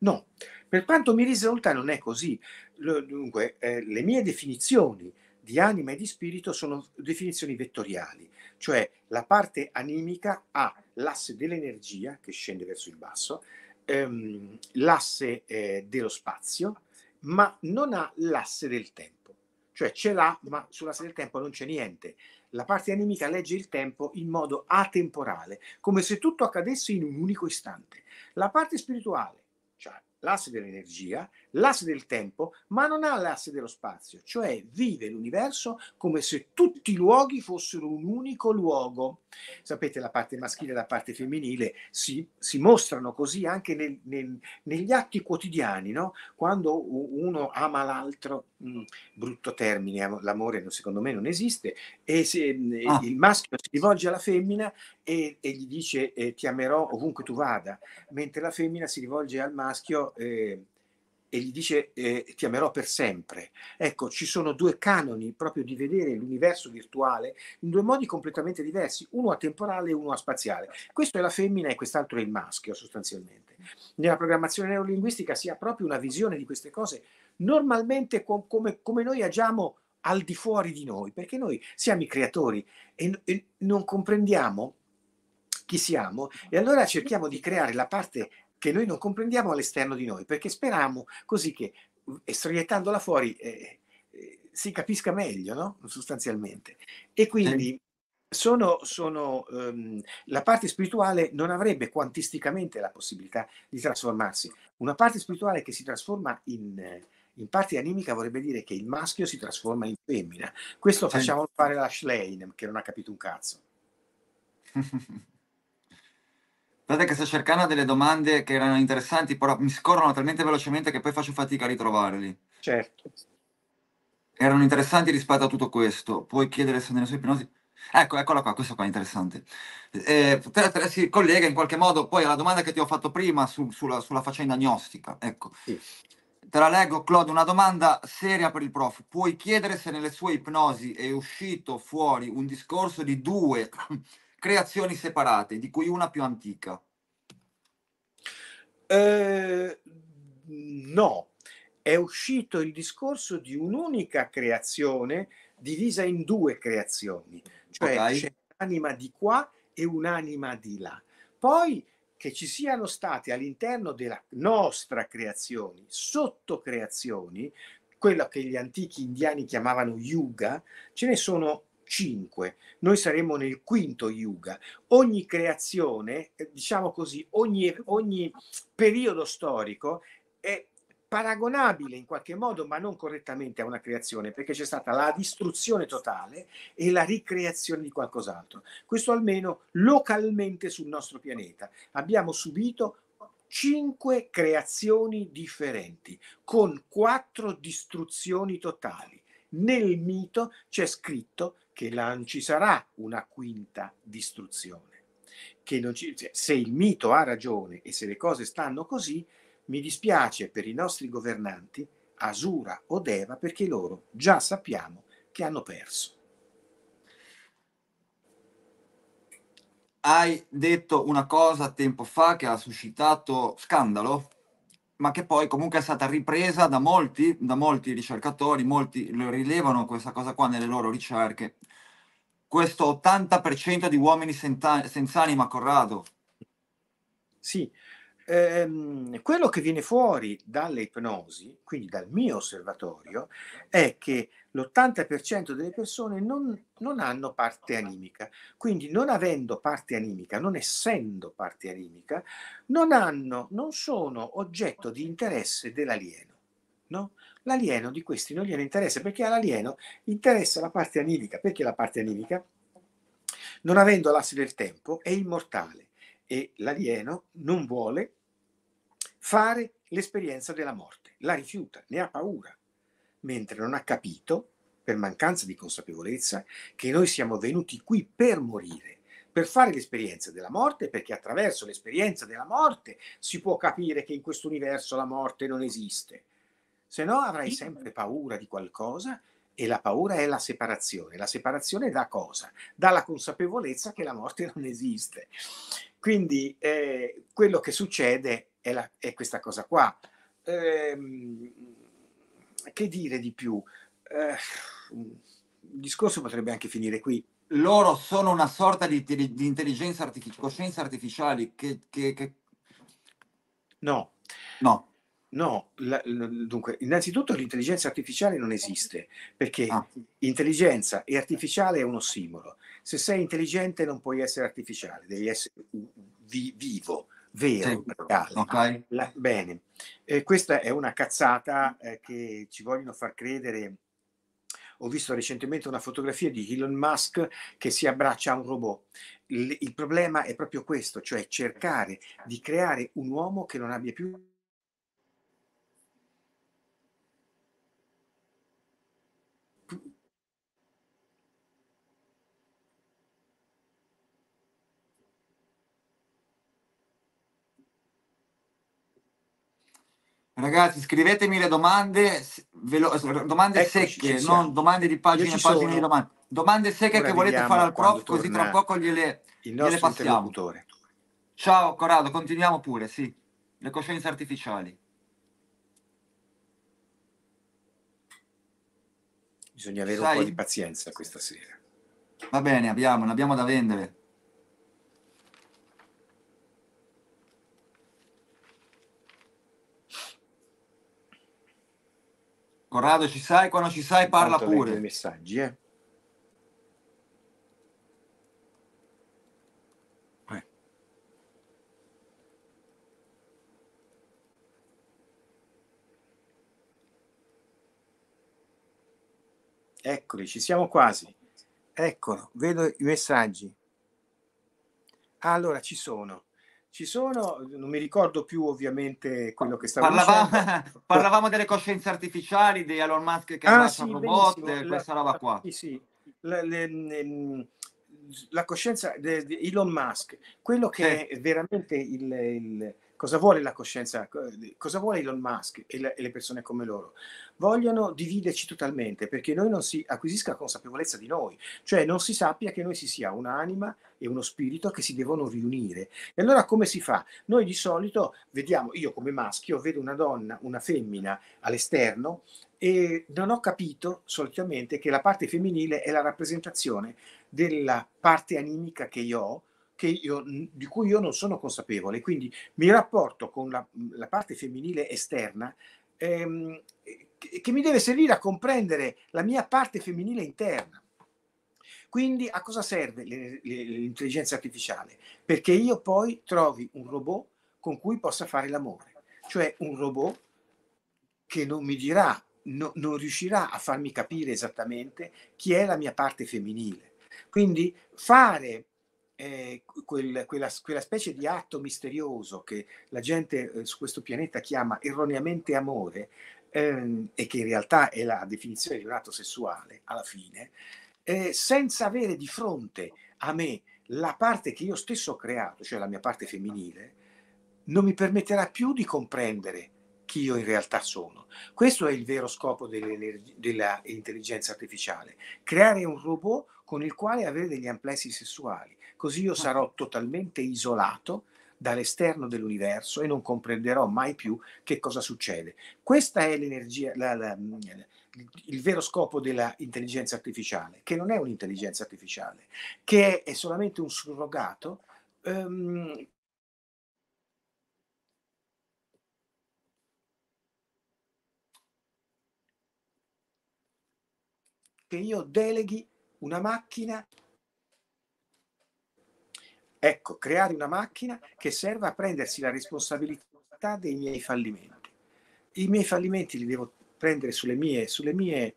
No, per quanto mi risulta non è così. Dunque, eh, le mie definizioni di anima e di spirito sono definizioni vettoriali, cioè la parte animica ha l'asse dell'energia che scende verso il basso, ehm, l'asse eh, dello spazio, ma non ha l'asse del tempo. Cioè ce l'ha, ma sull'asse del tempo non c'è niente. La parte animica legge il tempo in modo atemporale, come se tutto accadesse in un unico istante. La parte spirituale, cioè l'asse dell'energia l'asse del tempo, ma non ha l'asse dello spazio, cioè vive l'universo come se tutti i luoghi fossero un unico luogo. Sapete, la parte maschile e la parte femminile si, si mostrano così anche nel, nel, negli atti quotidiani, no? quando uno ama l'altro, mh, mm, brutto termine, l'amore secondo me non esiste, e se, mm, ah. il maschio si rivolge alla femmina e, e gli dice eh, ti amerò ovunque tu vada, mentre la femmina si rivolge al maschio... Eh, e gli dice eh, ti amerò per sempre. Ecco, ci sono due canoni proprio di vedere l'universo virtuale in due modi completamente diversi, uno a temporale e uno a spaziale. Questo è la femmina e quest'altro è il maschio sostanzialmente. Nella programmazione neurolinguistica si ha proprio una visione di queste cose normalmente com come, come noi agiamo al di fuori di noi, perché noi siamo i creatori e, e non comprendiamo chi siamo e allora cerchiamo di creare la parte che noi non comprendiamo all'esterno di noi, perché speriamo così che estraiettandola eh, fuori eh, eh, si capisca meglio, no? sostanzialmente. E quindi sono, sono, um, la parte spirituale non avrebbe quantisticamente la possibilità di trasformarsi. Una parte spirituale che si trasforma in, in parte animica vorrebbe dire che il maschio si trasforma in femmina. Questo facciamolo fare la Schlein, che non ha capito un cazzo. Guardate che sto cercando delle domande che erano interessanti, però mi scorrono talmente velocemente che poi faccio fatica a ritrovarli. Certo. Erano interessanti rispetto a tutto questo. Puoi chiedere se nelle sue ipnosi... Ecco, eccola qua, questo qua è interessante. Eh, si collega in qualche modo poi alla domanda che ti ho fatto prima su, sulla, sulla, faccenda agnostica. Ecco. Sì. Te la leggo, Claude, una domanda seria per il prof. Puoi chiedere se nelle sue ipnosi è uscito fuori un discorso di due creazioni separate, di cui una più antica? Eh, no, è uscito il discorso di un'unica creazione divisa in due creazioni, cioè okay. c'è un'anima di qua e un'anima di là. Poi che ci siano state all'interno della nostra creazione sottocreazioni, quello che gli antichi indiani chiamavano yuga, ce ne sono 5, noi saremo nel quinto yuga. Ogni creazione, eh, diciamo così, ogni, ogni periodo storico è paragonabile in qualche modo, ma non correttamente a una creazione, perché c'è stata la distruzione totale e la ricreazione di qualcos'altro. Questo almeno localmente sul nostro pianeta. Abbiamo subito cinque creazioni differenti, con quattro distruzioni totali. Nel mito c'è scritto che non ci sarà una quinta distruzione. Ci, cioè, se il mito ha ragione e se le cose stanno così, mi dispiace per i nostri governanti, Asura o Deva, perché loro già sappiamo che hanno perso. Hai detto una cosa tempo fa che ha suscitato scandalo ma che poi comunque è stata ripresa da molti, da molti ricercatori, molti rilevano questa cosa qua nelle loro ricerche. Questo 80% di uomini senza, senza anima, Corrado. Sì, ehm, quello che viene fuori dalle ipnosi, quindi dal mio osservatorio, è che l'80% delle persone non, non, hanno parte animica. Quindi non avendo parte animica, non essendo parte animica, non, hanno, non sono oggetto di interesse dell'alieno. No? L'alieno di questi non gliene interessa perché all'alieno interessa la parte animica. Perché la parte animica, non avendo l'asse del tempo, è immortale e l'alieno non vuole fare l'esperienza della morte, la rifiuta, ne ha paura mentre non ha capito, per mancanza di consapevolezza, che noi siamo venuti qui per morire, per fare l'esperienza della morte, perché attraverso l'esperienza della morte si può capire che in questo universo la morte non esiste. Se no avrai sempre paura di qualcosa e la paura è la separazione. La separazione da cosa? Dalla consapevolezza che la morte non esiste. Quindi eh, quello che succede è, la, è, questa cosa qua. Ehm, che dire di più? Eh, mm, il discorso potrebbe anche finire qui. Loro sono una sorta di, di intelligenza artificiale, coscienza artificiale che, che, che... No. No. No, la, dunque, innanzitutto l'intelligenza artificiale non esiste, perché ah. intelligenza e artificiale è uno simbolo. Se sei intelligente non puoi essere artificiale, devi essere vi, vivo vero, bravo. Okay. La, bene, eh, questa è una cazzata eh, che ci vogliono far credere. Ho visto recentemente una fotografia di Elon Musk che si abbraccia a un robot. Il, il problema è proprio questo, cioè cercare di creare un uomo che non abbia più Ragazzi, scrivetemi le domande, velo- domande Eccoci, secche, non domande di pagine, pagine di domande. Domande secche Ora che volete fare al prof, così tra poco gliele, il gliele passiamo. Ciao Corrado, continuiamo pure, sì. Le coscienze artificiali. Bisogna avere Sai, un po' di pazienza questa sera. Va bene, abbiamo, ne abbiamo da vendere. Corrado ci sai, quando ci sai parla Intanto pure. I messaggi, eh? eh. Eccoli, ci siamo quasi. Eccolo, vedo i messaggi. Allora, ci sono. Ci sono, non mi ricordo più ovviamente quello che stavo parlavamo, dicendo. parlavamo delle coscienze artificiali di Elon Musk che ah, abbraccia sì, robot, benissimo. questa la, roba qua. Sì, sì. La, le, le, la coscienza di Elon Musk, quello che sì. è veramente il, il Cosa vuole la coscienza? Eh, cosa vuole Elon Musk e, e le persone come loro? Vogliono dividerci totalmente perché noi non si acquisisca consapevolezza di noi, cioè non si sappia che noi si sia un'anima e uno spirito che si devono riunire. E allora come si fa? Noi di solito vediamo, io come maschio vedo una donna, una femmina all'esterno e non ho capito solitamente che la parte femminile è la rappresentazione della parte animica che io ho io, di cui io non sono consapevole, quindi mi rapporto con la, mhmm, la parte femminile esterna ehm, che, che mi deve servire a comprendere la mia parte femminile interna. Quindi a cosa serve l'intelligenza artificiale? Perché io poi trovi un robot con cui possa fare l'amore, cioè un robot che non mi dirà, no, non riuscirà a farmi capire esattamente chi è la mia parte femminile. Quindi fare eh, quel, quella, quella, specie di atto misterioso che la gente eh, su questo pianeta chiama erroneamente amore ehm, e che in realtà è la definizione di un atto sessuale alla fine, eh, senza avere di fronte a me la parte che io stesso ho creato, cioè la mia parte femminile, non mi permetterà più di comprendere chi io in realtà sono. Questo è il vero scopo dell'intelligenza artificiale, creare un robot con il quale avere degli amplessi sessuali così io sarò totalmente isolato dall'esterno dell'universo e non comprenderò mai più che cosa succede. Questa è l'energia, la, la, il vero scopo dell'intelligenza artificiale, che non è un'intelligenza artificiale, che è, solamente un surrogato. Um, che io deleghi una macchina Ecco, creare una macchina che serva a prendersi la responsabilità dei miei fallimenti. I miei fallimenti li devo prendere sulle mie, sulle mie,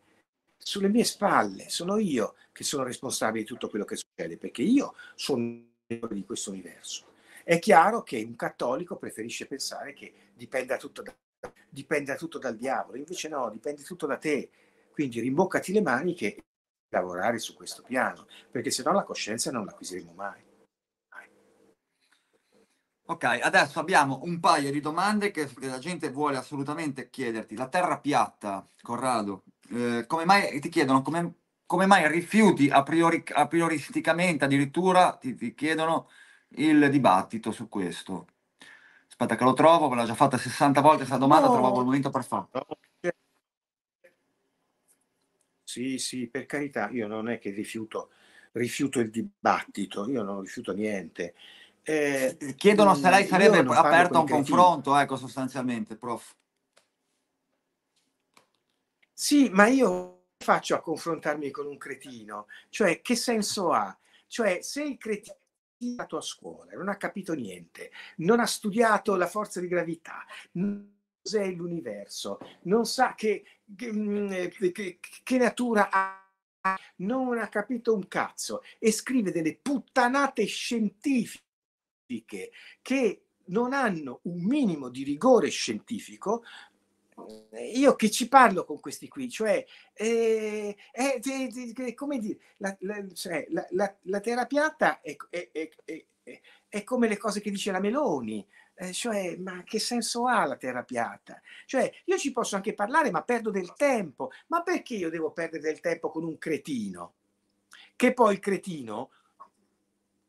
sulle mie spalle. Sono io che sono responsabile di tutto quello che succede, perché io sono di questo universo. È chiaro che un cattolico preferisce pensare che dipenda tutto, da, dipenda tutto dal diavolo, invece no, dipende tutto da te. Quindi rimboccati le maniche e lavorare su questo piano, perché sennò la coscienza non l'acquisiremo mai. Ok, adesso abbiamo un paio di domande che, che la gente vuole assolutamente chiederti. La terra piatta, Corrado, eh, come mai ti chiedono come, come mai rifiuti a, priori, a prioristicamente addirittura ti, ti, chiedono il dibattito su questo? Aspetta che lo trovo, ve l'ha già fatta 60 volte questa domanda, no. trovavo il momento per farlo. Sì, sì, per carità, io non è che rifiuto, rifiuto il dibattito, io non rifiuto niente eh, Chiedono se lei mm, sarebbe aperto a un confronto, ecco, sostanzialmente, prof. Sì, ma io faccio a confrontarmi con un cretino, cioè che senso ha? Cioè, se il cretino è a scuola, non ha capito niente, non ha studiato la forza di gravità, cos'è l'universo, non sa che, mm, che, che, che natura ha non ha capito un cazzo e scrive delle puttanate scientifiche politiche che non hanno un minimo di rigore scientifico, io che ci parlo con questi qui, cioè, eh, eh, eh, come dire, la, la, cioè, la, la terra piatta è, è, è, è, come le cose che dice la Meloni, eh, cioè, ma che senso ha la terra piatta? Cioè, io ci posso anche parlare, ma perdo del tempo, ma perché io devo perdere del tempo con un cretino? Che poi il cretino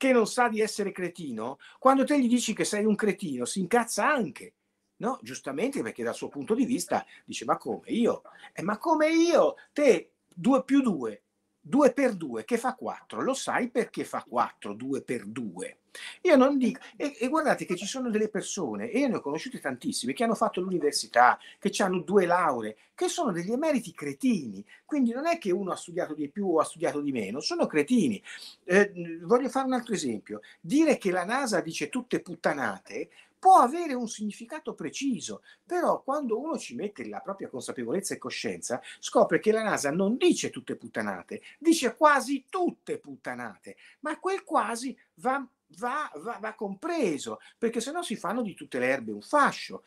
che non sa di essere cretino, quando te gli dici che sei un cretino, si incazza anche. No, giustamente perché dal suo punto di vista dice ma come io? Eh, ma come io? Te 2 più 2 2 per 2 che fa 4, lo sai perché fa 4, 2 per 2. Io non dico, e, e, guardate che ci sono delle persone, e io ne ho conosciute tantissime, che hanno fatto l'università, che hanno due lauree, che sono degli emeriti cretini, quindi non è che uno ha studiato di più o ha studiato di meno, sono cretini. Eh, voglio fare un altro esempio, dire che la NASA dice tutte puttanate può avere un significato preciso, però quando uno ci mette la propria consapevolezza e coscienza, scopre che la NASA non dice tutte puttanate, dice quasi tutte puttanate, ma quel quasi va, va, va, va compreso, perché sennò si fanno di tutte le erbe un fascio.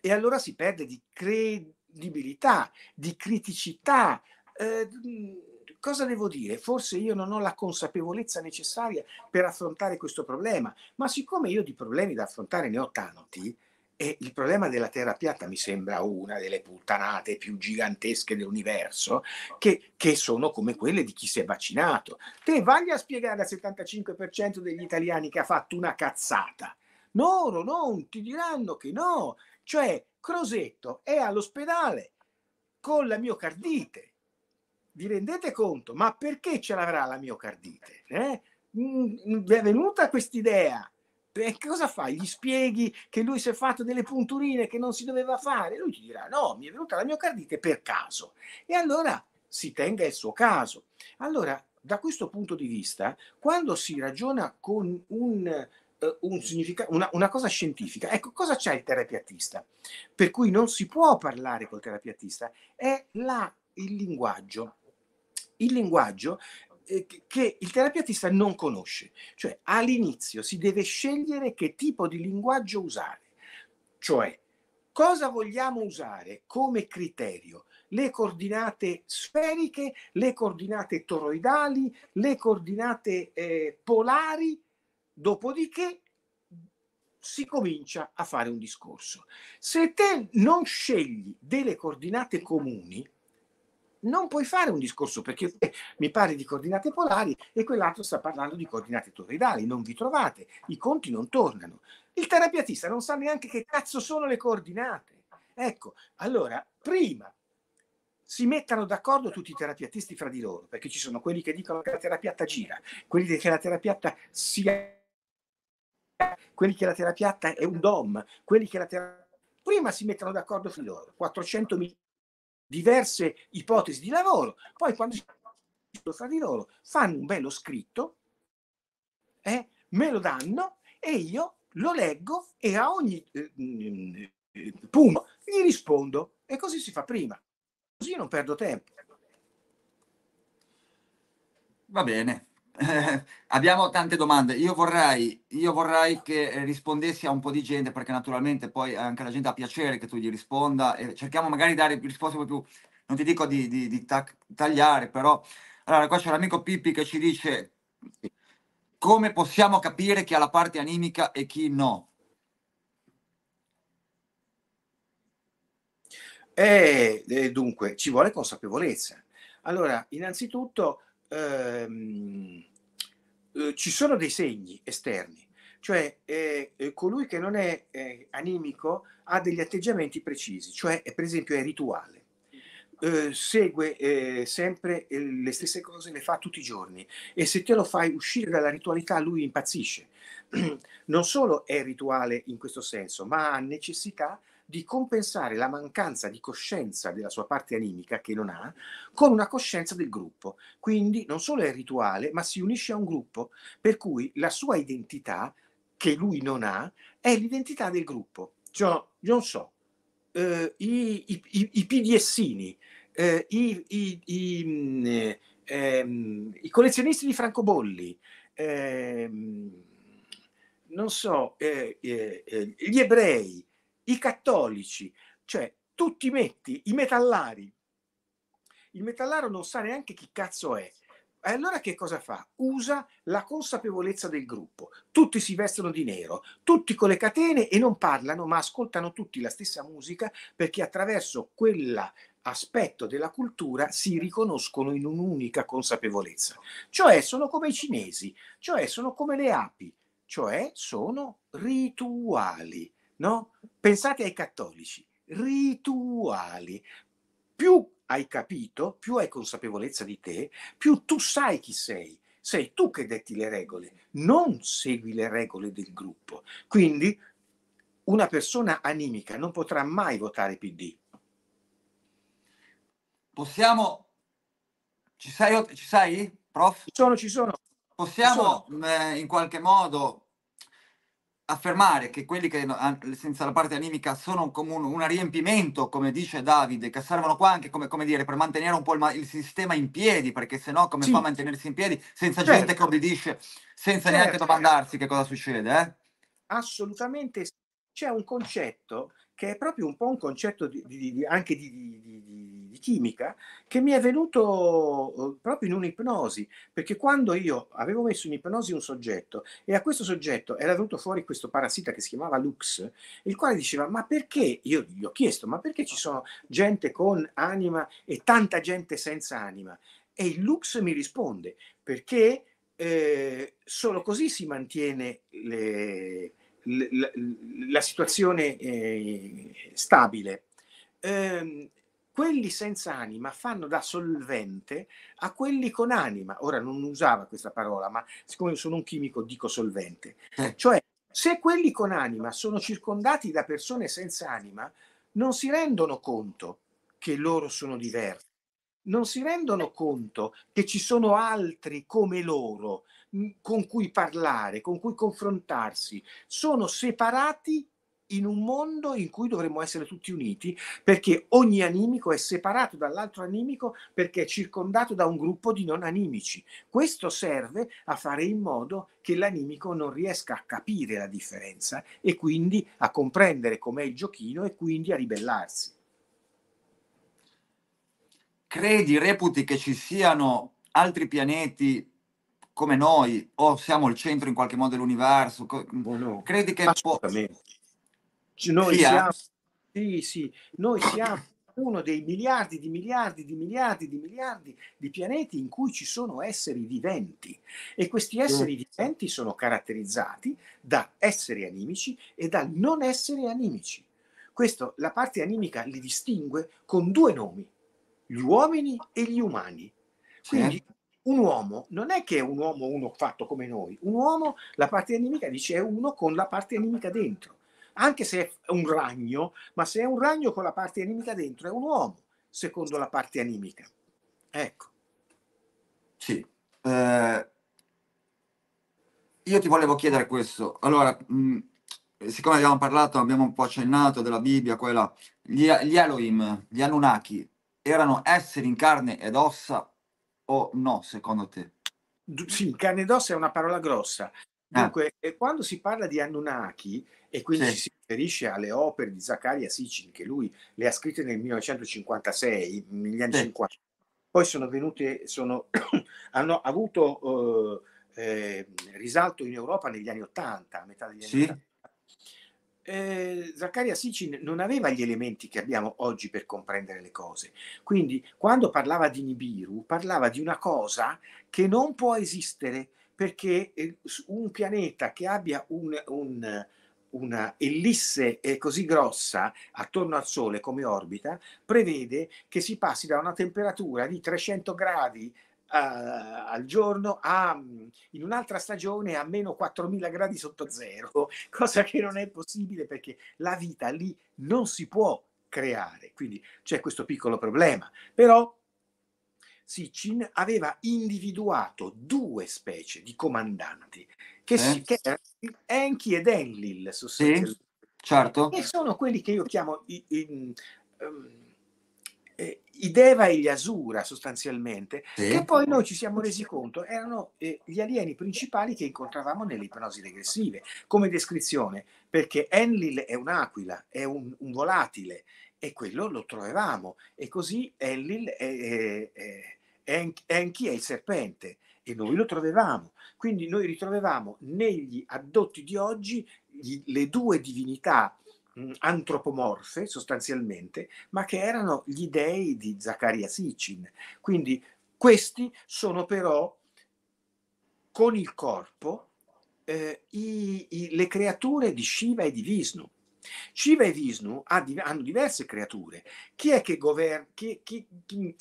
E allora si perde di credibilità, di criticità. Eh, cosa devo dire? Forse io non ho la consapevolezza necessaria per affrontare questo problema, ma siccome io di problemi da affrontare ne ho tanti, e il problema della Terra piatta mi sembra una delle puttanate più gigantesche dell'universo, che, che, sono come quelle di chi si è vaccinato. Te vai a spiegare al 75% degli italiani che ha fatto una cazzata. Loro non ti diranno che no. Cioè, Crosetto è all'ospedale con la miocardite vi rendete conto? Ma perché ce l'avrà la miocardite? Eh? Mm, mm, vi è venuta quest'idea? E cosa fai? Gli spieghi che lui si è fatto delle punturine che non si doveva fare? Lui ti dirà: No, mi è venuta la miocardite per caso. E allora si tenga il suo caso. Allora, da questo punto di vista, quando si ragiona con un, uh, un una, una, cosa scientifica, ecco cosa c'è il terapeutista? Per cui non si può parlare col terapeutista, è la, il linguaggio il linguaggio eh, che il terapeutista non conosce. Cioè all'inizio si deve scegliere che tipo di linguaggio usare, cioè cosa vogliamo usare come criterio le coordinate sferiche, le coordinate toroidali, le coordinate eh, polari, dopodiché si comincia a fare un discorso. Se te non scegli delle coordinate comuni, non puoi fare un discorso perché eh, mi parli di coordinate polari e quell'altro sta parlando di coordinate torridali, non vi trovate, i conti non tornano. Il terapeutista non sa neanche che cazzo sono le coordinate. Ecco, allora, prima si mettano d'accordo tutti i terapeutisti fra di loro, perché ci sono quelli che dicono che la terapiatta gira, quelli che la terapiatta sia quelli che la terapiatta è un DOM, quelli che la terapia prima si mettono d'accordo fra di loro, 400 milioni diverse ipotesi di lavoro, poi quando si fra di loro fanno un bello scritto, eh, me lo danno e io lo leggo e a ogni eh, mm, eh, gli rispondo e così si fa prima. Così io non perdo tempo. Va bene, eh, abbiamo tante domande. Io vorrei, io vorrei, che eh, rispondessi a un po' di gente, perché naturalmente poi anche la gente ha piacere che tu gli risponda. E cerchiamo magari di dare risposte più, non ti dico di, di, di tagliare, però. Allora, qua c'è l'amico Pippi che ci dice come possiamo capire chi ha la parte animica e chi no. E, eh, e eh, dunque, ci vuole consapevolezza. Allora, innanzitutto ehm, eh, ci sono dei segni esterni, cioè eh, eh, colui che non è eh, animico ha degli atteggiamenti precisi, cioè per esempio è rituale. Eh, segue eh, sempre le stesse cose, le fa tutti i giorni e se te lo fai uscire dalla ritualità lui impazzisce. non solo è rituale in questo senso, ma ha necessità di compensare la mancanza di coscienza della sua parte animica che non ha con una coscienza del gruppo. Quindi non solo è rituale, ma si unisce a un gruppo, per cui la sua identità, che lui non ha, è l'identità del gruppo. Cioè, non so, eh, i, i, i, i PDSini, eh, i, i, i, mm, ehm, i, collezionisti di francobolli, ehm, non so, eh, eh, eh gli ebrei, i cattolici, cioè tutti metti i metallari. Il metallaro non sa neanche chi cazzo è. E allora che cosa fa? Usa la consapevolezza del gruppo. Tutti si vestono di nero, tutti con le catene e non parlano, ma ascoltano tutti la stessa musica perché attraverso quella aspetto della cultura si riconoscono in un'unica consapevolezza. Cioè sono come i cinesi, cioè sono come le api, cioè sono rituali no? Pensate ai cattolici, rituali. Più hai capito, più hai consapevolezza di te, più tu sai chi sei. Sei tu che detti le regole, non segui le regole del gruppo. Quindi una persona animica non potrà mai votare PD. Possiamo... Ci sei? Ci sei, prof? Ci sono, ci sono. Possiamo ci sono. Mm, eh, in qualche modo affermare che quelli che senza la parte animica sono come un, un riempimento, come dice Davide, che servono qua anche come, come dire, per mantenere un po' il, il sistema in piedi, perché se no come sì. fa a mantenersi in piedi senza certo. gente che obbedisce, senza certo. neanche domandarsi che cosa succede? Eh? Assolutamente c'è un concetto che è proprio un po' un concetto di, di, anche di, chimica che mi è venuto eh, proprio in un'ipnosi, perché quando io avevo messo in ipnosi un soggetto e a questo soggetto era venuto fuori questo parassita che si chiamava Lux, il quale diceva ma perché, io gli ho chiesto, ma perché ci sono gente con anima e tanta gente senza anima? E il Lux mi risponde perché eh, solo così si mantiene le la, la situazione eh, stabile. Eh, quelli senza anima fanno da solvente a quelli con anima. Ora non usava questa parola, ma siccome sono un chimico dico solvente. Eh. Cioè, se quelli con anima sono circondati da persone senza anima, non si rendono conto che loro sono diversi, non si rendono conto che ci sono altri come loro con cui parlare, con cui confrontarsi, sono separati in un mondo in cui dovremmo essere tutti uniti, perché ogni animico è separato dall'altro animico perché è circondato da un gruppo di non animici. Questo serve a fare in modo che l'animico non riesca a capire la differenza e quindi a comprendere com'è il giochino e quindi a ribellarsi. Credi, reputi che ci siano altri pianeti come noi o siamo il centro in qualche modo dell'universo? Oh no. Credi che può... Noi eh? siamo, sì, sì, noi siamo uno dei miliardi di miliardi di miliardi di miliardi di pianeti in cui ci sono esseri viventi e questi esseri certo. viventi sono caratterizzati da esseri animici e da non esseri animici. Questo, la parte animica li distingue con due nomi, gli uomini e gli umani. Quindi certo un uomo non è che è un uomo uno fatto come noi, un uomo la parte animica dice è uno con la parte animica dentro, anche se è un ragno, ma se è un ragno con la parte animica dentro è un uomo, secondo la parte animica. Ecco. Sì. Eh, io ti volevo chiedere questo. Allora, mh, siccome abbiamo parlato, abbiamo un po' accennato della Bibbia, quella, gli, gli Elohim, gli Anunnaki, erano esseri in carne ed ossa o no, secondo te? Sì, carne ed ossa è una parola grossa. Ah. Dunque, ah. quando si parla di Anunnaki, e quindi sì. si riferisce alle opere di Zaccaria Sicili, che lui le ha scritte nel 1956, negli anni sì. 50, poi sono venute, sono, hanno avuto eh, eh, risalto in Europa negli anni 80, a metà degli anni sì. 80 eh, Zaccaria Sicin non aveva gli elementi che abbiamo oggi per comprendere le cose. Quindi quando parlava di Nibiru parlava di una cosa che non può esistere perché eh, un pianeta che abbia un, un una ellisse eh, così grossa attorno al Sole come orbita prevede che si passi da una temperatura di 300 gradi a, al giorno a, in un'altra stagione a meno 4.000 gradi sotto zero, cosa che non è possibile perché la vita lì non si può creare. Quindi c'è questo piccolo problema. Però Sitchin aveva individuato due specie di comandanti, che, eh? si, che erano Enki ed Enlil, sì, certo. che sono quelli che io chiamo... In, in, um, mm, ehm, i Deva e gli Asura sostanzialmente, sì. che poi noi ci siamo resi conto erano eh, gli alieni principali che incontravamo nelle ipnosi regressive, come descrizione, perché Enlil è un'aquila, è un, un volatile e quello lo trovavamo e così Enlil è, è, è, Enki è il serpente e noi lo trovavamo. Quindi noi ritrovavamo negli addotti di oggi gli, le due divinità antropomorfe sostanzialmente, ma che erano gli dei di Zaccaria Sicin. Quindi questi sono però con il corpo eh, i, i, le creature di Shiva e di Vishnu. Shiva e Vishnu hanno diverse creature. Chi è che governa? Chi, chi, chi,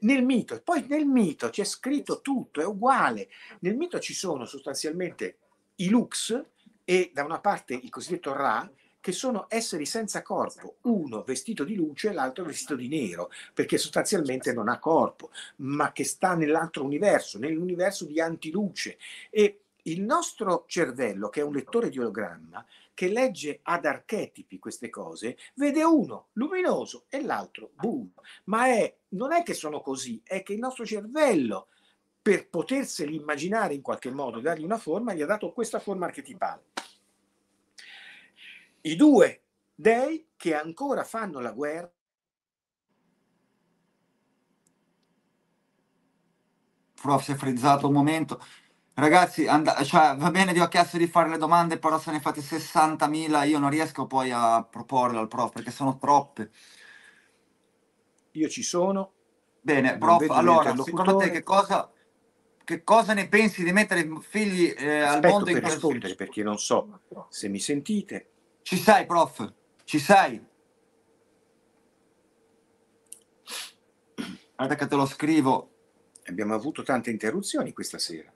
nel mito, poi nel mito c'è scritto tutto, è uguale. Nel mito ci sono sostanzialmente i Lux e da una parte il cosiddetto Ra che sono esseri senza corpo, uno vestito di luce e l'altro vestito di nero, perché sostanzialmente non ha corpo, ma che sta nell'altro universo, nell'universo di antiluce. E il nostro cervello, che è un lettore di ologramma, che legge ad archetipi queste cose, vede uno luminoso e l'altro buio. Ma è, non è che sono così, è che il nostro cervello, per poterseli immaginare in qualche modo, dargli una forma, gli ha dato questa forma archetipale i due dei che ancora fanno la guerra prof si è frizzato un momento. Ragazzi, and- cioè, va bene, vi ho chiesto di fare le domande, però se ne fate 60.000 io non riesco poi a proporle al prof perché sono troppe. Io ci sono. Bene, prof, allora, secondo te che cosa, che cosa, ne pensi di mettere figli eh, al mondo in questo? rispondere, perché non so se mi sentite. Ci sei, prof? Ci sei? Guarda che te lo scrivo. Abbiamo avuto tante interruzioni questa sera.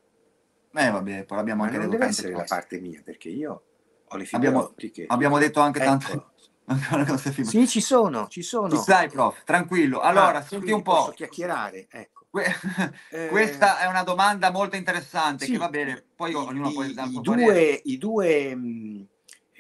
Eh vabbè, poi abbiamo Ma anche non detto deve essere cose. la parte mia, perché io ho le fibre abbiamo, ottiche. Abbiamo detto anche ecco. tante ancora Sì, ci sono, ci sono. Ci sai, prof, tranquillo. Allora, ah, senti un po'. Posso chiacchierare, ecco. Eh, Questa è una domanda molto interessante sì, che va bene, poi ognuno i, può... I due, i due mh,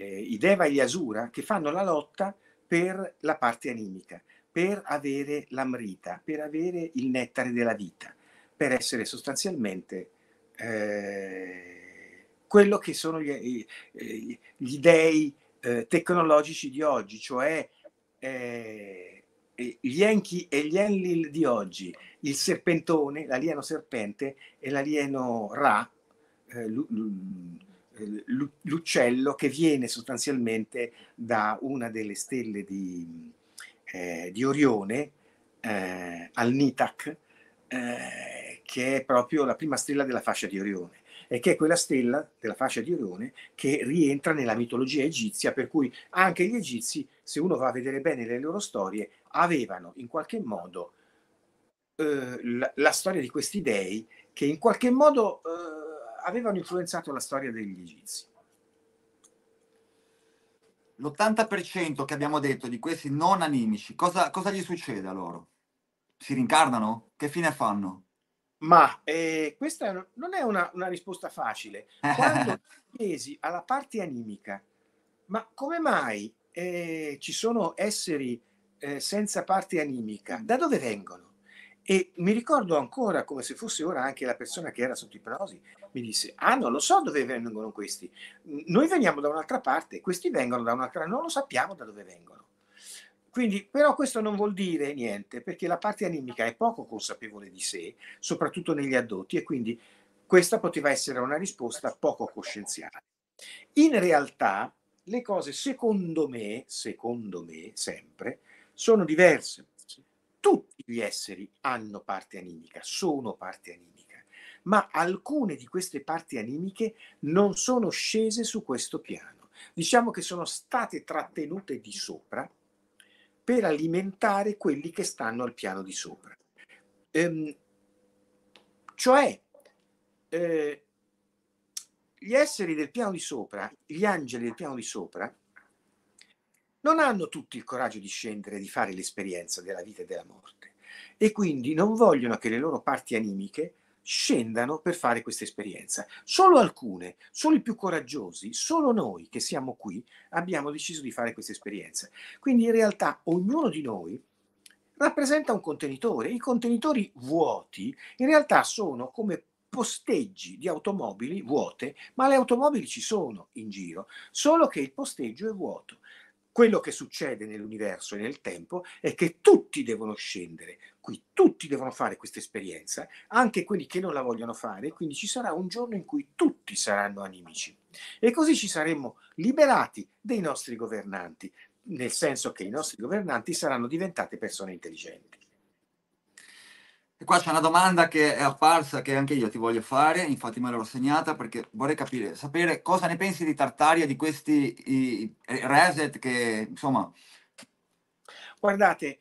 eh, i Deva e gli Asura che fanno la lotta per la parte animica, per avere l'amrita, per avere il nettare della vita, per essere sostanzialmente eh, quello che sono gli, gli dei eh, tecnologici di oggi, cioè eh, gli Enki e gli Enlil di oggi, il serpentone, l'alieno serpente e l'alieno Ra, eh, l'uccello che viene sostanzialmente da una delle stelle di, eh, di Orione, eh, al Nitac, eh, che è proprio la prima stella della fascia di Orione e che è quella stella della fascia di Orione che rientra nella mitologia egizia, per cui anche gli egizi, se uno va a vedere bene le loro storie, avevano in qualche modo eh, la, la, storia di questi dei che in qualche modo eh, avevano influenzato la storia degli egizi. L'80% che abbiamo detto di questi non animici, cosa, cosa gli succede a loro? Si rincarnano? Che fine fanno? Ma eh, questa non è una, una risposta facile. Quando chiesi alla parte animica, ma come mai eh, ci sono esseri eh, senza parte animica? Da dove vengono? E mi ricordo ancora, come se fosse ora, anche la persona che era sotto ipnosi mi disse: Ah, non lo so dove vengono questi. Noi veniamo da un'altra parte, questi vengono da un'altra, non lo sappiamo da dove vengono. Quindi, però, questo non vuol dire niente perché la parte animica è poco consapevole di sé, soprattutto negli addotti, e quindi questa poteva essere una risposta poco coscienziale. In realtà, le cose, secondo me, secondo me, sempre, sono diverse. Tutte gli esseri hanno parte animica, sono parte animica, ma alcune di queste parti animiche non sono scese su questo piano. Diciamo che sono state trattenute di sopra per alimentare quelli che stanno al piano di sopra. Ehm, cioè, eh, gli esseri del piano di sopra, gli angeli del piano di sopra, non hanno tutti il coraggio di scendere e di fare l'esperienza della vita e della morte e quindi non vogliono che le loro parti animiche scendano per fare questa esperienza. Solo alcune, solo i più coraggiosi, solo noi che siamo qui abbiamo deciso di fare questa esperienza. Quindi in realtà ognuno di noi rappresenta un contenitore. I contenitori vuoti in realtà sono come posteggi di automobili vuote, ma le automobili ci sono in giro, solo che il posteggio è vuoto quello che succede nell'universo e nel tempo è che tutti devono scendere qui, tutti devono fare questa esperienza, anche quelli che non la vogliono fare, quindi ci sarà un giorno in cui tutti saranno animici. E così ci saremmo liberati dei nostri governanti, nel senso che i nostri governanti saranno diventate persone intelligenti. E qua c'è una domanda che è apparsa che anche io ti voglio fare, infatti me l'ho segnata perché vorrei capire, sapere cosa ne pensi di Tartaria, di questi i, i reset che insomma... Guardate,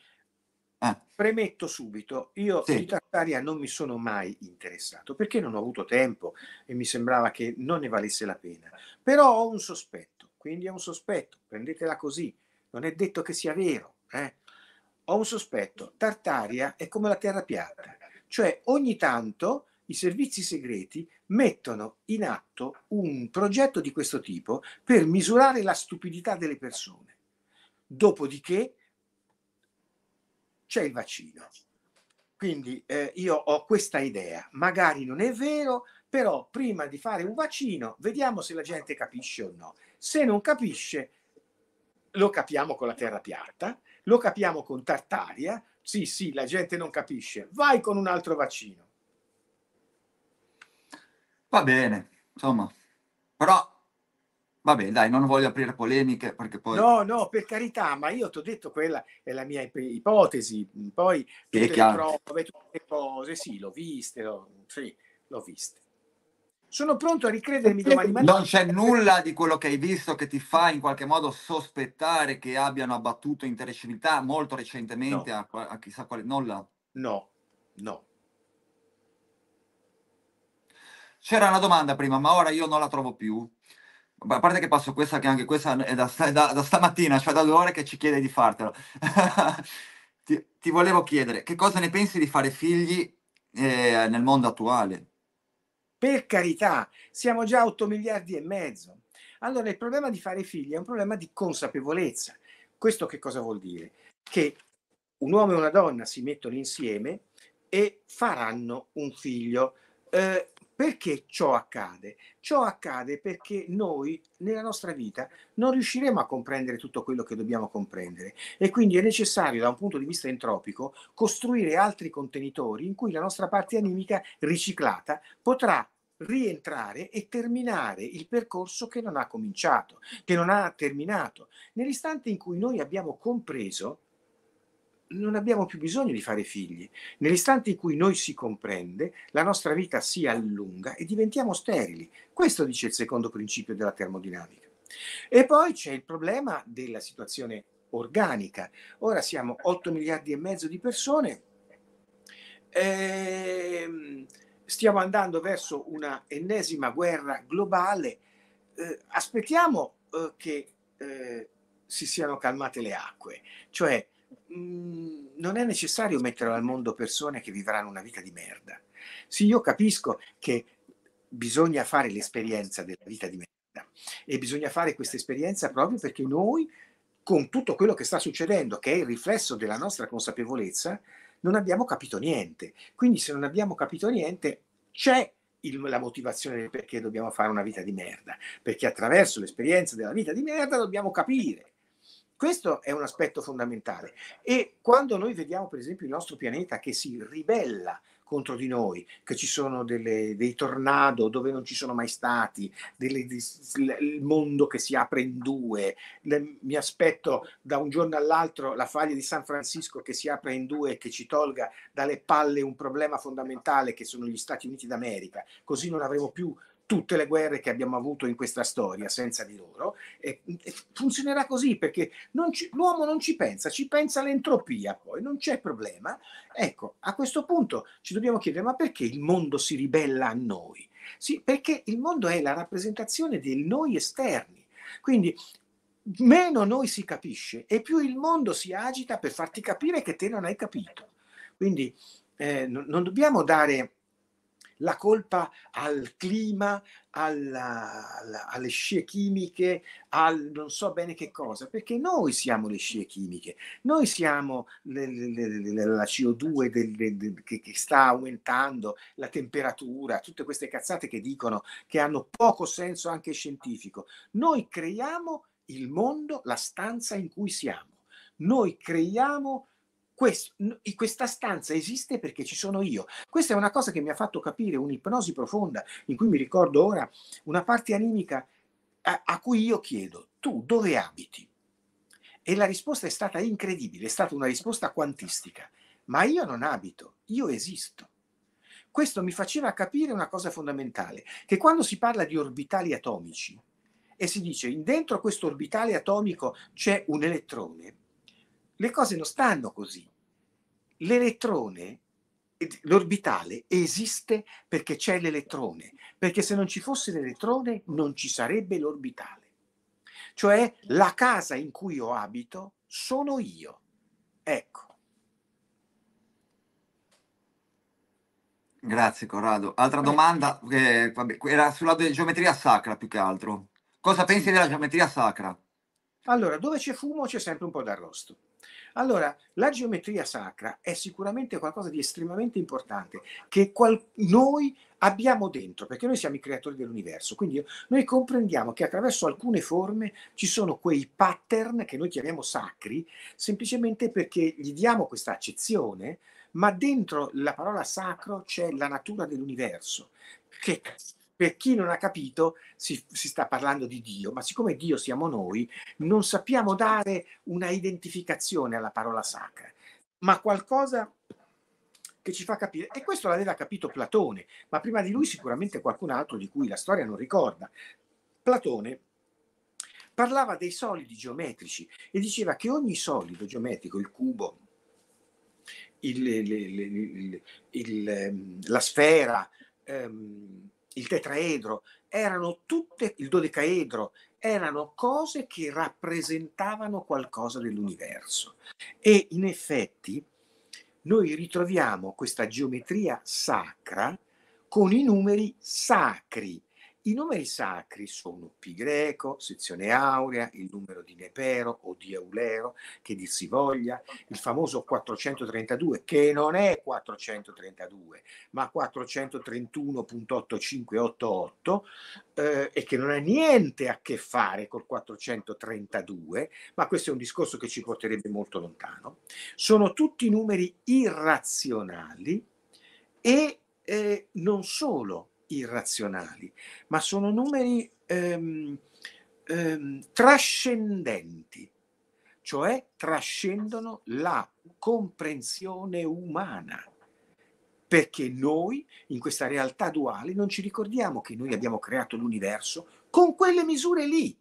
eh. premetto subito, io sì. di Tartaria non mi sono mai interessato perché non ho avuto tempo e mi sembrava che non ne valesse la pena, però ho un sospetto, quindi è un sospetto, prendetela così, non è detto che sia vero. Eh? ho un sospetto, Tartaria è come la terra piatta, cioè ogni tanto i servizi segreti mettono in atto un progetto di questo tipo per misurare la stupidità delle persone. Dopodiché c'è il vaccino. Quindi eh, io ho questa idea, magari non è vero, però prima di fare un vaccino vediamo se la gente capisce o no. Se non capisce, lo capiamo con la terra piatta lo capiamo con Tartaria, sì, sì, la gente non capisce, vai con un altro vaccino. Va bene, insomma, però Vabbè, dai, non voglio aprire polemiche perché poi... No, no, per carità, ma io ti ho detto quella è la mia ipotesi, poi tutte le prove, tutte le cose, sì, l'ho viste, sì, l'ho viste sono pronto a ricredermi domani mattina. Non c'è nulla di quello che hai visto che ti fa in qualche modo sospettare che abbiano abbattuto intere civiltà molto recentemente no. a, a, chissà quale... Nulla? No, no. C'era una domanda prima, ma ora io non la trovo più. A parte che passo questa, che anche questa è da, da, da stamattina, cioè da due ore che ci chiede di fartelo. ti, ti, volevo chiedere, che cosa ne pensi di fare figli eh, nel mondo attuale? Per carità, siamo già a 8 miliardi e mezzo. Allora il problema di fare figli è un problema di consapevolezza. Questo che cosa vuol dire? Che un uomo e una donna si mettono insieme e faranno un figlio. Eh, perché ciò accade? Ciò accade perché noi nella nostra vita non riusciremo a comprendere tutto quello che dobbiamo comprendere e quindi è necessario da un punto di vista entropico costruire altri contenitori in cui la nostra parte animica riciclata potrà rientrare e terminare il percorso che non ha cominciato, che non ha terminato. Nell'istante in cui noi abbiamo compreso, non abbiamo più bisogno di fare figli. Nell'istante in cui noi si comprende, la nostra vita si allunga e diventiamo sterili. Questo dice il secondo principio della termodinamica. E poi c'è il problema della situazione organica. Ora siamo 8 miliardi e mezzo di persone. Ehm, stiamo andando verso una ennesima guerra globale. Eh, aspettiamo eh, che eh, si siano calmate le acque, cioè mh, mm, non è necessario mettere al mondo persone che vivranno una vita di merda. Sì, io capisco che bisogna fare l'esperienza della vita di merda e bisogna fare questa esperienza proprio perché noi, con tutto quello che sta succedendo, che è il riflesso della nostra consapevolezza, non abbiamo capito niente. Quindi se non abbiamo capito niente, c'è il, la motivazione del perché dobbiamo fare una vita di merda, perché attraverso l'esperienza della vita di merda dobbiamo capire. Questo è un aspetto fondamentale. E quando noi vediamo, per esempio, il nostro pianeta che si ribella contro di noi, che ci sono delle, dei tornado dove non ci sono mai stati, delle, il mondo che si apre in due. Le, mi aspetto da un giorno all'altro la faglia di San Francisco che si apre in due e che ci tolga dalle palle un problema fondamentale che sono gli Stati Uniti d'America. Così non avremo più tutte le guerre che abbiamo avuto in questa storia senza di loro. E, e funzionerà così perché non ci, l'uomo non ci pensa, ci pensa l'entropia poi, non c'è problema. Ecco, a questo punto ci dobbiamo chiedere ma perché il mondo si ribella a noi? Sì, perché il mondo è la rappresentazione dei noi esterni. Quindi meno noi si capisce e più il mondo si agita per farti capire che te non hai capito. Quindi eh, non, non dobbiamo dare la colpa al clima, alla, alla, alle scie chimiche, al non so bene che cosa, perché noi siamo le scie chimiche, noi siamo le, le, le, la CO2 del, del, del, che, che, sta aumentando, la temperatura, tutte queste cazzate che dicono che hanno poco senso anche scientifico. Noi creiamo il mondo, la stanza in cui siamo, noi creiamo questo, questa stanza esiste perché ci sono io. Questa è una cosa che mi ha fatto capire un'ipnosi profonda in cui mi ricordo ora una parte animica a, a cui io chiedo, tu dove abiti? E la risposta è stata incredibile, è stata una risposta quantistica, ma io non abito, io esisto. Questo mi faceva capire una cosa fondamentale, che quando si parla di orbitali atomici e si dice dentro questo orbitale atomico c'è un elettrone, le cose non stanno così. L'elettrone, l'orbitale esiste perché c'è l'elettrone, perché se non ci fosse l'elettrone non ci sarebbe l'orbitale. Cioè la casa in cui io abito sono io. Ecco. Grazie Corrado. Altra eh, domanda, eh, vabbè, era sulla geometria sacra più che altro. Cosa pensi della geometria sacra? Allora, dove c'è fumo c'è sempre un po' d'arrosto. Allora, la geometria sacra è sicuramente qualcosa di estremamente importante che qual- noi abbiamo dentro, perché noi siamo i creatori dell'universo, quindi noi comprendiamo che attraverso alcune forme ci sono quei pattern che noi chiamiamo sacri, semplicemente perché gli diamo questa accezione, ma dentro la parola sacro c'è la natura dell'universo, che per chi non ha capito, si, si sta parlando di Dio, ma siccome Dio siamo noi, non sappiamo dare una identificazione alla parola sacra, ma qualcosa che ci fa capire, e questo l'aveva capito Platone, ma prima di lui sicuramente qualcun altro di cui la storia non ricorda. Platone parlava dei solidi geometrici e diceva che ogni solido geometrico, il cubo, il, il, il, ehm, la sfera, ehm, il tetraedro, erano tutte, il dodecaedro, erano cose che rappresentavano qualcosa dell'universo. E in effetti noi ritroviamo questa geometria sacra con i numeri sacri i numeri sacri sono pi greco, sezione aurea, il numero di Nepero o di Eulero, che dir si voglia, il famoso 432, che non è 432, ma 431.8588 eh, e che non ha niente a che fare col 432, ma questo è un discorso che ci porterebbe molto lontano. Sono tutti numeri irrazionali e eh, non solo irrazionali, ma sono numeri ehm, ehm, trascendenti, cioè trascendono la comprensione umana, perché noi in questa realtà duale non ci ricordiamo che noi abbiamo creato l'universo con quelle misure lì,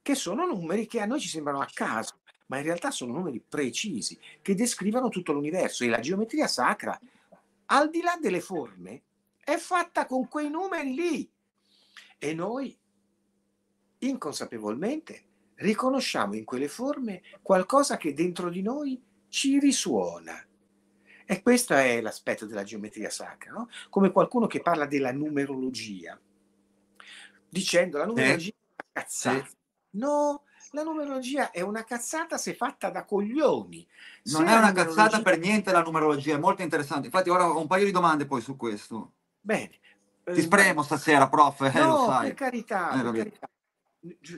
che sono numeri che a noi ci sembrano a caso, ma in realtà sono numeri precisi che descrivono tutto l'universo e la geometria sacra, al di là delle forme, è fatta con quei numeri lì. E noi inconsapevolmente riconosciamo in quelle forme qualcosa che dentro di noi ci risuona. E questo è l'aspetto della geometria sacra, no? come qualcuno che parla della numerologia, dicendo la numerologia eh? è una cazzata. Eh? No, la numerologia è una cazzata se fatta da coglioni. Non è una numerologia... cazzata per niente la numerologia, è molto interessante. Infatti ora ho un paio di domande poi su questo. Bene. Ti spremo eh, stasera, prof. Eh, no, per carità, eh, per carità.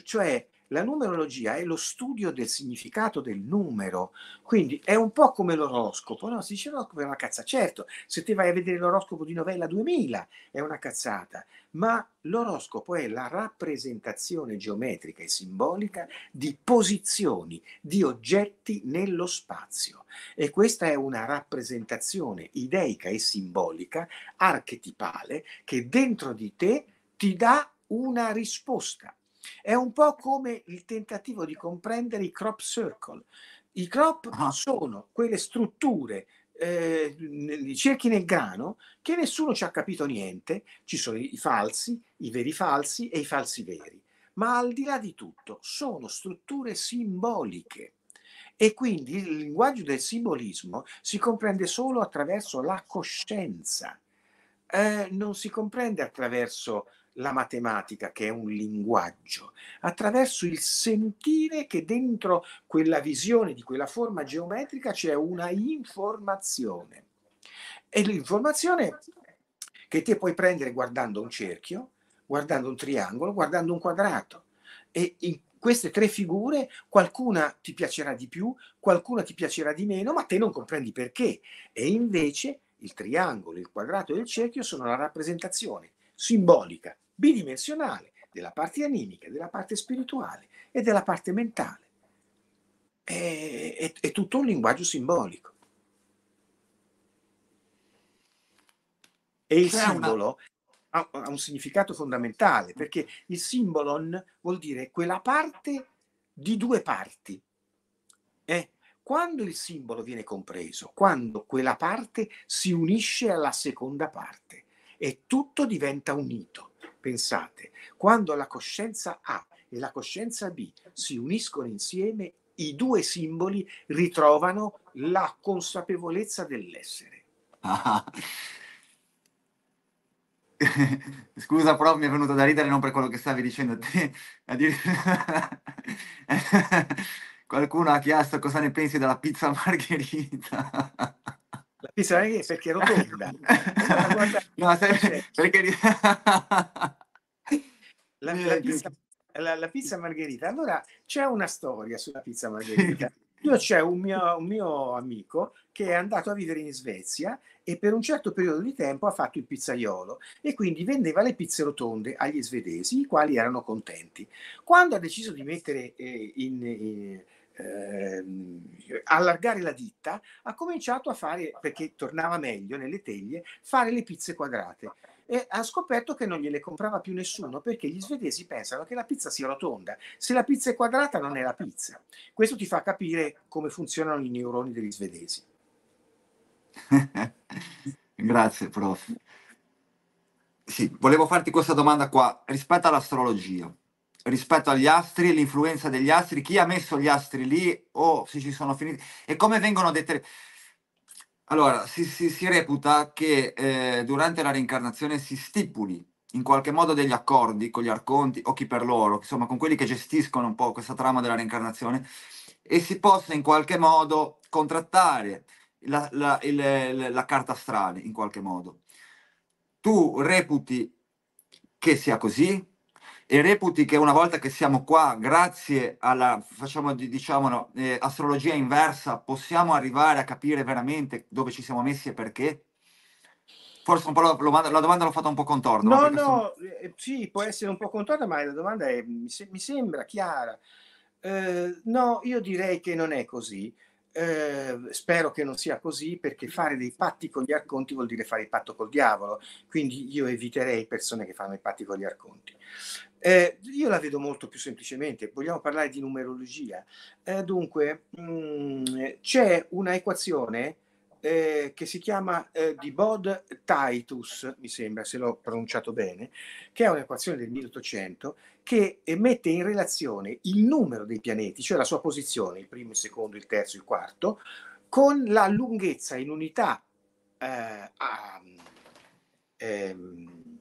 Cioè, la numerologia è lo studio del significato del numero, quindi è un po' come l'oroscopo, no? Si dice l'oroscopo è una cazzata, certo, se te vai a vedere l'oroscopo di Novella 2000 è una cazzata, ma l'oroscopo è la rappresentazione geometrica e simbolica di posizioni, di oggetti nello spazio e questa è una rappresentazione ideica e simbolica, archetipale, che dentro di te ti dà una risposta è un po' come il tentativo di comprendere i crop circle. I crop ah. sono quelle strutture eh, cerchi nel grano che nessuno ci ha capito niente, ci sono i falsi, i veri falsi e i falsi veri, ma al di là di tutto sono strutture simboliche e quindi il linguaggio del simbolismo si comprende solo attraverso la coscienza, eh, non si comprende attraverso la matematica, che è un linguaggio, attraverso il sentire che dentro quella visione di quella forma geometrica c'è una informazione. E l'informazione che te puoi prendere guardando un cerchio, guardando un triangolo, guardando un quadrato. E in queste tre figure qualcuna ti piacerà di più, qualcuna ti piacerà di meno, ma te non comprendi perché. E invece il triangolo, il quadrato e il cerchio sono la rappresentazione simbolica bidimensionale della parte animica, della parte spirituale e della parte mentale. È, è, è tutto un linguaggio simbolico. E il C'è cioè, simbolo una... ha, ha un significato fondamentale, perché il simbolon vuol dire quella parte di due parti. Eh, quando il simbolo viene compreso, quando quella parte si unisce alla seconda parte e tutto diventa unito. Pensate, quando la coscienza A e la coscienza B si uniscono insieme, i due simboli ritrovano la consapevolezza dell'essere. Scusa, però mi è venuto da ridere non per quello che stavi dicendo a te. Qualcuno ha chiesto cosa ne pensi della pizza margherita. La pizza non è perché è rotonda. Eh, eh, no, se, perché... la, eh, la, pizza, la, la, pizza, margherita. Allora, c'è una storia sulla pizza margherita. Io c'è un mio, un mio amico che è andato a vivere in Svezia e per un certo periodo di tempo ha fatto il pizzaiolo e quindi vendeva le pizze rotonde agli svedesi, i quali erano contenti. Quando ha deciso di mettere eh, in, in eh, allargare la ditta, ha cominciato a fare, perché tornava meglio nelle teglie, fare le pizze quadrate. E ha scoperto che non gliele comprava più nessuno perché gli svedesi pensano che la pizza sia rotonda. Se la pizza è quadrata non è la pizza. Questo ti fa capire come funzionano i neuroni degli svedesi. Grazie, prof. Sì, volevo farti questa domanda qua rispetto all'astrologia rispetto agli astri, l'influenza degli astri, chi ha messo gli astri lì o oh, se ci sono finiti e come vengono dette. Allora, si, si, si, reputa che eh, durante la reincarnazione si stipuli in qualche modo degli accordi con gli arconti o chi per loro, insomma con quelli che gestiscono un po' questa trama della reincarnazione e si possa in qualche modo contrattare la, la, il, la carta astrale in qualche modo. Tu reputi che sia così, e reputi che una volta che siamo qua, grazie alla facciamo, diciamo, eh, astrologia inversa, possiamo arrivare a capire veramente dove ci siamo messi e perché? Forse un po' lo, la domanda l'ho fatta un po' contorta. No, no, sono... Eh, sì, può essere un po' contorta, ma la domanda è, mi, se, mi sembra chiara. Eh, no, io direi che non è così. Eh, spero che non sia così perché fare dei patti con gli arconti vuol dire fare il patto col diavolo, quindi io eviterei persone che fanno i patti con gli arconti. Eh, io la vedo molto più semplicemente, vogliamo parlare di numerologia. Eh, dunque, mh, mm, c'è una equazione eh, che si chiama eh, di Bod Titus, mi sembra, se l'ho pronunciato bene, che è un'equazione del 1800 che mette in relazione il numero dei pianeti, cioè la sua posizione, il primo, il secondo, il terzo, il quarto, con la lunghezza in unità eh, a, ehm,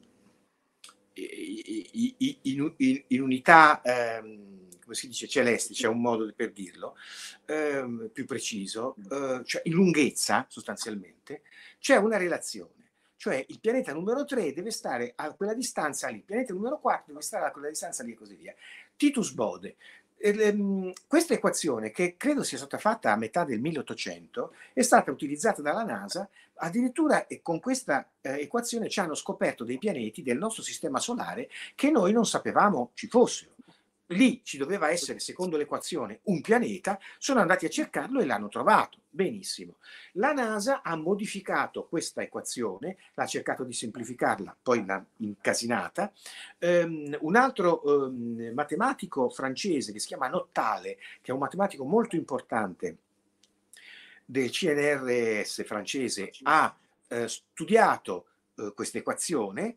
in, in, in unità, ehm, come si dice, celesti, c'è un modo per dirlo, ehm, più preciso, eh, cioè in lunghezza sostanzialmente, c'è una relazione. Cioè il pianeta numero 3 deve stare a quella distanza lì, il pianeta numero 4 deve stare a quella distanza lì e così via. Titus Bode Ehm, questa equazione, che credo sia stata fatta a metà del 1800, è stata utilizzata dalla NASA, addirittura con questa eh, equazione ci hanno scoperto dei pianeti del nostro sistema solare che noi non sapevamo ci fossero lì ci doveva essere, secondo l'equazione, un pianeta, sono andati a cercarlo e l'hanno trovato. Benissimo. La NASA ha modificato questa equazione, ha cercato di semplificarla, poi l'ha incasinata. Um, un altro um, matematico francese che si chiama Nottale, che è un matematico molto importante del CNRS francese, ha eh, studiato eh, questa equazione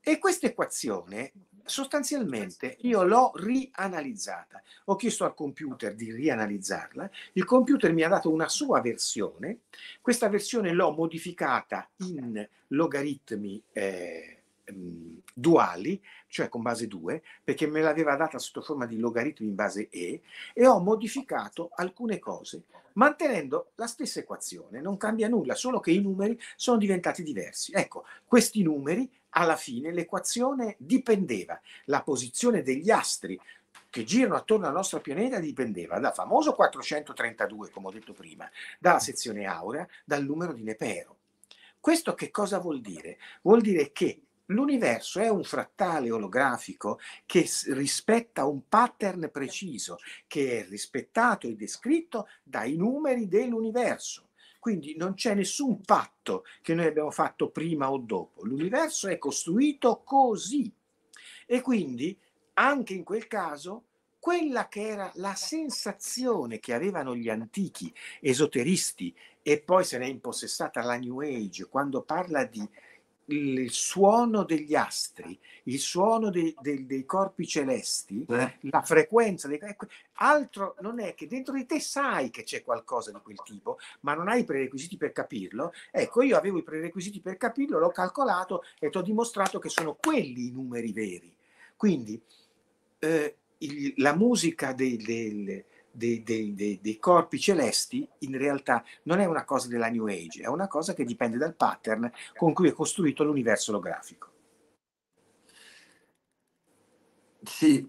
e questa equazione sostanzialmente io l'ho rianalizzata. Ho chiesto al computer di rianalizzarla, il computer mi ha dato una sua versione, questa versione l'ho modificata in logaritmi eh, mm, duali, cioè con base 2, perché me l'aveva data sotto forma di logaritmi in base E, e ho modificato alcune cose, mantenendo la stessa equazione, non cambia nulla, solo che i numeri sono diventati diversi. Ecco, questi numeri alla fine l'equazione dipendeva, la posizione degli astri che girano attorno al nostro pianeta dipendeva dal famoso 432, come ho detto prima, dalla sezione aurea, dal numero di Nepero. Questo che cosa vuol dire? Vuol dire che l'universo è un frattale olografico che rispetta un pattern preciso, che è rispettato e descritto dai numeri dell'universo. Quindi non c'è nessun patto che noi abbiamo fatto prima o dopo. L'universo è costruito così. E quindi, anche in quel caso, quella che era la sensazione che avevano gli antichi esoteristi e poi se ne è impossessata la New Age quando parla di il suono degli astri, il suono de, de, dei corpi celesti, eh. la frequenza, dei, ecco, altro non è che dentro di te sai che c'è qualcosa di quel tipo, ma non hai i prerequisiti per capirlo. Ecco, io avevo i prerequisiti per capirlo, l'ho calcolato e ti ho dimostrato che sono quelli i numeri veri. Quindi eh, il, la musica del, del dei, dei, dei, dei, corpi celesti in realtà non è una cosa della New Age, è una cosa che dipende dal pattern con cui è costruito l'universo olografico. Sì,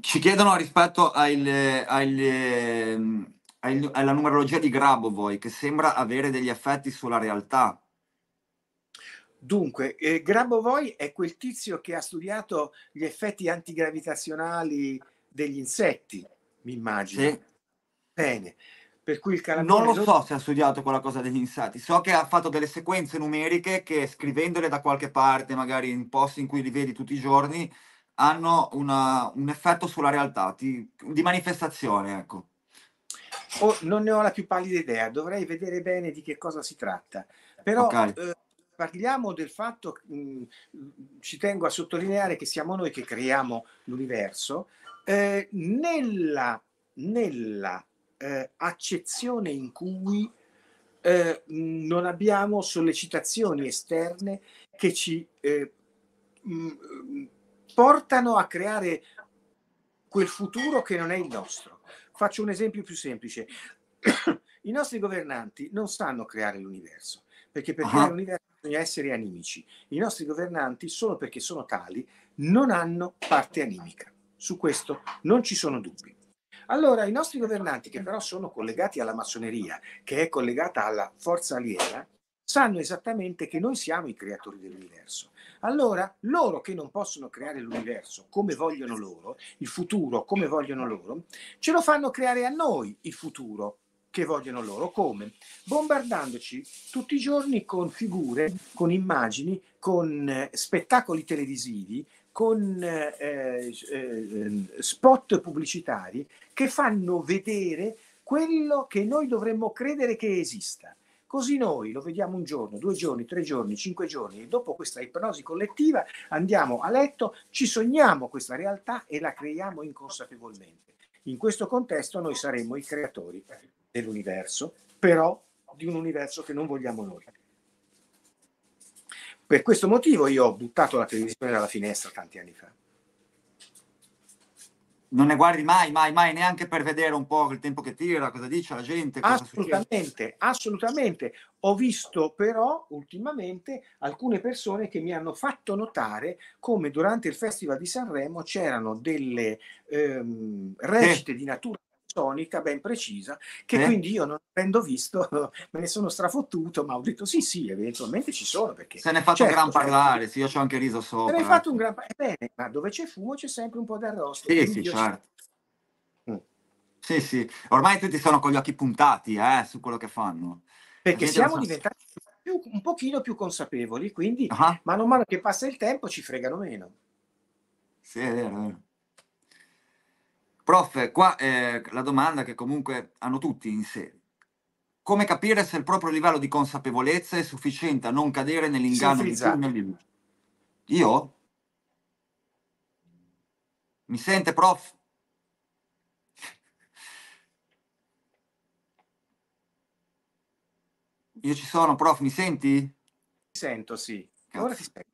ci chiedono rispetto al, al, al, alla numerologia di Grabovoi che sembra avere degli effetti sulla realtà. Dunque, eh, Grabovoi è quel tizio che ha studiato gli effetti antigravitazionali degli insetti mi immagino. Sì. Bene. Per cui il Calabrone... Non lo so se ha studiato quella cosa degli insati, so che ha fatto delle sequenze numeriche che scrivendole da qualche parte, magari in posti in cui li vedi tutti i giorni, hanno una, un effetto sulla realtà, ti, di manifestazione, ecco. Oh, non ne ho la più pallida idea, dovrei vedere bene di che cosa si tratta. Però okay. eh, parliamo del fatto, mh, ci tengo a sottolineare che siamo noi che creiamo l'universo eh, nella, nella eh, accezione in cui eh, non abbiamo sollecitazioni esterne che ci mh, eh, mm, mm, portano a creare quel futuro che non è il nostro. Faccio un esempio più semplice. I nostri governanti non sanno creare l'universo, perché per ah. creare l'universo bisogna essere animici. I nostri governanti, solo perché sono tali, non hanno parte animica. Su questo non ci sono dubbi. Allora, i nostri governanti, che però sono collegati alla massoneria, che è collegata alla forza aliena, sanno esattamente che noi siamo i creatori dell'universo. Allora, loro che non possono creare l'universo come vogliono loro, il futuro come vogliono loro, ce lo fanno creare a noi il futuro che vogliono loro. Come? Bombardandoci tutti i giorni con figure, con immagini, con eh, spettacoli televisivi con eh, eh, spot pubblicitari che fanno vedere quello che noi dovremmo credere che esista. Così noi lo vediamo un giorno, due giorni, tre giorni, cinque giorni e dopo questa ipnosi collettiva andiamo a letto, ci sogniamo questa realtà e la creiamo inconsapevolmente. In questo contesto noi saremmo i creatori dell'universo, però di un universo che non vogliamo noi. Per questo motivo io ho buttato la televisione dalla finestra tanti anni fa. Non ne guardi mai, mai, mai, neanche per vedere un po' il tempo che tira, cosa dice la gente. assolutamente, succede. assolutamente. Ho visto però ultimamente alcune persone che mi hanno fatto notare come durante il Festival di Sanremo c'erano delle ehm, recite eh. di natura sonica ben precisa, che eh? quindi io non avendo visto me ne sono strafottuto, ma ho detto sì, sì, eventualmente ci sono. Perché, se ne è fatto certo, un gran certo". parlare, cioè, sì, io ci ho anche riso sopra. Se ne è fatto eh. un gran parlare, eh, ma dove c'è fumo c'è sempre un po' d'arrosto. Sì, sì, certo. Mm. Sì, sì, ormai tutti sono con gli occhi puntati eh, su quello che fanno. Perché siamo sono... diventati più, un pochino più consapevoli, quindi uh-huh. man mano che passa il tempo ci fregano meno. Sì, è vero, è vero. Prof, qua eh, la domanda che comunque hanno tutti in sé. Come capire se il proprio livello di consapevolezza è sufficiente a non cadere nell'inganno di più Io? Mi sente, prof? Io ci sono, prof, mi senti? Mi sento, sì. Ora ti sento.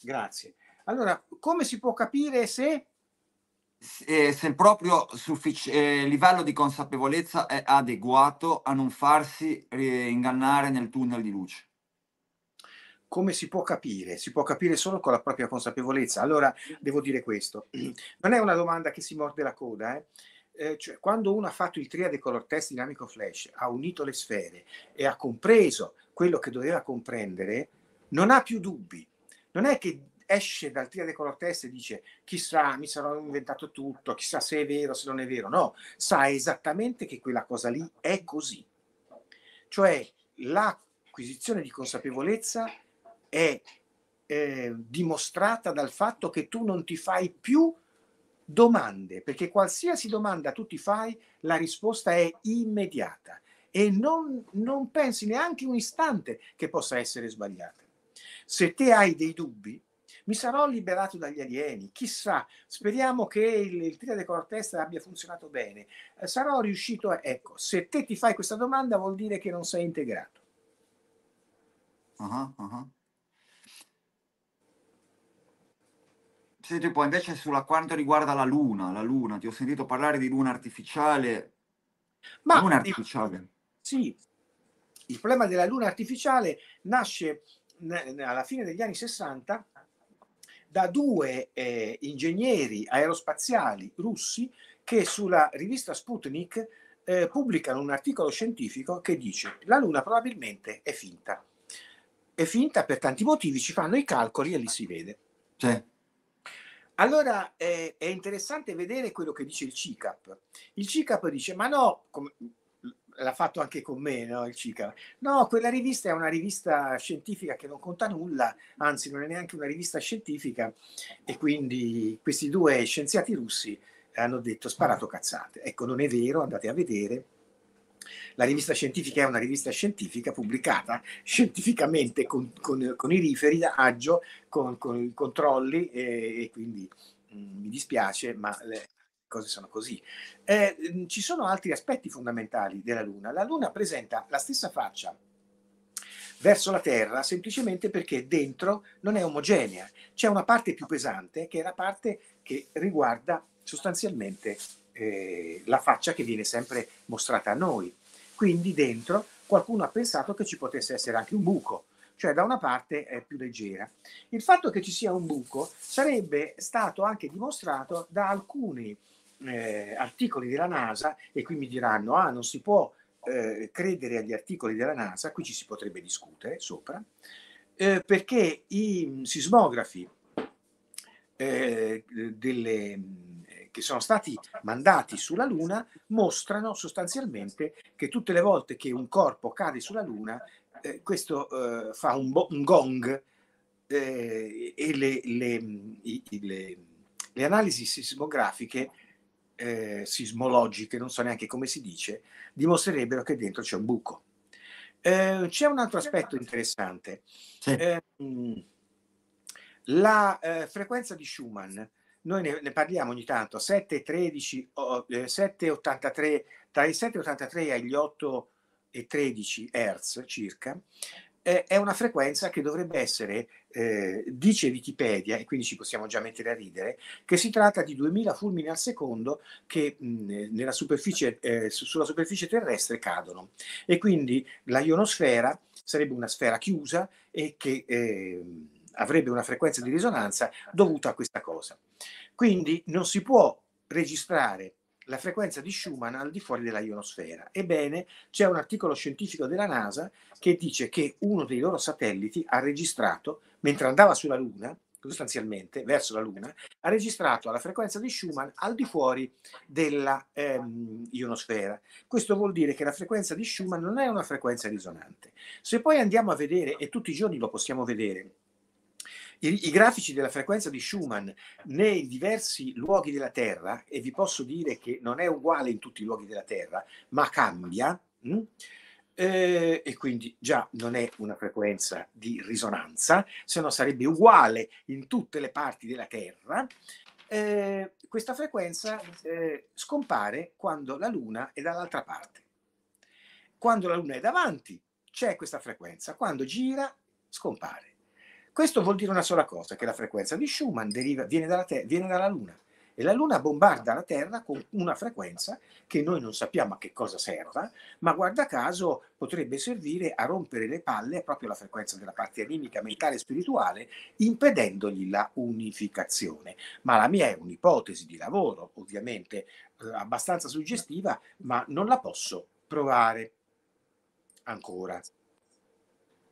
Grazie. Allora, come si può capire se eh, se il proprio suffic- eh, livello di consapevolezza è adeguato a non farsi eh, ingannare nel tunnel di luce. Come si può capire? Si può capire solo con la propria consapevolezza. Allora, devo dire questo. Non è una domanda che si morde la coda, eh? Eh, cioè, quando uno ha fatto il triade color test dinamico flash, ha unito le sfere e ha compreso quello che doveva comprendere, non ha più dubbi. Non è che esce dal triade con Ortest e dice chissà mi sarò inventato tutto, chissà se è vero, se non è vero, no, sa esattamente che quella cosa lì è così. Cioè l'acquisizione di consapevolezza è eh, dimostrata dal fatto che tu non ti fai più domande, perché qualsiasi domanda tu ti fai, la risposta è immediata e non, non pensi neanche un istante che possa essere sbagliata. Se te hai dei dubbi, mi sarò liberato dagli alieni, chissà, speriamo che il, il triade cortesta abbia funzionato bene, eh, sarò riuscito a... Ecco, se te ti fai questa domanda vuol dire che non sei integrato. Uh-huh, uh-huh. Senti poi invece sulla quanto riguarda la luna, la luna, ti ho sentito parlare di luna artificiale. Ma luna artificiale. Sì, il problema della luna artificiale nasce alla fine degli anni 60 da due eh, ingegneri aerospaziali russi che sulla rivista Sputnik eh, pubblicano un articolo scientifico che dice la Luna probabilmente è finta. È finta per tanti motivi, ci fanno i calcoli e li si vede. Sì. Allora eh, è interessante vedere quello che dice il CICAP. Il CICAP dice, ma no, com- l'ha fatto anche con me, no? il Cica. No, quella rivista è una rivista scientifica che non conta nulla, anzi non è neanche una rivista scientifica e quindi questi due scienziati russi hanno detto sparato cazzate. Ecco, non è vero, andate a vedere. La rivista scientifica è una rivista scientifica pubblicata scientificamente con, con, con i riferi da aggio, con, con i controlli e, e quindi mh, mm, mi dispiace, ma le, cose sono così. Eh, mm, ci sono altri aspetti fondamentali della Luna. La Luna presenta la stessa faccia verso la Terra semplicemente perché dentro non è omogenea. C'è una parte più pesante che è la parte che riguarda sostanzialmente eh, la faccia che viene sempre mostrata a noi. Quindi dentro qualcuno ha pensato che ci potesse essere anche un buco, cioè da una parte è più leggera. Il fatto che ci sia un buco sarebbe stato anche dimostrato da alcuni eh, articoli della NASA e qui mi diranno, ah, non si può eh, credere agli articoli della NASA, qui ci si potrebbe discutere sopra, eh, perché i sismografi eh, delle, che sono stati mandati sulla Luna mostrano sostanzialmente che tutte le volte che un corpo cade sulla Luna, eh, questo eh, fa un, bo- un gong e le, le, le, le analisi sismografiche eh, sismologiche, non so neanche come si dice, dimostrerebbero che dentro c'è un buco. Eh, c'è un altro aspetto interessante. Sì. Ehm, eh, la frequenza di Schumann, noi ne, ne parliamo ogni tanto, 7,13, oh, 7,83, tra i 7,83 e gli 8,13 Hz circa, eh, è una frequenza che dovrebbe essere, eh, dice Wikipedia, e quindi ci possiamo già mettere a ridere, che si tratta di 2000 fulmini al secondo che mh, mm, superficie, eh, sulla superficie terrestre cadono. E quindi la ionosfera sarebbe una sfera chiusa e che eh, avrebbe una frequenza di risonanza dovuta a questa cosa. Quindi non si può registrare la frequenza di Schumann al di fuori della ionosfera. Ebbene, c'è un articolo scientifico della NASA che dice che uno dei loro satelliti ha registrato, mentre andava sulla Luna, sostanzialmente verso la Luna, ha registrato la frequenza di Schumann al di fuori della ehm, ionosfera. Questo vuol dire che la frequenza di Schumann non è una frequenza risonante. Se poi andiamo a vedere, e tutti i giorni lo possiamo vedere, i, I, grafici della frequenza di Schumann nei diversi luoghi della Terra, e vi posso dire che non è uguale in tutti i luoghi della Terra, ma cambia, mm? Eh, e quindi già non è una frequenza di risonanza, se no sarebbe uguale in tutte le parti della Terra. Eh, questa frequenza eh, scompare quando la Luna è dall'altra parte. Quando la Luna è davanti c'è questa frequenza, quando gira scompare. Questo vuol dire una sola cosa, che la frequenza di Schumann deriva, viene, dalla te- viene dalla Luna e la Luna bombarda la Terra con una frequenza che noi non sappiamo a che cosa serva, ma guarda caso potrebbe servire a rompere le palle proprio la frequenza della parte animica, mentale e spirituale, impedendogli la unificazione. Ma la mia è un'ipotesi di lavoro, ovviamente eh, abbastanza suggestiva, ma non la posso provare ancora.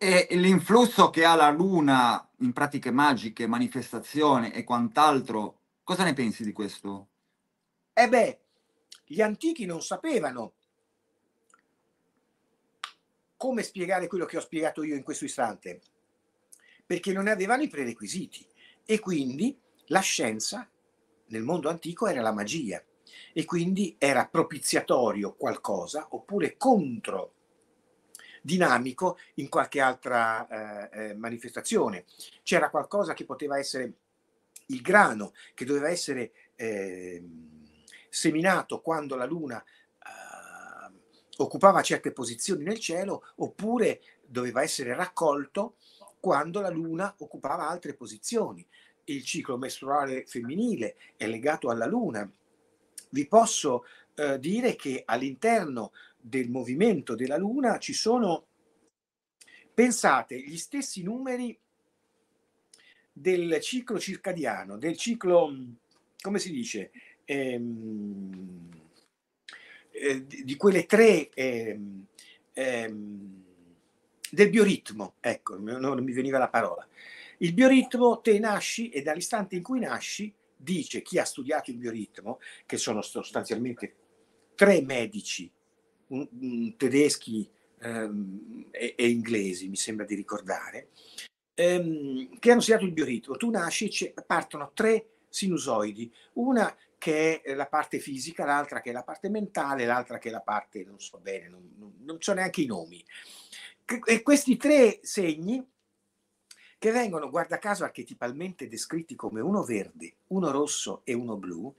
E l'influsso che ha la Luna in pratiche magiche, manifestazione e quant'altro, cosa ne pensi di questo? Eh beh, gli antichi non sapevano come spiegare quello che ho spiegato io in questo istante, perché non avevano i prerequisiti e quindi la scienza nel mondo antico era la magia e quindi era propiziatorio qualcosa oppure contro dinamico in qualche altra eh, eh, manifestazione. C'era qualcosa che poteva essere il grano, che doveva essere eh, seminato quando la luna eh, occupava certe posizioni nel cielo, oppure doveva essere raccolto quando la luna occupava altre posizioni. Il ciclo mestruale femminile è legato alla luna. Vi posso eh, dire che all'interno eh, del movimento della Luna ci sono, pensate, gli stessi numeri del ciclo circadiano, del ciclo, come si dice, ehm, eh, di quelle tre, ehm, ehm, del bioritmo, ecco, non mi veniva la parola. Il bioritmo, te nasci e dall'istante in cui nasci, dice chi ha studiato il bioritmo, che sono sostanzialmente tre medici un, un mm, tedeschi ehm, e, e, inglesi, mi sembra di ricordare, ehm, che hanno segnato il bioritmo. Tu nasci, c- partono tre sinusoidi, una che è eh, la parte fisica, l'altra che è la parte mentale, l'altra che è la parte, non so bene, non, non, non so neanche i nomi. E questi tre segni che vengono, guarda caso, archetipalmente descritti come uno verde, uno rosso e uno blu,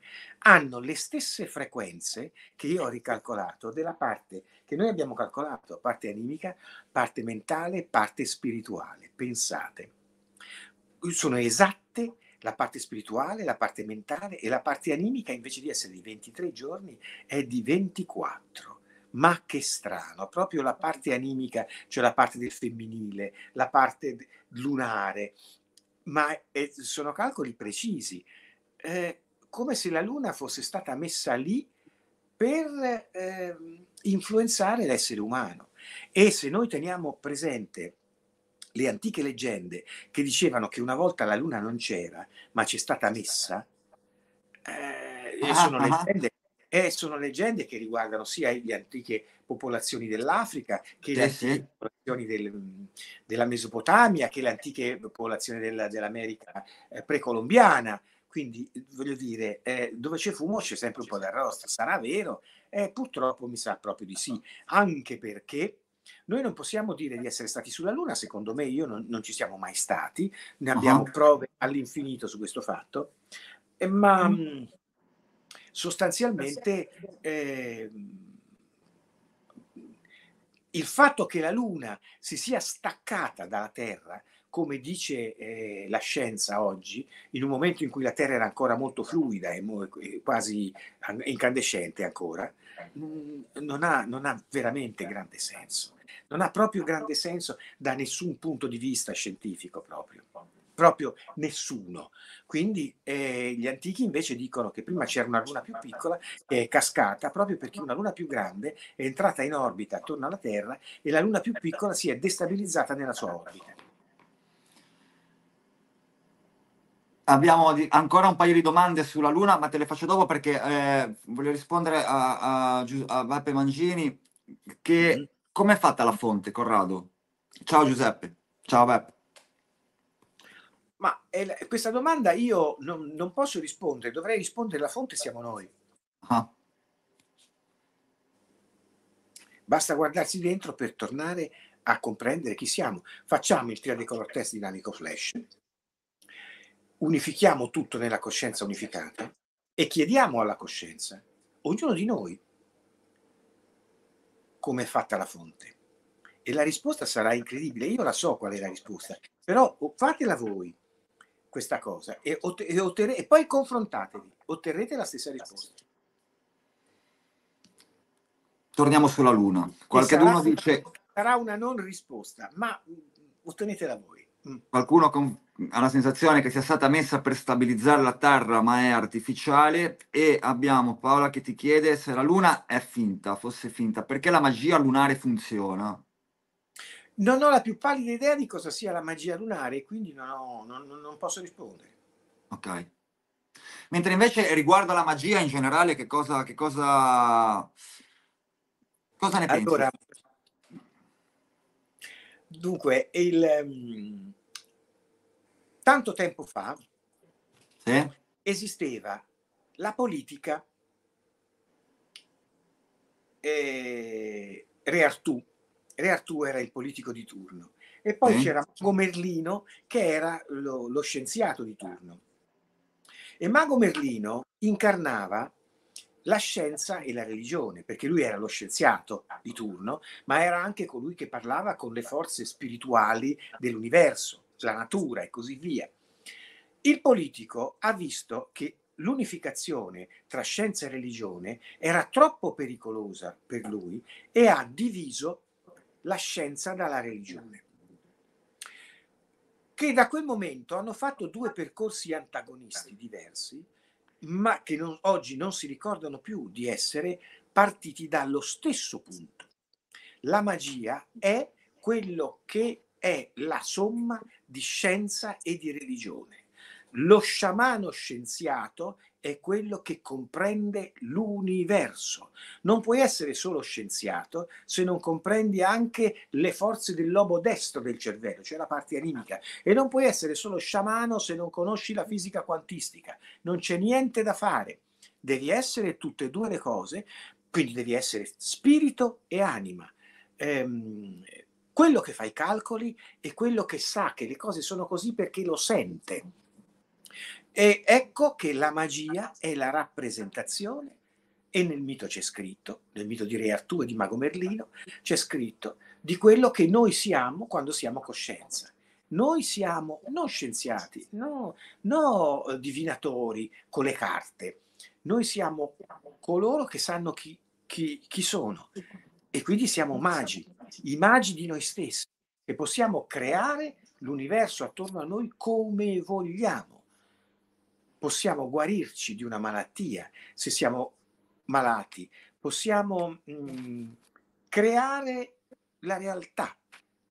hanno le stesse frequenze che io ho ricalcolato della parte che noi abbiamo calcolato, parte animica, parte mentale, parte spirituale. Pensate, sono esatte la parte spirituale, la parte mentale e la parte animica invece di essere di 23 giorni è di 24 ma che strano, proprio la parte animica, cioè la parte del femminile, la parte lunare, ma sono calcoli precisi, eh, come se la luna fosse stata messa lì per eh, influenzare l'essere umano. E se noi teniamo presente le antiche leggende che dicevano che una volta la luna non c'era, ma c'è stata messa, eh, ah, sono ah. leggende e sono leggende che riguardano sia le antiche popolazioni dell'Africa che le antiche popolazioni del, della Mesopotamia, che le antiche popolazioni della, dell'America eh, precolombiana. Quindi voglio dire, eh, dove c'è fumo c'è sempre un po' d'arrosto, sarà vero? Eh, purtroppo mi sa proprio di sì, anche perché noi non possiamo dire di essere stati sulla Luna, secondo me io non, non ci siamo mai stati, ne abbiamo uh-huh. prove all'infinito su questo fatto, eh, ma... Mm, mm sostanzialmente eh, il fatto che la Luna si sia staccata dalla Terra, come dice eh, la scienza oggi, in un momento in cui la Terra era ancora molto fluida e mo- quasi incandescente ancora, mm, non, ha, non ha veramente grande senso. Non ha proprio grande senso da nessun punto di vista scientifico proprio proprio nessuno. Quindi eh, gli antichi invece dicono che prima c'era una luna più piccola che è cascata proprio perché una luna più grande è entrata in orbita attorno alla Terra e la luna più piccola si è destabilizzata nella sua orbita. Abbiamo ancora un paio di domande sulla Luna, ma te le faccio dopo perché eh, voglio rispondere a, a, a Vappe Mangini che mm. com'è fatta la fonte, Corrado? Ciao Giuseppe, ciao Beppe. Ma eh, questa domanda io non, non, posso rispondere, dovrei rispondere, la fonte siamo noi. Ah. Basta guardarsi dentro per tornare a comprendere chi siamo. Facciamo il triadecolor test dinamico flash, unifichiamo tutto nella coscienza unificata e chiediamo alla coscienza, ognuno di noi, come è fatta la fonte. E la risposta sarà incredibile, io la so qual è la risposta, però fatela voi questa cosa e, ot- e, otterre- e poi confrontatevi, otterrete la stessa risposta. Torniamo sulla Luna. Qualcuno dice... Sarà una non risposta, ma mm, ottenetela voi. Mm. Qualcuno con- ha la sensazione che sia stata messa per stabilizzare la Terra, ma è artificiale. E abbiamo Paola che ti chiede se la Luna è finta, fosse finta, perché la magia lunare funziona. Non ho la più pallida idea di cosa sia la magia lunare, quindi non, ho, non, non posso rispondere. Ok. Mentre invece riguardo alla magia in generale, che cosa, che cosa, cosa ne pensi? dunque, il, ehm, tanto tempo fa sì? esisteva la politica eh, Re Artù, Re Artù era il politico di turno e poi mm. c'era Mago Merlino che era lo, lo scienziato di turno. E Mago Merlino incarnava la scienza e la religione, perché lui era lo scienziato di turno, ma era anche colui che parlava con le forze spirituali dell'universo, la natura e così via. Il politico ha visto che l'unificazione tra scienza e religione era troppo pericolosa per lui e ha diviso la scienza dalla religione, che da quel momento hanno fatto due percorsi antagonisti diversi, ma che non, oggi non si ricordano più di essere partiti dallo stesso punto. La magia è quello che è la somma di scienza e di religione. Lo sciamano scienziato è quello che comprende l'universo. Non puoi essere solo scienziato se non comprendi anche le forze del lobo destro del cervello, cioè la parte animica. E non puoi essere solo sciamano se non conosci la fisica quantistica. Non c'è niente da fare. Devi essere tutte e due le cose, quindi devi essere spirito e anima. Ehm, quello che fa i calcoli è quello che sa che le cose sono così perché lo sente e ecco che la magia è la rappresentazione e nel mito c'è scritto, nel mito di Re Artù e di Mago Merlino, c'è scritto di quello che noi siamo quando siamo coscienza. Noi siamo non scienziati, no, no eh, divinatori con le carte, noi siamo coloro che sanno chi, chi, chi sono e quindi siamo magi, i magi di noi stessi, e possiamo creare l'universo attorno a noi come vogliamo possiamo guarirci di una malattia se siamo malati, possiamo mh, mm, creare la realtà,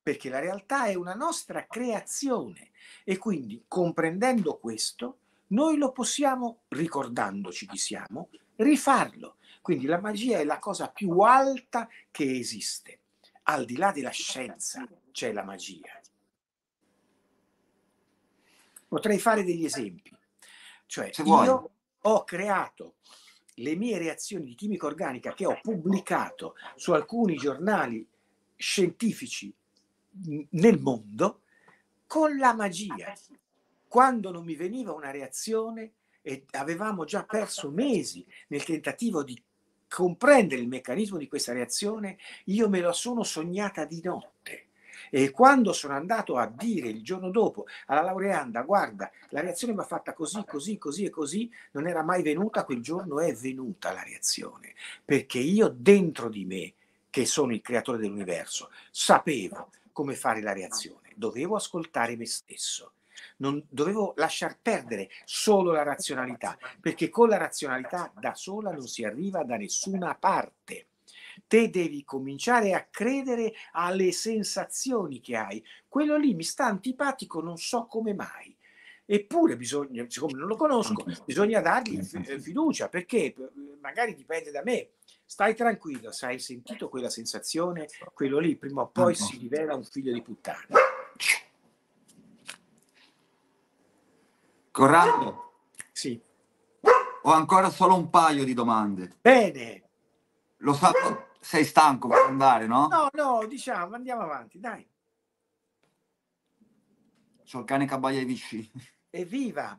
perché la realtà è una nostra creazione e quindi comprendendo questo noi lo possiamo, ricordandoci chi siamo, rifarlo. Quindi la magia è la cosa più alta che esiste. Al di là della scienza c'è la magia. Potrei fare degli esempi. Cioè Se io ho creato le mie reazioni di chimica organica che ho pubblicato su alcuni giornali scientifici nel mondo con la magia. Quando non mi veniva una reazione e avevamo già perso mesi nel tentativo di comprendere il meccanismo di questa reazione, io me la sono sognata di notte. E quando sono andato a dire il giorno dopo alla laureanda, guarda, la reazione va fatta così, così, così e così, non era mai venuta, quel giorno è venuta la reazione, perché io dentro di me, che sono il creatore dell'universo, sapevo come fare la reazione, dovevo ascoltare me stesso. Non dovevo lasciar perdere solo la razionalità, perché con la razionalità da sola non si arriva da nessuna parte te devi cominciare a credere alle sensazioni che hai. Quello lì mi sta antipatico, non so come mai. Eppure bisogna, siccome non lo conosco, bisogna dargli fiducia perché eh, magari dipende da me. Stai tranquillo, se hai sentito quella sensazione, quello lì prima o poi si rivela un figlio di puttana. Corrado? Sì. Ho ancora solo un paio di domande. Bene. Lo sa sei stanco per andare, no? No, no, diciamo, andiamo avanti, dai. C'ho il cane cabaglia ai vicini. Evviva!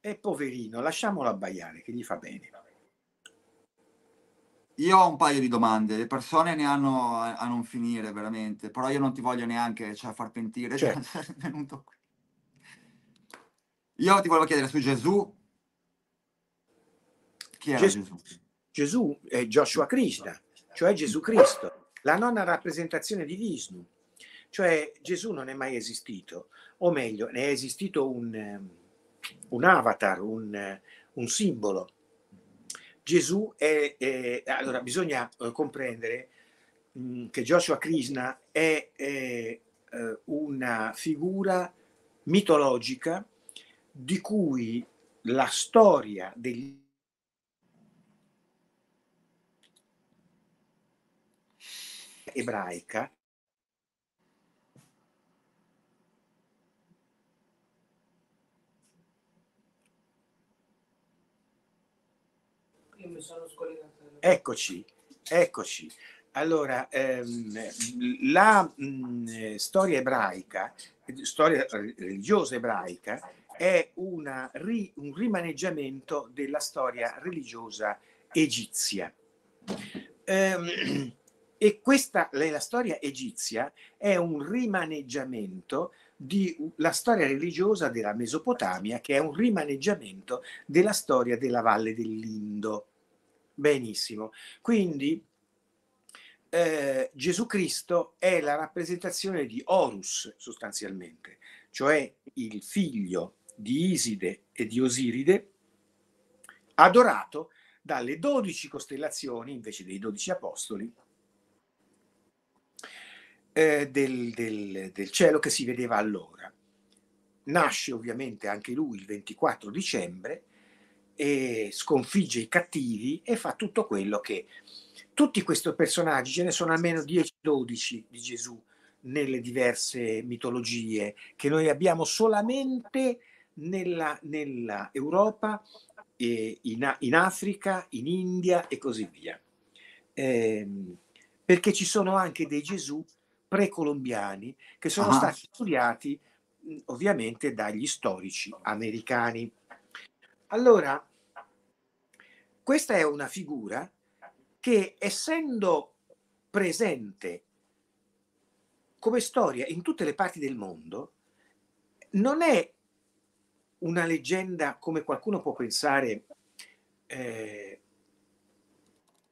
e poverino, lasciamolo abbaiare, che gli fa bene. Io ho un paio di domande, le persone ne hanno a, non finire veramente, però io non ti voglio neanche cioè, far pentire. Certo. Io ti volevo chiedere su Gesù, chi era Gesù? Gesù, è Joshua Krishna, cioè Gesù Cristo, la nona rappresentazione di Vishnu. Cioè Gesù non è mai esistito, o meglio, ne è esistito un, un avatar, un, un, simbolo. Gesù è... è allora bisogna eh, comprendere mm, che Joshua Krishna è, è eh, una figura mitologica di cui la storia degli ebraica Eccoci, eccoci. Allora, ehm, la mh, storia ebraica, storia religiosa ebraica, è ri, un rimaneggiamento della storia religiosa egizia. eh, e questa, la storia egizia è un rimaneggiamento della storia religiosa della Mesopotamia, che è un rimaneggiamento della storia della valle dell'Indo. Benissimo. Quindi eh, Gesù Cristo è la rappresentazione di Horus sostanzialmente, cioè il figlio di Iside e di Osiride, adorato dalle dodici costellazioni invece dei dodici apostoli eh, del, del, del cielo che si vedeva allora. Nasce ovviamente anche lui il 24 dicembre e sconfigge i cattivi e fa tutto quello che tutti questi personaggi, ce ne sono almeno 10-12 di Gesù nelle diverse mitologie che noi abbiamo solamente nella, nella Europa, eh, in, in, Africa, in India e così via. Eh, perché ci sono anche dei Gesù precolombiani che sono ah. stati studiati mhmm, ovviamente dagli storici americani. Allora, questa è una figura che essendo presente come storia in tutte le parti del mondo, non è una leggenda come qualcuno può pensare eh,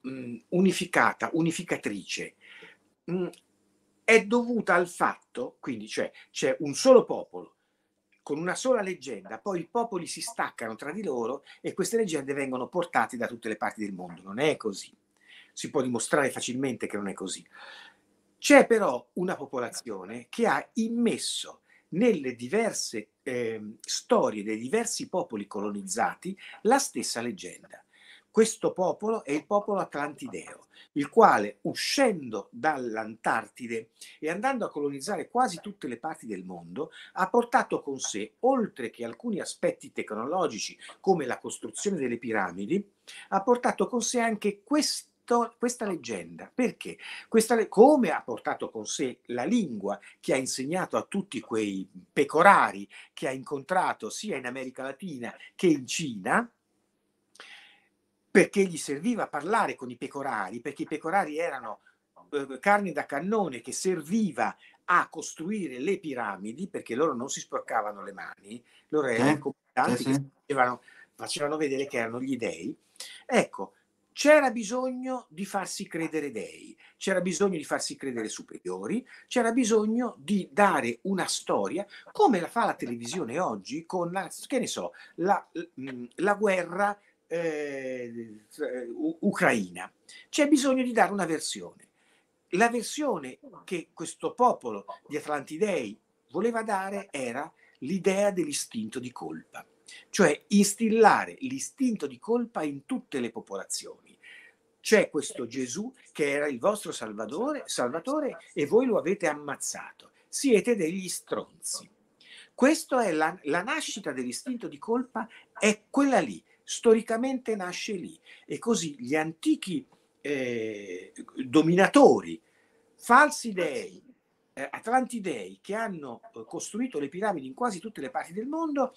mhmm, unificata, unificatrice. Mhmm, è dovuta al fatto, quindi cioè, c'è un solo popolo con una sola leggenda, poi i popoli si staccano tra di loro e queste leggende vengono portate da tutte le parti del mondo. Non è così. Si può dimostrare facilmente che non è così. C'è però una popolazione che ha immesso nelle diverse eh, storie dei diversi popoli colonizzati la stessa leggenda questo popolo è il popolo atlantideo, il quale uscendo dall'Antartide e andando a colonizzare quasi tutte le parti del mondo, ha portato con sé, oltre che alcuni aspetti tecnologici come la costruzione delle piramidi, ha portato con sé anche questo questa leggenda. Perché? Questa, come ha portato con sé la lingua che ha insegnato a tutti quei pecorari che ha incontrato sia in America Latina che in Cina, perché gli serviva parlare con i pecorari, perché i pecorari erano eh, carne da cannone che serviva a costruire le piramidi, perché loro non si sporcavano le mani, loro erano eh, comandanti eh, sì. che facevano, facevano vedere che erano gli dei. Ecco, c'era bisogno di farsi credere dei, c'era bisogno di farsi credere superiori, c'era bisogno di dare una storia come la fa la televisione oggi con la, che ne so, la, mhmm, la guerra eh, Ucraina. C'è bisogno di dare una versione. La versione che questo popolo di Atlantidei voleva dare era l'idea dell'istinto di colpa, cioè instillare l'istinto di colpa in tutte le popolazioni. C'è questo Gesù che era il vostro salvatore, salvatore e voi lo avete ammazzato. Siete degli stronzi. Questa è la, la nascita dell'istinto di colpa, è quella lì, storicamente nasce lì e così gli antichi eh, dominatori, falsi dei, eh, atlantidei, che hanno eh, costruito le piramidi in quasi tutte le parti del mondo,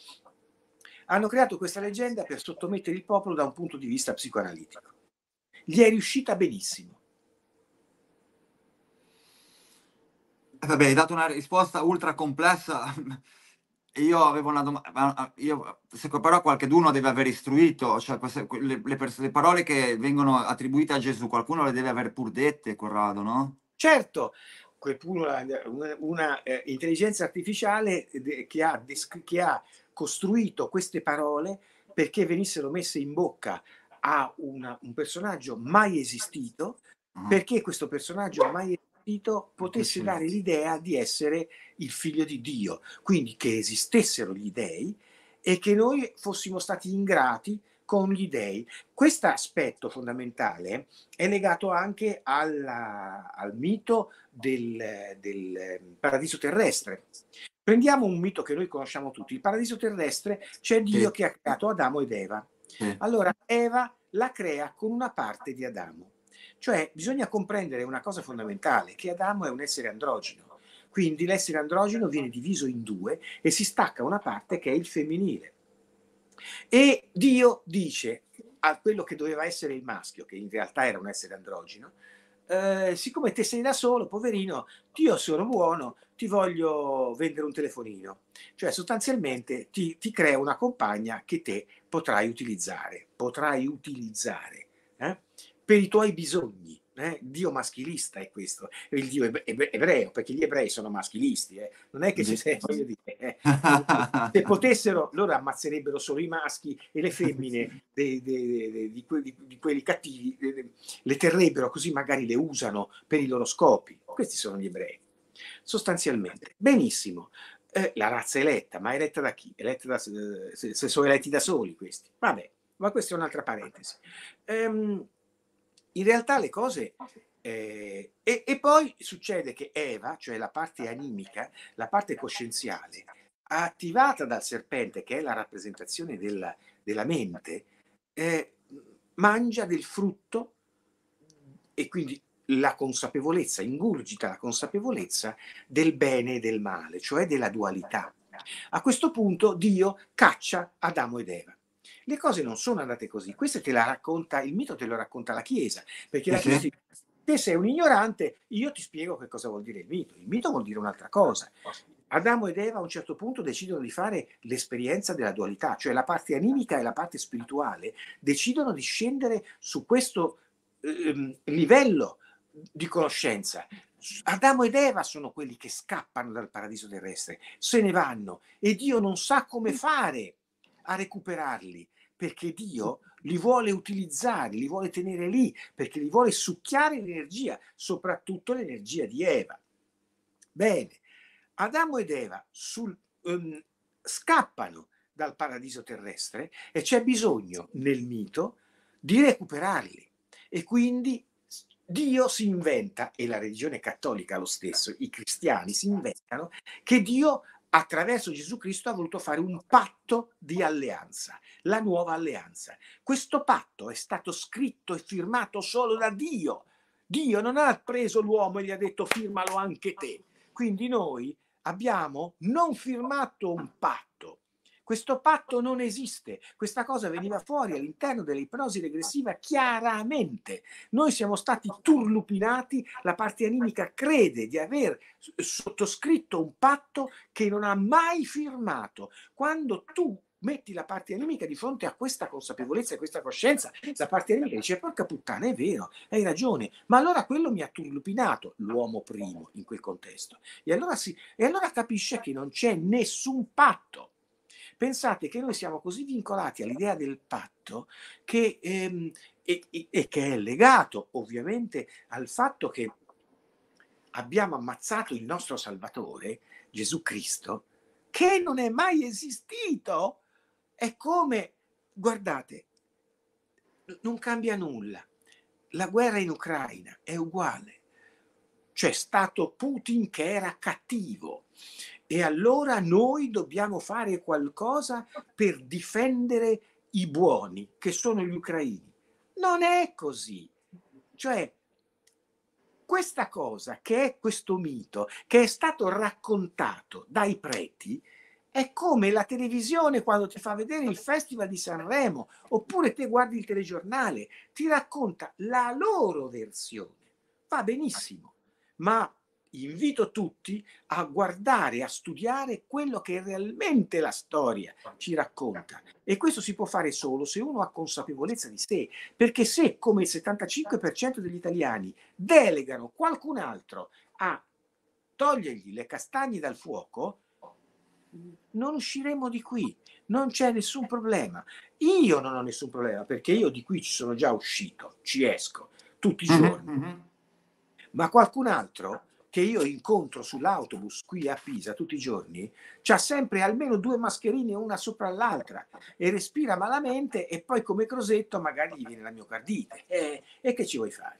hanno creato questa leggenda per sottomettere il popolo da un punto di vista psicoanalitico. Gli è riuscita benissimo. Vabbè, hai dato una risposta ultra complessa io avevo una domanda, ah, io, però qualcuno deve aver istruito, cioè le, le, le, parole che vengono attribuite a Gesù, qualcuno le deve aver pur dette, Corrado, no? Certo, una, una, una eh, intelligenza artificiale eh, che ha, che ha costruito queste parole perché venissero messe in bocca a una, un personaggio mai esistito, uh-huh. perché questo personaggio mai esistito capito, potesse dare l'idea di essere il figlio di Dio, quindi che esistessero gli dei e che noi fossimo stati ingrati con gli dei. Questo aspetto fondamentale è legato anche alla, al mito del, del ehm, paradiso terrestre. Prendiamo un mito che noi conosciamo tutti, il paradiso terrestre, c'è Dio che ha creato Adamo ed Eva. Allora Eva la crea con una parte di Adamo cioè bisogna comprendere una cosa fondamentale, che Adamo è un essere androgeno. Quindi l'essere androgeno viene diviso in due e si stacca una parte che è il femminile. E Dio dice a quello che doveva essere il maschio, che in realtà era un essere androgeno, eh, siccome te sei da solo, poverino, io sono buono, ti voglio vendere un telefonino. Cioè sostanzialmente ti, ti creo una compagna che te potrai utilizzare, potrai utilizzare per i tuoi bisogni. Eh? Dio maschilista è questo, il Dio ebreo, perché gli ebrei sono maschilisti, eh? non è che ci sei, voglio dire, eh? se potessero loro ammazzerebbero solo i maschi e le femmine de, de, di, di, di, quelli cattivi eh, le terrebbero così magari le usano per i loro scopi. Questi sono gli ebrei, sostanzialmente. Benissimo, eh, la razza è eletta, ma è eletta da chi? Eletta da, se, se sono eletti da soli questi, vabbè, ma questa è un'altra parentesi. Eh, in realtà le cose... Ah, eh, e, e poi succede che Eva, cioè la parte animica, la parte coscienziale, attivata dal serpente, che è la rappresentazione della, della mente, eh, mangia del frutto e quindi la consapevolezza, ingurgita la consapevolezza del bene e del male, cioè della dualità. A questo punto Dio caccia Adamo ed Eva. Le cose non sono andate così. Questo te la racconta, il mito te lo racconta la Chiesa, perché la Chiesa dice, te sei un ignorante, io ti spiego che cosa vuol dire il mito. Il mito vuol dire un'altra cosa. Adamo ed Eva a un certo punto decidono di fare l'esperienza della dualità, cioè la parte animica e la parte spirituale decidono di scendere su questo eh, livello di conoscenza. Adamo ed Eva sono quelli che scappano dal paradiso terrestre, se ne vanno e Dio non sa come fare a recuperarli perché Dio li vuole utilizzare, li vuole tenere lì, perché li vuole succhiare l'energia, soprattutto l'energia di Eva. Bene, Adamo ed Eva sul, um, scappano dal paradiso terrestre e c'è bisogno nel mito di recuperarli. E quindi Dio si inventa, e la religione cattolica lo stesso, i cristiani si inventano, che Dio attraverso Gesù Cristo ha voluto fare un patto di alleanza, la nuova alleanza. Questo patto è stato scritto e firmato solo da Dio. Dio non ha preso l'uomo e gli ha detto firmalo anche te. Quindi noi abbiamo non firmato un patto questo patto non esiste, questa cosa veniva fuori all'interno dell'ipnosi regressiva chiaramente. Noi siamo stati turlupinati, la parte animica crede di aver sottoscritto un patto che non ha mai firmato. Quando tu metti la parte animica di fronte a questa consapevolezza e questa coscienza, la parte animica dice porca puttana, è vero, hai ragione, ma allora quello mi ha turlupinato, l'uomo primo in quel contesto. E allora, si, e allora capisce che non c'è nessun patto Pensate che noi siamo così vincolati all'idea del patto che, ehm, e, e che è legato ovviamente al fatto che abbiamo ammazzato il nostro Salvatore, Gesù Cristo, che non è mai esistito. È come, guardate, non cambia nulla. La guerra in Ucraina è uguale. C'è stato Putin che era cattivo e allora noi dobbiamo fare qualcosa per difendere i buoni, che sono gli ucraini. Non è così. Cioè, questa cosa che è questo mito, che è stato raccontato dai preti, è come la televisione quando ti fa vedere il Festival di Sanremo, oppure te guardi il telegiornale, ti racconta la loro versione. Va benissimo, ma invito tutti a guardare, a studiare quello che realmente la storia ci racconta. E questo si può fare solo se uno ha consapevolezza di sé, perché se come il 75% degli italiani delegano qualcun altro a togliergli le castagne dal fuoco, non usciremo di qui, non c'è nessun problema. Io non ho nessun problema perché io di qui ci sono già uscito, ci esco tutti i giorni. Ma qualcun altro che io incontro sull'autobus qui a Pisa tutti i giorni, ha sempre almeno due mascherine una sopra l'altra e respira malamente e poi come crosetto magari gli viene la miocardite. E, e che ci vuoi fare?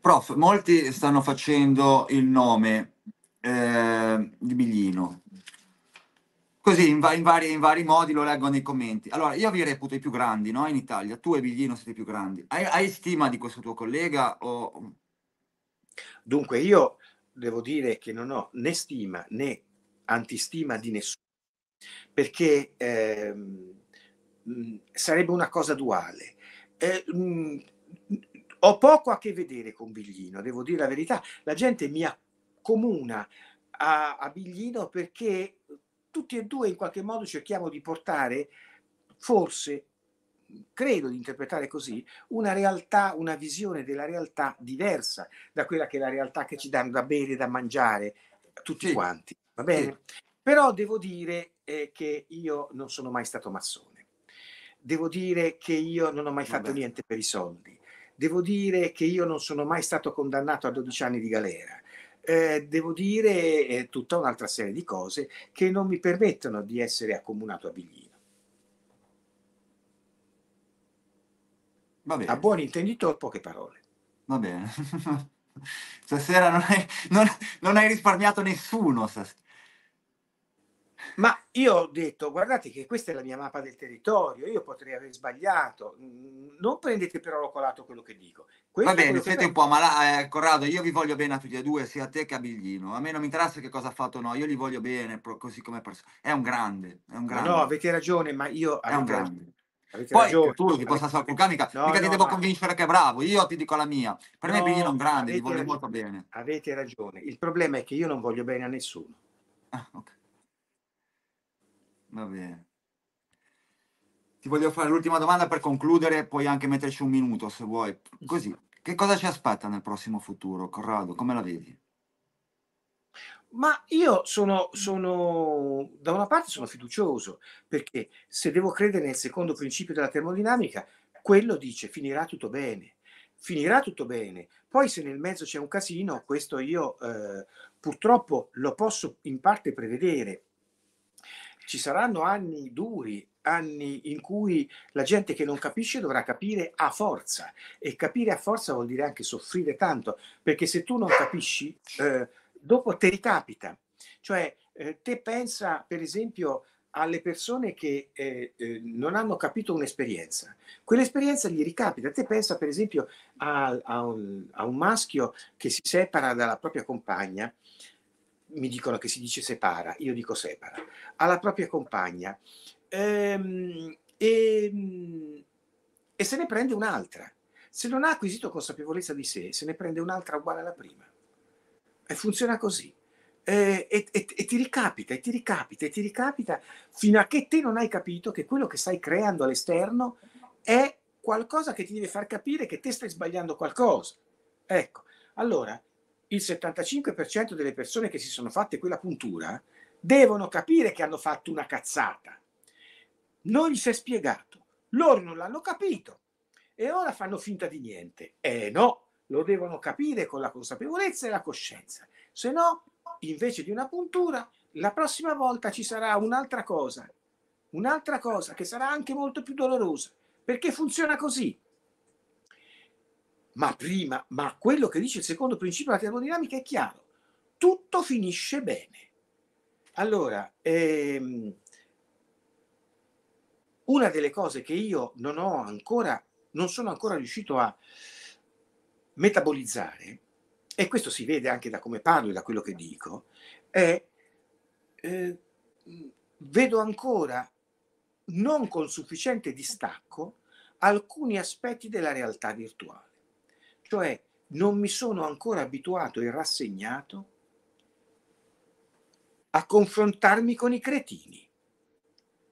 Prof, molti stanno facendo il nome eh, di Biglino. Così in, in, vari, in, vari, modi lo leggo nei commenti. Allora, io vi reputo i più grandi no? in Italia. Tu e Biglino siete i più grandi. Hai, hai stima di questo tuo collega o Dunque io devo dire che non ho né stima né antistima di nessuno, perché eh, sarebbe una cosa duale. Eh, mh, mm, ho poco a che vedere con Biglino, devo dire la verità. La gente mi accomuna a, a Biglino perché tutti e due in qualche modo cerchiamo di portare forse credo di interpretare così, una realtà, una visione della realtà diversa da quella che è la realtà che ci danno da bere, da mangiare, eh, tutti sì. quanti, va bene? Sì. Però devo dire eh, che io non sono mai stato massone, devo dire che io non ho mai fatto niente per i soldi, devo dire che io non sono mai stato condannato a 12 anni di galera. Eh, devo dire eh, tutta un'altra serie di cose che non mi permettono di essere accomunato a biglietti A buon intenditor, poche parole. Va bene. stasera non hai, non, non hai risparmiato nessuno. Stasera. Ma io ho detto, guardate che questa è la mia mappa del territorio, io potrei aver sbagliato, non prendete però colato quello che dico. Questo Va bene, siete un po' malati, eh, Corrado, io vi voglio bene a tutti e due, sia a te che a Biglino, a me non mi interessa che cosa ha fatto no, io li voglio bene così come persona, è un grande, è un grande. No, avete ragione, ma io... È un grande. Ragione. Avete Poi ragione. tu ti possa avete... vulcanica, no, mica no, ti devo ma... convincere che è bravo, io ti dico la mia. Per no, me Biglino è un grande, ti voglio molto bene. Avete ragione. Il problema è che io non voglio bene a nessuno. Ah, ok. Va bene. Ti voglio fare l'ultima domanda per concludere, puoi anche metterci un minuto se vuoi. Così, che cosa ci aspetta nel prossimo futuro, Corrado? Come la vedi? Ma io sono, sono, da una parte sono fiducioso, perché se devo credere nel secondo principio della termodinamica, quello dice finirà tutto bene, finirà tutto bene. Poi se nel mezzo c'è un casino, questo io eh, purtroppo lo posso in parte prevedere. Ci saranno anni duri, anni in cui la gente che non capisce dovrà capire a forza e capire a forza vuol dire anche soffrire tanto, perché se tu non capisci... Eh, dopo te ricapita. Cioè, eh, te pensa, per esempio, alle persone che eh, eh, non hanno capito un'esperienza. Quell'esperienza gli ricapita. Te pensa, per esempio, a, a, un, a, un, maschio che si separa dalla propria compagna. Mi dicono che si dice separa, io dico separa, alla propria compagna ehm, e, ehm, e se ne prende un'altra. Se non ha acquisito consapevolezza di sé, se ne prende un'altra uguale alla prima. E funziona così. Eh, e, e, e, ti ricapita, e ti ricapita, e ti ricapita, fino a che te non hai capito che quello che stai creando all'esterno è qualcosa che ti deve far capire che te stai sbagliando qualcosa. Ecco, allora il 75% delle persone che si sono fatte quella puntura devono capire che hanno fatto una cazzata. Non gli si è spiegato, loro non l'hanno capito e ora fanno finta di niente. Eh no, lo devono capire con la consapevolezza e la coscienza. Se no, invece di una puntura, la prossima volta ci sarà un'altra cosa, un'altra cosa che sarà anche molto più dolorosa, perché funziona così. Ma prima, ma quello che dice il secondo principio della termodinamica è chiaro, tutto finisce bene. Allora, ehm, una delle cose che io non ho ancora, non sono ancora riuscito a, metabolizzare, e questo si vede anche da come parlo e da quello che dico, è eh, vedo ancora non con sufficiente distacco alcuni aspetti della realtà virtuale. Cioè non mi sono ancora abituato e rassegnato a confrontarmi con i cretini.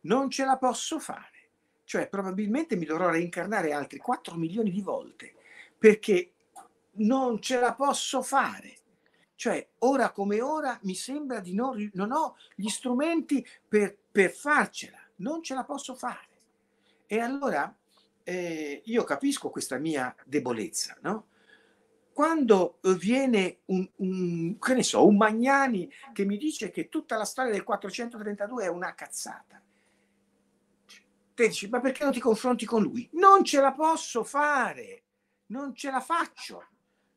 Non ce la posso fare. Cioè probabilmente mi dovrò reincarnare altri 4 milioni di volte perché non ce la posso fare. Cioè, ora come ora mi sembra di non, non ho gli strumenti per, per farcela, non ce la posso fare. E allora eh, io capisco questa mia debolezza, no? Quando eh, viene un, un, che ne so, un Magnani che mi dice che tutta la storia del 432 è una cazzata, te dici ma perché non ti confronti con lui? Non ce la posso fare, non ce la faccio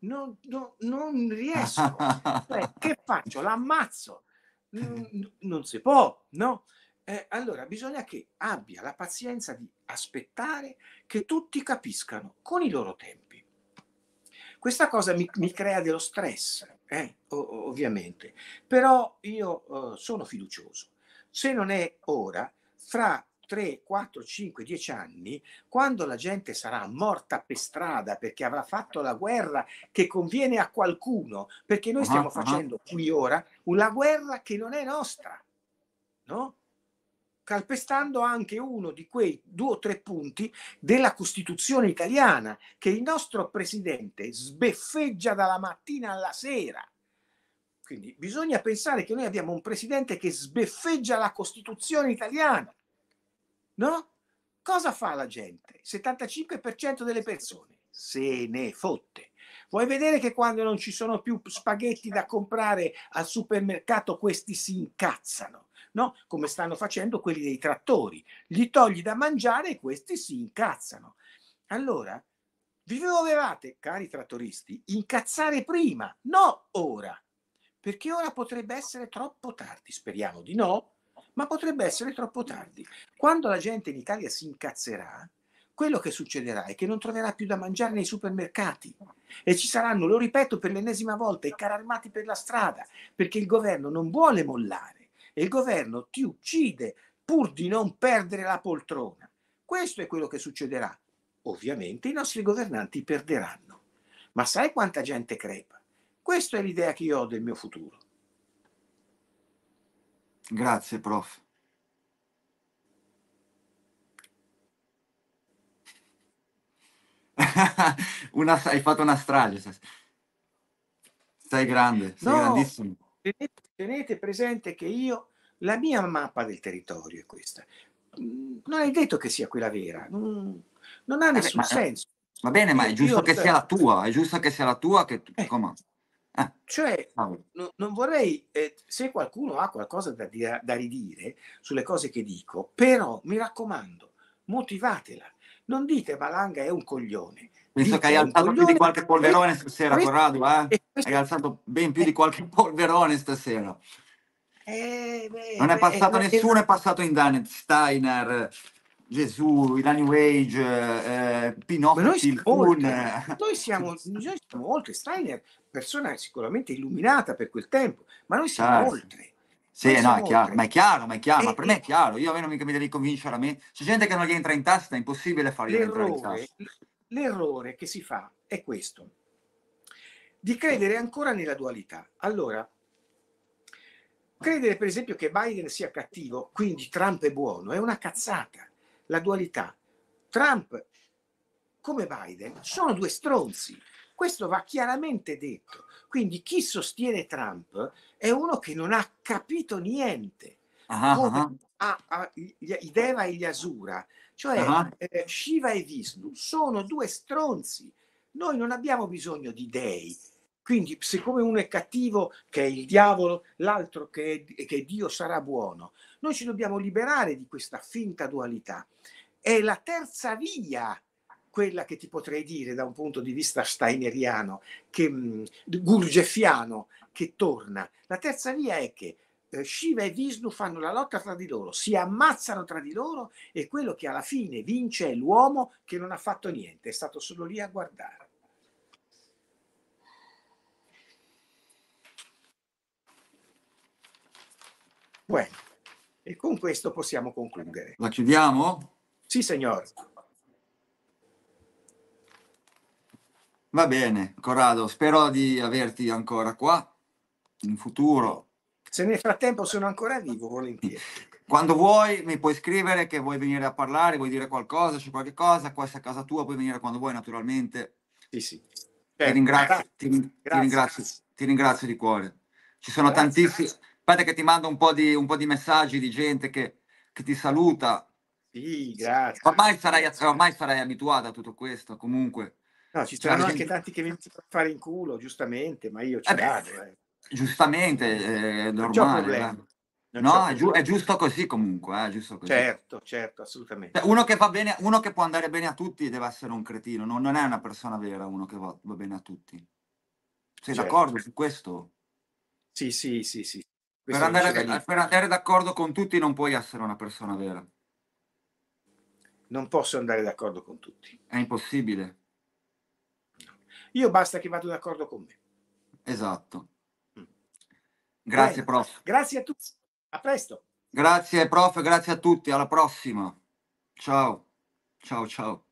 non, no, non riesco. Beh, cioè, che faccio? L'ammazzo. Mm, non, si può, no? Eh, allora bisogna che abbia la pazienza di aspettare che tutti capiscano con i loro tempi. Questa cosa mi, mi crea dello stress, eh? ovviamente, però io eh, sono fiducioso. Se non è ora, fra 3, 4, 5, 10 anni, quando la gente sarà morta per strada perché avrà fatto la guerra che conviene a qualcuno, perché noi stiamo uh-huh. facendo qui ora una guerra che non è nostra, no? calpestando anche uno di quei due o tre punti della Costituzione italiana che il nostro presidente sbeffeggia dalla mattina alla sera. Quindi bisogna pensare che noi abbiamo un presidente che sbeffeggia la Costituzione italiana, No? Cosa fa la gente? Il 75% delle persone se ne fotte. Vuoi vedere che quando non ci sono più spaghetti da comprare al supermercato questi si incazzano? No? Come stanno facendo quelli dei trattori. Gli togli da mangiare e questi si incazzano. Allora, vi dovevate, cari trattoristi, incazzare prima, no ora, perché ora potrebbe essere troppo tardi, speriamo di no, ma potrebbe essere troppo tardi. Quando la gente in Italia si incazzerà, quello che succederà è che non troverà più da mangiare nei supermercati e ci saranno, lo ripeto per l'ennesima volta, i carri armati per la strada, perché il governo non vuole mollare e il governo ti uccide pur di non perdere la poltrona. Questo è quello che succederà. Ovviamente i nostri governanti perderanno. Ma sai quanta gente crepa? Questa è l'idea che io ho del mio futuro. Grazie, prof. Una, hai fatto una strage. Sei grande, sei no, grandissimo. Tenete, tenete, presente che io, la mia mappa del territorio è questa. Mm, non hai detto che sia quella vera, non, non ha eh nessun eh, ma, senso. Va bene, ma è giusto io, che sia la tua, è giusto che sia la tua che tu, eh, Ah. Cioè, ah. No, non vorrei, eh, se qualcuno ha qualcosa da, da ridire sulle cose che dico, però mi raccomando, motivatela. Non dite Malanga è un coglione, Penso che hai alzato coglione, più di qualche polverone stasera, questo, Corrado. Eh? hai alzato ben più eh. di qualche polverone stasera. Eh, beh, non è passato beh, nessuno, eh. è passato in Danet, Steiner, Gesù, i New Age, eh, eh, Pinocchio, il siamo, noi siamo, noi siamo oltre, Steiner, persona sicuramente illuminata per quel tempo, ma noi siamo certo. oltre. Sì, no, è chiaro, ma è chiaro, ma è chiaro, e, ma per me è chiaro, io a me non mica mi devi convincere a me. C'è gente che non gli entra in tasca, è impossibile fargli entrare in tasca. L'errore che si fa è questo, di credere ancora nella dualità. Allora, credere per esempio che Biden sia cattivo, quindi Trump è buono, è una cazzata la dualità. Trump come Biden sono due stronzi. Questo va chiaramente detto. Quindi chi sostiene Trump è uno che non ha capito niente. Ah, come ah, ah, i Deva e gli Asura, cioè ah, ah. eh, Shiva e Vishnu, sono due stronzi. Noi non abbiamo bisogno di dei. Quindi, siccome uno è cattivo, che è il diavolo, l'altro che, che Dio sarà buono, noi ci dobbiamo liberare di questa finta dualità. È la terza via quella che ti potrei dire da un punto di vista steineriano, che, mm, gurgefiano, che torna. La terza via è che eh, Shiva e Vishnu fanno la lotta tra di loro, si ammazzano tra di loro e quello che alla fine vince è l'uomo che non ha fatto niente, è stato solo lì a guardare. Bueno. E con questo possiamo concludere. La chiudiamo? Sì, signor. Va bene, Corrado, spero di averti ancora qua in futuro. Se nel frattempo sono ancora vivo, volentieri. Quando vuoi mi puoi scrivere che vuoi venire a parlare, vuoi dire qualcosa, c'è qualche cosa, questa è casa tua, puoi venire quando vuoi naturalmente. Sì, sì. Ti ringrazio, ti, ti, ringrazio, ti ringrazio di cuore. Ci sono tantissimi... Aspetta che ti mando un po' di, un po di messaggi di gente che, che, ti saluta. Sì, grazie. Ormai sarai, ormai sarai abituata a tutto questo, comunque. No, ci cioè, saranno anche tanti che mi a fare in culo, giustamente, ma io ci eh vado. Eh. Giustamente, eh, è normale. No, è, giu- è, giusto così comunque, eh, giusto così. Certo, certo, assolutamente. Cioè, uno, che bene, uno, che può andare bene a tutti deve essere un cretino, non, non è una persona vera uno che va, va bene a tutti. Sei certo. d'accordo su questo? Sì, sì, sì, sì. Per andare, per andare, d'accordo con tutti non puoi essere una persona vera. Non posso andare d'accordo con tutti. È impossibile. Io basta che vado d'accordo con me. Esatto. Mm. Grazie, Bene. prof. Grazie a tutti. A presto. Grazie, prof. Grazie a tutti. Alla prossima. Ciao. Ciao, ciao.